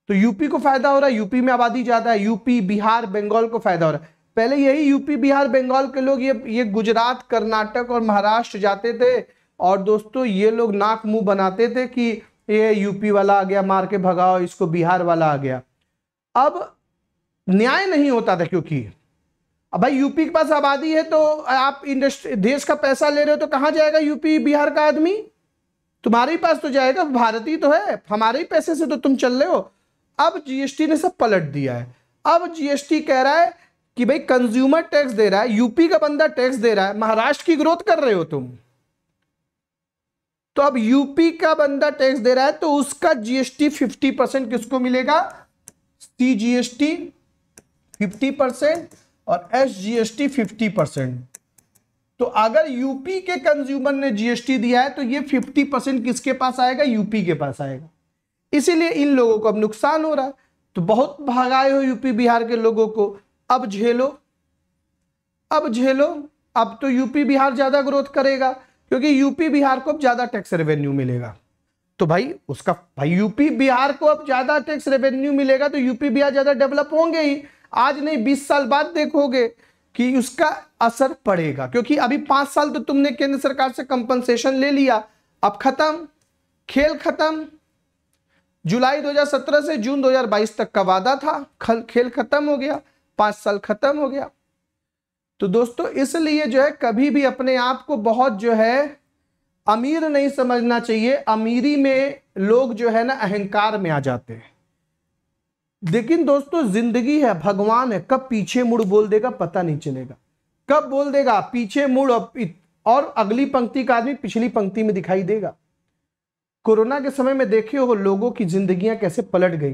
तो यूपी को फायदा हो रहा है यूपी में आबादी ज्यादा है यूपी बिहार बंगाल को फायदा हो रहा है पहले यही यूपी बिहार बंगाल के लोग ये ये गुजरात कर्नाटक और महाराष्ट्र जाते थे और दोस्तों ये लोग नाक मुंह बनाते थे कि ये यूपी वाला आ गया मार के भगाओ इसको बिहार वाला आ गया अब न्याय नहीं होता था क्योंकि अब भाई यूपी के पास आबादी है तो आप इंडस्ट्री देश का पैसा ले रहे हो तो कहाँ जाएगा यूपी बिहार का आदमी तुम्हारे ही पास तो जाएगा भारतीय तो है हमारे ही पैसे से तो तुम चल रहे हो अब जीएसटी ने सब पलट दिया है अब जीएसटी कह रहा है कि भाई कंज्यूमर टैक्स दे रहा है यूपी का बंदा टैक्स दे रहा है महाराष्ट्र की ग्रोथ कर रहे हो तुम तो अब यूपी का बंदा टैक्स दे रहा है तो उसका जीएसटी फिफ्टी परसेंट किसको मिलेगा सी जीएसटी फिफ्टी परसेंट और एस जीएसटी फिफ्टी परसेंट तो अगर यूपी के कंज्यूमर ने जीएसटी दिया है तो ये फिफ्टी परसेंट किसके पास आएगा यूपी के पास आएगा इसीलिए इन लोगों को अब नुकसान हो रहा है तो बहुत भगाए हो यूपी बिहार के लोगों को अब झेलो अब झेलो अब तो यूपी बिहार ज्यादा ग्रोथ करेगा क्योंकि यूपी बिहार को अब ज्यादा टैक्स रेवेन्यू मिलेगा तो भाई उसका भाई यूपी बिहार को अब ज्यादा टैक्स रेवेन्यू मिलेगा तो यूपी बिहार ज्यादा डेवलप होंगे ही आज नहीं बीस साल बाद देखोगे कि उसका असर पड़ेगा क्योंकि अभी पांच साल तो तुमने केंद्र सरकार से कंपनसेशन ले लिया अब खत्म खेल खत्म जुलाई 2017 से जून 2022 तक का वादा था खेल खत्म हो गया पांच साल खत्म हो गया तो दोस्तों इसलिए जो है कभी भी अपने आप को बहुत जो है अमीर नहीं समझना चाहिए अमीरी में लोग जो है ना अहंकार में आ जाते हैं लेकिन दोस्तों जिंदगी है भगवान है कब पीछे मुड़ बोल देगा पता नहीं चलेगा कब बोल देगा पीछे मुड़ और अगली पंक्ति का आदमी पिछली पंक्ति में दिखाई देगा कोरोना के समय में देखे हो लोगों की जिंदगियां कैसे पलट गई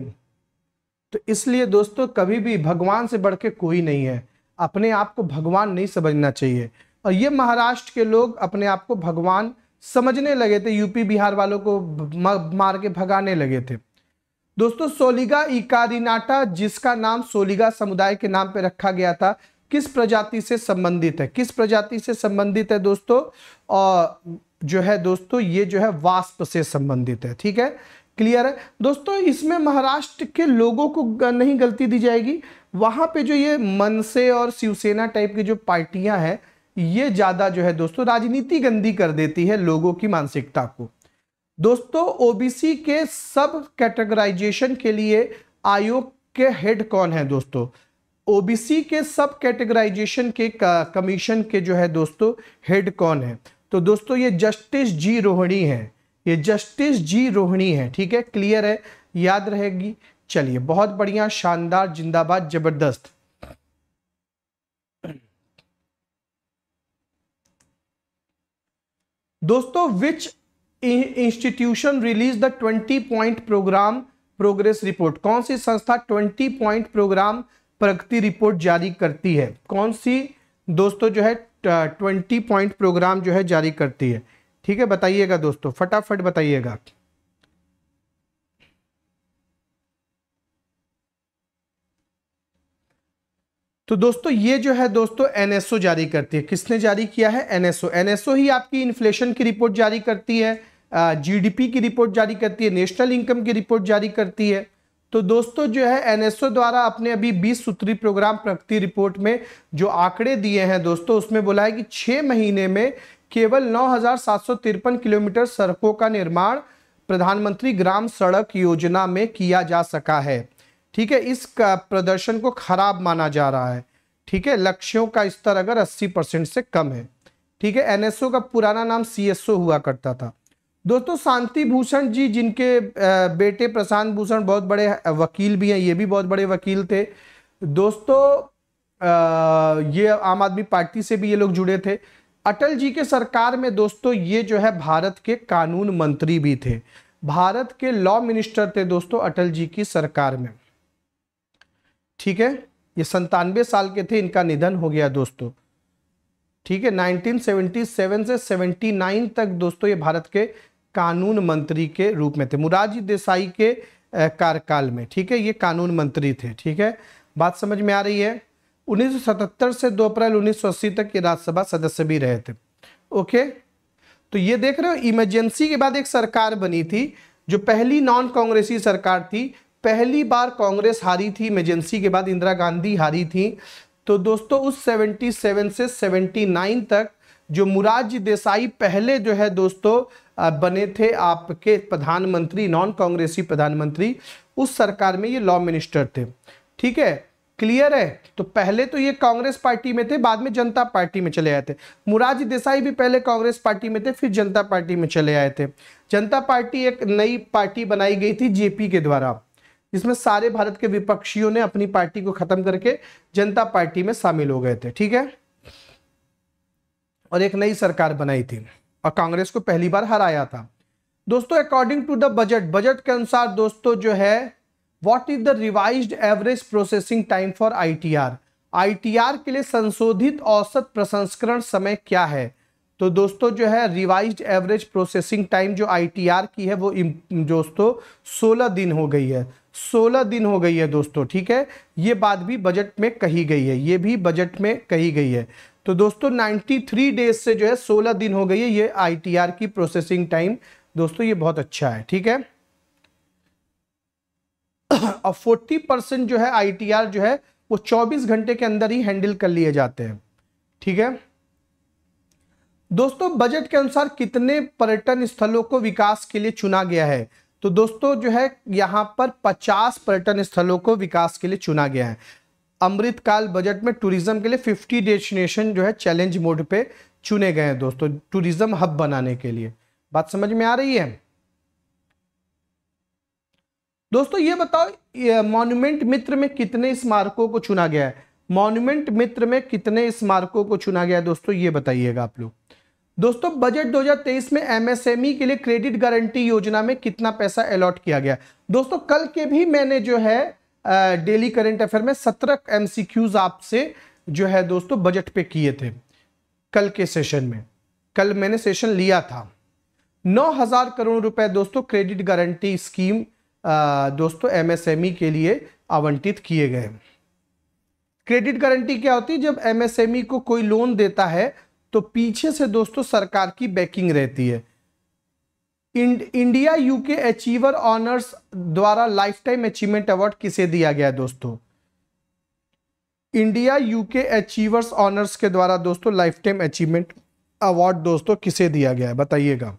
तो इसलिए दोस्तों कभी भी भगवान से बढ़ के कोई नहीं है अपने आप को भगवान नहीं समझना चाहिए और ये महाराष्ट्र के लोग अपने आप को भगवान समझने लगे थे यूपी बिहार वालों को मार के भगाने लगे थे दोस्तों सोलिगा इकारिनाटा जिसका नाम सोलिगा समुदाय के नाम पर रखा गया था किस प्रजाति से संबंधित है किस प्रजाति से संबंधित है दोस्तों और जो है दोस्तों ये जो है वास्प से संबंधित है ठीक है क्लियर है दोस्तों इसमें महाराष्ट्र के लोगों को नहीं गलती दी जाएगी वहां पे जो ये मनसे और शिवसेना टाइप की जो पार्टियां हैं ये ज्यादा जो है दोस्तों राजनीति गंदी कर देती है लोगों की मानसिकता को दोस्तों ओबीसी के सब कैटेगराइजेशन के लिए आयोग के हेड कौन है दोस्तों ओबीसी के सब कैटेगराइजेशन के कमीशन के जो है दोस्तों हेड कौन है तो दोस्तों ये जस्टिस जी रोहिणी है ये जस्टिस जी रोहिणी है ठीक है क्लियर है याद रहेगी चलिए बहुत बढ़िया शानदार जिंदाबाद जबरदस्त दोस्तों which institution release the twenty point programme progress report कौन सी संस्था ट्वेंटी पॉइंट प्रोग्राम प्रगति रिपोर्ट जारी करती है कौन सी दोस्तों जो है ट्वेंटी पॉइंट प्रोग्राम जो है जारी करती है ठीक है बताइएगा दोस्तों फटाफट बताइएगा तो दोस्तों ये जो है दोस्तों एनएसओ जारी करती है किसने जारी किया है एनएसओ एनएसओ ही आपकी इन्फ्लेशन की रिपोर्ट जारी करती है जीडीपी की रिपोर्ट जारी करती है नेशनल इनकम की रिपोर्ट जारी करती है तो दोस्तों जो है एनएसओ द्वारा अपने अभी 20 सूत्री प्रोग्राम प्रगति रिपोर्ट में जो आंकड़े दिए हैं दोस्तों उसमें बोला है कि छः महीने में केवल नौ किलोमीटर सड़कों का निर्माण प्रधानमंत्री ग्राम सड़क योजना में किया जा सका है ठीक है इस प्रदर्शन को खराब माना जा रहा है ठीक है लक्ष्यों का स्तर अगर 80 परसेंट से कम है ठीक है एनएसओ का पुराना नाम सीएसओ हुआ करता था दोस्तों शांति भूषण जी जिनके बेटे प्रशांत भूषण बहुत बड़े वकील भी हैं ये भी बहुत बड़े वकील थे दोस्तों ये आम आदमी पार्टी से भी ये लोग जुड़े थे अटल जी के सरकार में दोस्तों ये जो है भारत के कानून मंत्री भी थे भारत के लॉ मिनिस्टर थे दोस्तों अटल जी की सरकार में ठीक है ये संतानवे साल के थे इनका निधन हो गया दोस्तों ठीक है 1977 से 79 तक दोस्तों ये भारत के कानून मंत्री के रूप में थे मुरारजी देसाई के कार्यकाल में ठीक है ये कानून मंत्री थे ठीक है बात समझ में आ रही है 1977 से 2 अप्रैल 1980 तक ये राज्यसभा सदस्य भी रहे थे ओके तो ये देख रहे हो इमरजेंसी के बाद एक सरकार बनी थी जो पहली नॉन कांग्रेसी सरकार थी पहली बार कांग्रेस हारी थी इमरजेंसी के बाद इंदिरा गांधी हारी थी तो दोस्तों उस 77 से 79 तक जो मुराज देसाई पहले जो है दोस्तों बने थे आपके प्रधानमंत्री नॉन कांग्रेसी प्रधानमंत्री उस सरकार में ये लॉ मिनिस्टर थे ठीक है क्लियर है तो पहले तो ये कांग्रेस पार्टी में थे बाद में जनता पार्टी में चले आए थे मुराज देसाई भी पहले कांग्रेस पार्टी में थे फिर जनता पार्टी में चले आए थे जनता पार्टी एक नई पार्टी बनाई गई थी जेपी के द्वारा जिसमें सारे भारत के विपक्षियों ने अपनी पार्टी को खत्म करके जनता पार्टी में शामिल हो गए थे ठीक है और एक नई सरकार बनाई थी और कांग्रेस को पहली बार हराया था दोस्तों according to the budget budget के अनुसार दोस्तों जो है what is the revise average processing time for ITR ITR के लिए संशोधित औसत प्रसंस्करण समय क्या है तो दोस्तों जो है रिवाइज एवरेज प्रोसेसिंग टाइम जो आईटीआर की है वो दोस्तों 16 दिन हो गई है सोलह दिन हो गई है दोस्तों ठीक है ये बात भी बजट में कही गई है ये भी बजट में कही गई है तो दोस्तों 93 डेज से जो है 16 दिन हो गई है ये आईटीआर की प्रोसेसिंग टाइम दोस्तों ये बहुत अच्छा है ठीक है और 40 परसेंट जो है आईटीआर जो है वो 24 घंटे के अंदर ही हैंडल कर लिए जाते हैं ठीक है दोस्तों बजट के अनुसार कितने पर्यटन स्थलों को विकास के लिए चुना गया है तो दोस्तों जो है यहाँ पर 50 पर्यटन स्थलों को विकास के लिए चुना गया है अमृतकाल बजट में टूरिज्म के लिए 50 डेस्टिनेशन जो है चैलेंज मोड पे चुने गए हैं दोस्तों टूरिज्म हब बनाने के लिए बात समझ में आ रही है दोस्तों ये बताओ मॉन्यूमेंट मित्र में कितने स्मारकों को चुना गया है मॉन्यूमेंट मित्र में कितने स्मारकों को चुना गया है दोस्तों ये बताइएगा आप लोग दोस्तों बजट 2023 में एमएसएमई e के लिए क्रेडिट गारंटी योजना में कितना पैसा अलॉट किया गया दोस्तों कल के भी मैंने जो है डेली करंट अफेयर में सत्रह एमसीक्यूज आपसे जो है दोस्तों बजट पे किए थे कल के सेशन में कल मैंने सेशन लिया था नौ हजार करोड़ रुपए दोस्तों क्रेडिट गारंटी स्कीम दोस्तों एमएसएमई e के लिए आवंटित किए गए क्रेडिट गारंटी क्या होती है जब एमएसएमई e को कोई लोन देता है तो पीछे से दोस्तों सरकार की बैकिंग रहती है इंडिया यूके अचीवर ऑनर्स द्वारा लाइफ टाइम अचीवमेंट अवार्ड किसे दिया गया दोस्तों इंडिया यूके अचीवर्स ऑनर्स के द्वारा दोस्तों लाइफ टाइम अचीवमेंट अवार्ड दोस्तों किसे दिया गया है बताइएगा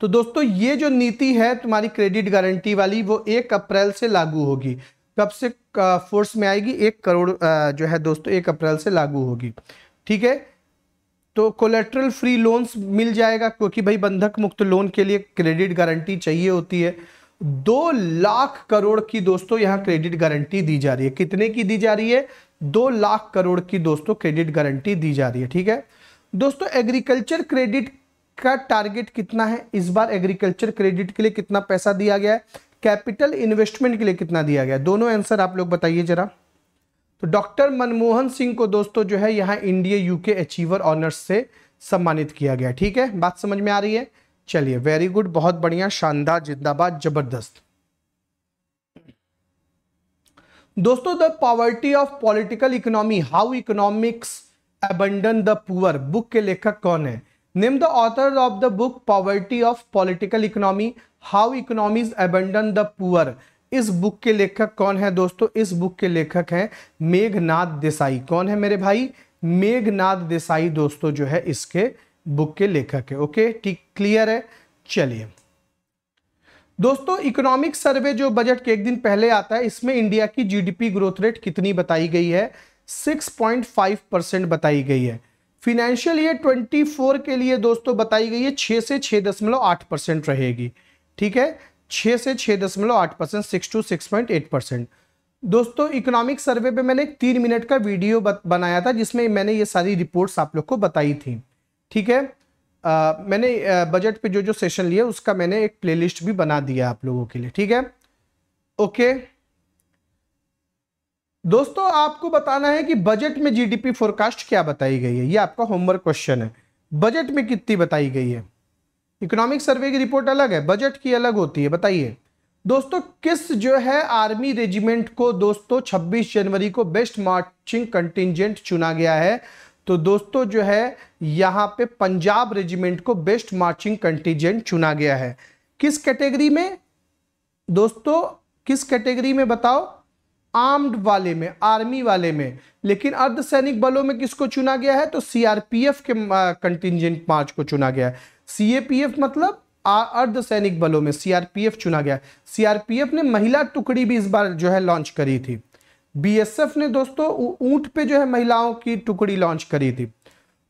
तो दोस्तों ये जो नीति है तुम्हारी क्रेडिट गारंटी वाली वो एक अप्रैल से लागू होगी कब से फोर्स में आएगी एक करोड़ जो है दोस्तों एक अप्रैल से लागू होगी ठीक है तो कोलेट्रल फ्री लोन्स मिल जाएगा क्योंकि भाई बंधक मुक्त लोन के लिए क्रेडिट गारंटी चाहिए होती है दो लाख करोड़ की दोस्तों यहां क्रेडिट गारंटी दी जा रही है कितने की दी जा रही है दो लाख करोड़ की दोस्तों क्रेडिट गारंटी दी जा रही है ठीक है दोस्तों एग्रीकल्चर क्रेडिट का टारगेट कितना है इस बार एग्रीकल्चर क्रेडिट के लिए कितना पैसा दिया गया है कैपिटल इन्वेस्टमेंट के लिए कितना दिया गया दोनों आंसर आप लोग बताइए जरा तो डॉक्टर मनमोहन सिंह को दोस्तों जो है यहाँ इंडिया यूके अचीवर ऑनर्स से सम्मानित किया गया ठीक है बात समझ में आ रही है चलिए वेरी गुड बहुत बढ़िया शानदार जिंदाबाद जबरदस्त दोस्तों the poverty of political economy how economics abandon the poor book के लेखक कौन है name the author of the book poverty of political economy how economies abandon the poor इस बुक के लेखक कौन है दोस्तों इस बुक के लेखक हैं मेघनाथ देसाई कौन है मेरे भाई मेघनाथ देसाई दोस्तों जो है इसके बुक के लेखक है ओके ठीक क्लियर है चलिए दोस्तों इकोनॉमिक सर्वे जो बजट के एक दिन पहले आता है इसमें इंडिया की जीडीपी ग्रोथ रेट कितनी बताई गई है 6.5 परसेंट बताई गई है फिनेंशियल ईयर 24 के लिए दोस्तों बताई गई है 6 से 6.8 परसेंट रहेगी ठीक है छः से छः दशमलव आठ percent six two six point eight percent दोस्तों इकोनॉमिक सर्वे पे मैंने एक तीन मिनट का वीडियो बनाया था जिसमें मैंने ये सारी रिपोर्ट्स आप लोग को बताई थी ठीक है आ, मैंने बजट पे जो जो सेशन लिया उसका मैंने एक प्ले भी बना दिया आप लोगों के लिए ठीक है ओके दोस्तों आपको बताना है कि बजट में जीडीपी फोरकास्ट क्या बताई गई है ये आपका होमवर्क क्वेश्चन है बजट में कितनी बताई गई है इकोनॉमिक सर्वे की रिपोर्ट अलग है बजट की अलग होती है बताइए दोस्तों किस जो है आर्मी रेजिमेंट को दोस्तों 26 जनवरी को बेस्ट मार्चिंग कंटिजेंट चुना गया है तो दोस्तों जो है यहाँ पे पंजाब रेजिमेंट को बेस्ट मार्चिंग कंटिजेंट चुना गया है किस कैटेगरी में दोस्तों किस कैटेगरी में बताओ आर्म्ड वाले में आर्मी वाले में लेकिन अर्धसैनिक बलों में किसको चुना गया है तो सीआरपीएफ के कंटिजेंट मार्च को चुना गया है सीएपीएफ मतलब अर्ध सैनिक बलों में सीआरपीएफ चुना गया सीआरपीएफ ने महिला टुकड़ी भी इस बार जो है लॉन्च करी थी बीएसएफ ने दोस्तों ऊंट पे जो है महिलाओं की टुकड़ी लॉन्च करी थी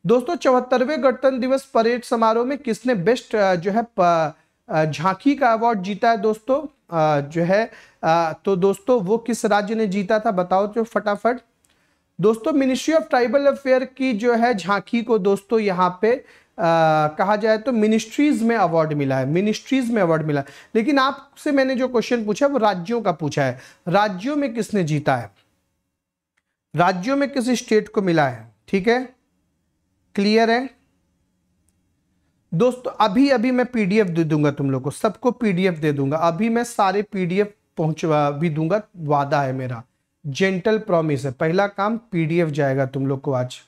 दोस्तों चौहत्तरवें गणतंत्र दिवस परेड समारोह में किसने बेस्ट जो है झांकी का अवार्ड जीता है दोस्तों जो है तो दोस्तों वो किस राज्य ने जीता था बताओ तो फटाफट दोस्तों मिनिस्ट्री ऑफ ट्राइबल अफेयर की जो है झांकी को दोस्तों यहाँ पे आ, कहा जाए तो मिनिस्ट्रीज़ में अवार्ड मिला है मिनिस्ट्रीज़ में अवार्ड मिला है लेकिन आपसे मैंने जो क्वेश्चन पूछा वो राज्यों का पूछा है राज्यों में किसने जीता है राज्यों में किस स्टेट को मिला है ठीक है क्लियर है दोस्तों अभी अभी मैं पीडीएफ दे दूंगा तुम लोग को सबको पीडीएफ दे दूंगा अभी मैं सारे पीडीएफ पहुंचवा भी दूंगा वादा है मेरा जेंटल प्रॉमिस है पहला काम पीडीएफ जाएगा तुम लोग को आज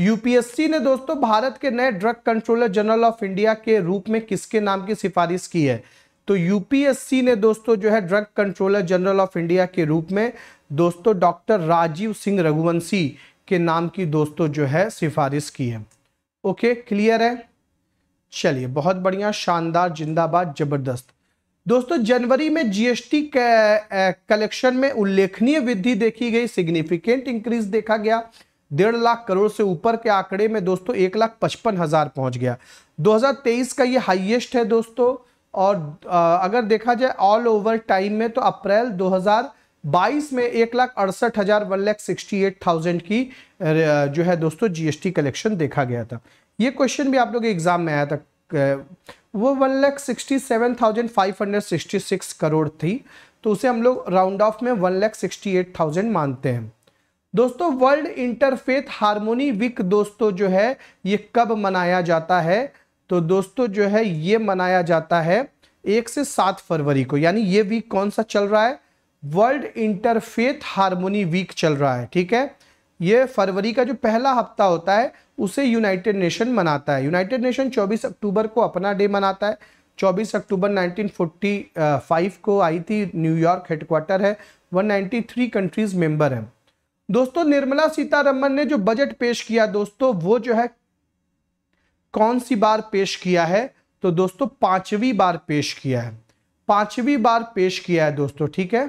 यूपीएससी ने दोस्तों भारत के नए drug controller general of India के रूप में किसके नाम की सिफारिश की है तो यूपीएससी ने दोस्तों जो है drug controller general of India के रूप में दोस्तों डॉक्टर राजीव सिंह रघुवंशी के नाम की दोस्तों जो है सिफारिश की है ओके क्लियर है चलिए बहुत बढ़िया शानदार जिंदाबाद जबरदस्त दोस्तों जनवरी में जीएसटी कलेक्शन में उल्लेखनीय वृद्धि देखी गई सिग्निफिकेंट इंक्रीज देखा गया डेढ़ लाख करोड़ से ऊपर के आंकड़े में दोस्तों एक लाख पचपन हज़ार पहुंच गया 2023 का ये हाईएस्ट है दोस्तों और अगर देखा जाए ऑल ओवर टाइम में तो अप्रैल 2022 में एक लाख अड़सठ हज़ार one lakh sixty eight thousand की जो है दोस्तों जीएसटी कलेक्शन देखा गया था ये क्वेश्चन भी आप लोग एग्जाम में आया था वो one lakh sixty seven thousand five hundred sixty six crore थी तो उसे हम लोग राउंड ऑफ में one lakh sixty eight thousand मानते हैं दोस्तों वर्ल्ड इंटरफेथ हारमोनी वीक दोस्तों जो है ये कब मनाया जाता है तो दोस्तों जो है ये मनाया जाता है एक से सात फरवरी को यानी ये वीक कौन सा चल रहा है वर्ल्ड इंटरफेथ हारमोनी वीक चल रहा है ठीक है ये फरवरी का जो पहला हफ्ता होता है उसे यूनाइटेड नेशन मनाता है यूनाइटेड नेशन 24 अक्टूबर को अपना डे मनाता है 24 अक्टूबर 1945 को आई थी न्यूयॉर्क हेडक्वार्टर है 193 कंट्रीज मेंबर हैं दोस्तों निर्मला सीतारमन ने जो बजट पेश किया दोस्तों वो जो है कौन सी बार पेश किया है तो दोस्तों पांचवी बार पेश किया है पांचवी बार पेश किया है दोस्तों ठीक है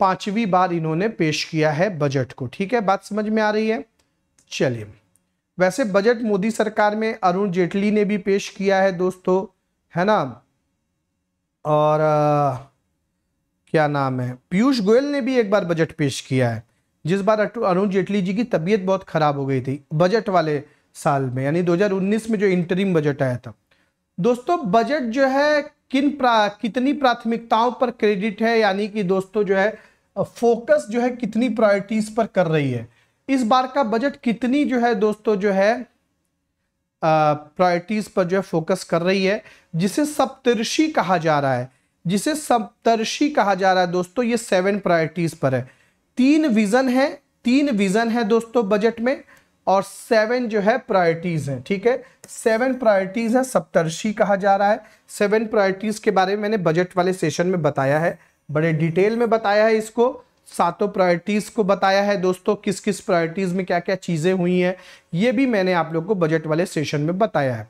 पांचवी बार इन्होंने पेश किया है बजट को ठीक है बात समझ में आ रही है चलिए वैसे बजट मोदी सरकार में अरुण जेटली ने भी पेश किया है दोस्तों है ना और आ, क्या नाम है पीयूष गोयल ने भी एक बार बजट पेश किया है जिस बार अरुण जेटली जी की तबीयत बहुत ख़राब हो गई थी बजट वाले साल में यानी 2019 में जो इंटरिम बजट आया था दोस्तों बजट जो है किन प्रा, कितनी प्राथमिकताओं पर क्रेडिट है यानी कि दोस्तों जो है फोकस जो है कितनी प्रायोरिटीज पर कर रही है इस बार का बजट कितनी जो है दोस्तों जो है प्रायोरिटीज पर जो है फोकस कर रही है जिसे सप्तर्षि कहा जा रहा है जिसे सप्तर्षि कहा जा रहा है दोस्तों ये सेवन प्रायोरिटीज पर है तीन विजन है तीन विजन है दोस्तों बजट में और सेवन जो है प्रायोरिटीज हैं ठीक है सेवन प्रायोरिटीज है सप्तर्षि कहा जा रहा है सेवन प्रायोरिटीज के बारे में मैंने बजट वाले सेशन में बताया है बड़े डिटेल में बताया है इसको सातों प्रायोरिटीज को बताया है दोस्तों किस किस प्रायोरिटीज में क्या क्या चीजें हुई हैं ये भी मैंने आप लोग को बजट वाले सेशन में बताया है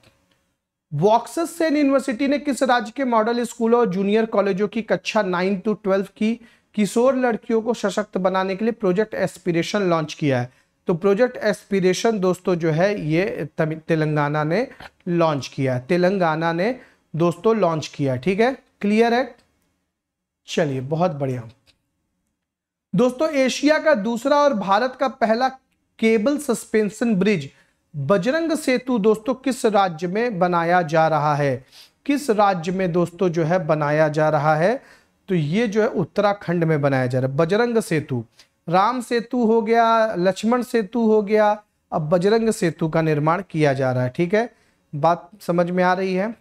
वॉक्सस सेन यूनिवर्सिटी ने किस राज्य के मॉडल स्कूलों और जूनियर कॉलेजों की कक्षा नाइन टू ट्वेल्व की किशोर लड़कियों को सशक्त बनाने के लिए प्रोजेक्ट एस्पिरेशन लॉन्च किया है तो प्रोजेक्ट एस्पिरेशन दोस्तों जो है ये तेलंगाना ने लॉन्च किया है तेलंगाना ने दोस्तों लॉन्च किया है ठीक है क्लियर है चलिए बहुत बढ़िया दोस्तों एशिया का दूसरा और भारत का पहला cable suspension bridge Bajrang Setu दोस्तों किस राज्य में बनाया जा रहा है किस राज्य में दोस्तों जो है बनाया जा रहा है तो ये जो है उत्तराखंड में बनाया जा रहा है बजरंग सेतु राम सेतु हो गया लक्ष्मण सेतु हो गया अब बजरंग सेतु का निर्माण किया जा रहा है ठीक है बात समझ में आ रही है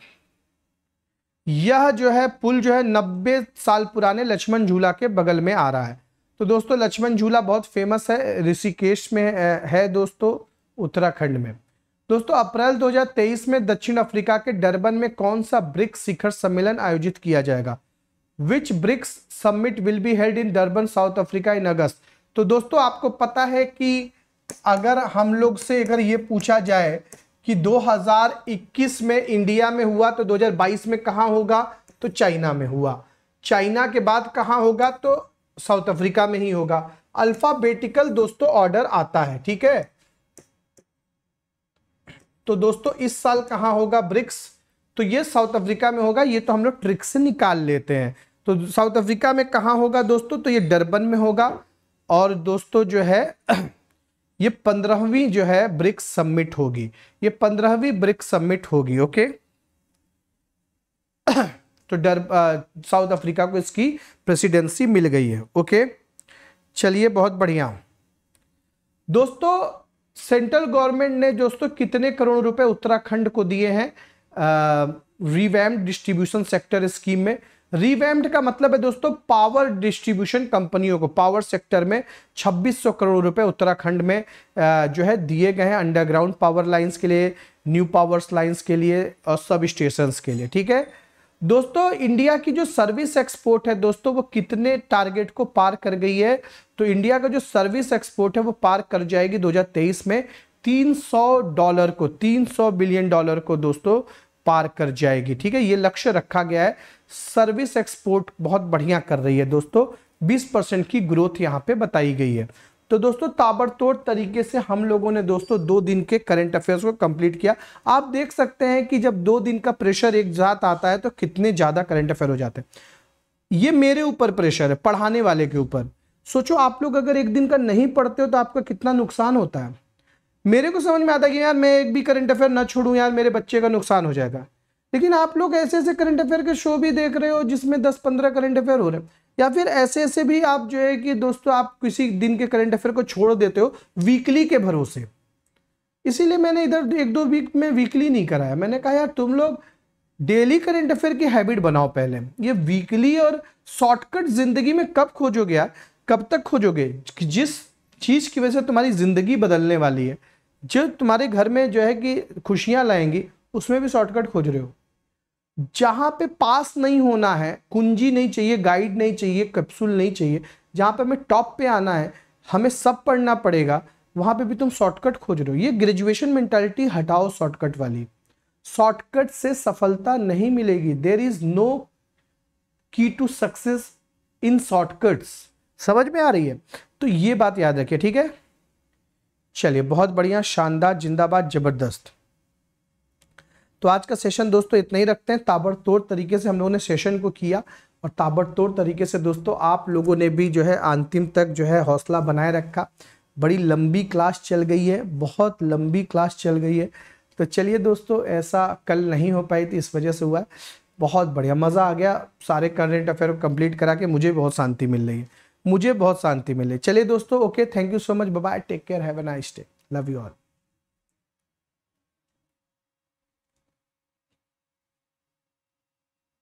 यह जो है पुल जो है नब्बे साल पुराने लक्ष्मण झूला के बगल में आ रहा है तो दोस्तों लक्ष्मण झूला बहुत फेमस है ऋषिकेश में है दोस्तों उत्तराखंड में दोस्तों अप्रैल 2023 में दक्षिण अफ्रीका के डरबन में कौन सा ब्रिक्स शिखर सम्मेलन आयोजित किया जाएगा which BRICS summit will be held in Durban South Africa in August तो दोस्तों आपको पता है कि अगर हम लोग से अगर ये पूछा जाए कि 2021 में इंडिया में हुआ तो 2022 में कहाँ होगा तो चाइना में हुआ चाइना के बाद कहाँ होगा तो साउथ अफ्रीका में ही होगा अल्फाबेटिकल दोस्तों ऑर्डर आता है ठीक है तो दोस्तों इस साल कहाँ होगा ब्रिक्स तो ये साउथ अफ्रीका में होगा ये तो हम लोग ट्रिक्स से निकाल लेते हैं तो साउथ अफ्रीका में कहाँ होगा दोस्तों तो ये डरबन में होगा और दोस्तों जो है ये पंद्रहवीं जो है ब्रिक्स समिट होगी ये पंद्रहवीं ब्रिक्स सबमिट होगी ओके तो डर साउथ अफ्रीका को इसकी प्रेसिडेंसी मिल गई है ओके चलिए बहुत बढ़िया दोस्तों सेंट्रल गवर्नमेंट ने दोस्तों कितने करोड़ रुपए उत्तराखंड को दिए हैं रिवैम्ड डिस्ट्रीब्यूशन सेक्टर स्कीम में रिवैम्ड का मतलब है दोस्तों पावर डिस्ट्रीब्यूशन कंपनियों को पावर सेक्टर में 2600 करोड़ रुपए उत्तराखंड में जो है दिए गए हैं अंडरग्राउंड पावर लाइंस के लिए न्यू पावर लाइंस के लिए और सब स्टेशन के लिए ठीक है दोस्तों इंडिया की जो सर्विस एक्सपोर्ट है दोस्तों वो कितने टारगेट को पार कर गई है तो इंडिया का जो सर्विस एक्सपोर्ट है वो पार कर जाएगी दो में 300 डॉलर को 300 बिलियन डॉलर को दोस्तों पार कर जाएगी ठीक है ये लक्ष्य रखा गया है सर्विस एक्सपोर्ट बहुत बढ़िया कर रही है दोस्तों बीस परसेंट की ग्रोथ यहाँ पे बताई गई है तो दोस्तों ताबड़तोड़ तरीके से हम लोगों ने दोस्तों दो दिन के करंट अफेयर्स को कंप्लीट किया आप देख सकते हैं कि जब दो दिन का प्रेशर एक साथ आता है तो कितने ज़्यादा करंट अफेयर हो जाते हैं ये मेरे ऊपर प्रेशर है पढ़ाने वाले के ऊपर सोचो आप लोग अगर एक दिन का नहीं पढ़ते हो तो आपका कितना नुकसान होता है मेरे को समझ में आता है कि यार मैं एक भी करंट अफेयर ना छोड़ूँ यार मेरे बच्चे का नुकसान हो जाएगा लेकिन आप लोग ऐसे ऐसे करंट अफेयर के शो भी देख रहे हो जिसमें दस पंद्रह करंट अफेयर हो रहे हैं या फिर ऐसे ऐसे भी आप जो है कि दोस्तों आप किसी दिन के करंट अफेयर को छोड़ देते हो वीकली के भरोसे इसीलिए मैंने इधर एक दो वीक में वीकली नहीं कराया मैंने कहा यार तुम लोग डेली करंट अफेयर की हैबिट बनाओ पहले ये वीकली और शॉर्टकट जिंदगी में कब खोजोगे यार कब तक खोजोगे जिस चीज़ की वजह से तुम्हारी ज़िंदगी बदलने वाली है जो तुम्हारे घर में जो है कि खुशियां लाएंगी उसमें भी शॉर्टकट खोज रहे हो जहां पे पास नहीं होना है कुंजी नहीं चाहिए गाइड नहीं चाहिए कैप्सूल नहीं चाहिए जहां पे हमें टॉप पे आना है हमें सब पढ़ना पड़ेगा वहां पे भी तुम शॉर्टकट खोज रहे हो ये ग्रेजुएशन मेंटालिटी हटाओ शॉर्टकट वाली शॉर्टकट से सफलता नहीं मिलेगी there is no key to success in shortcuts समझ में आ रही है तो ये बात याद रखिए ठीक है चलिए बहुत बढ़िया शानदार जिंदाबाद जबरदस्त तो आज का सेशन दोस्तों इतना ही रखते हैं ताबड़तोड़ तरीके से हम लोगों ने सेशन को किया और ताबड़तोड़ तरीके से दोस्तों आप लोगों ने भी जो है अंतिम तक जो है हौसला बनाए रखा बड़ी लंबी क्लास चल गई है बहुत लंबी क्लास चल गई है तो चलिए दोस्तों ऐसा कल नहीं हो पाई थी इस वजह से हुआ बहुत बढ़िया मज़ा आ गया सारे करंट अफेयर कंप्लीट करा के मुझे बहुत शांति मिल रही है मुझे बहुत शांति मिले चलिए दोस्तों okay thank you so much bye take care have a nice day love you all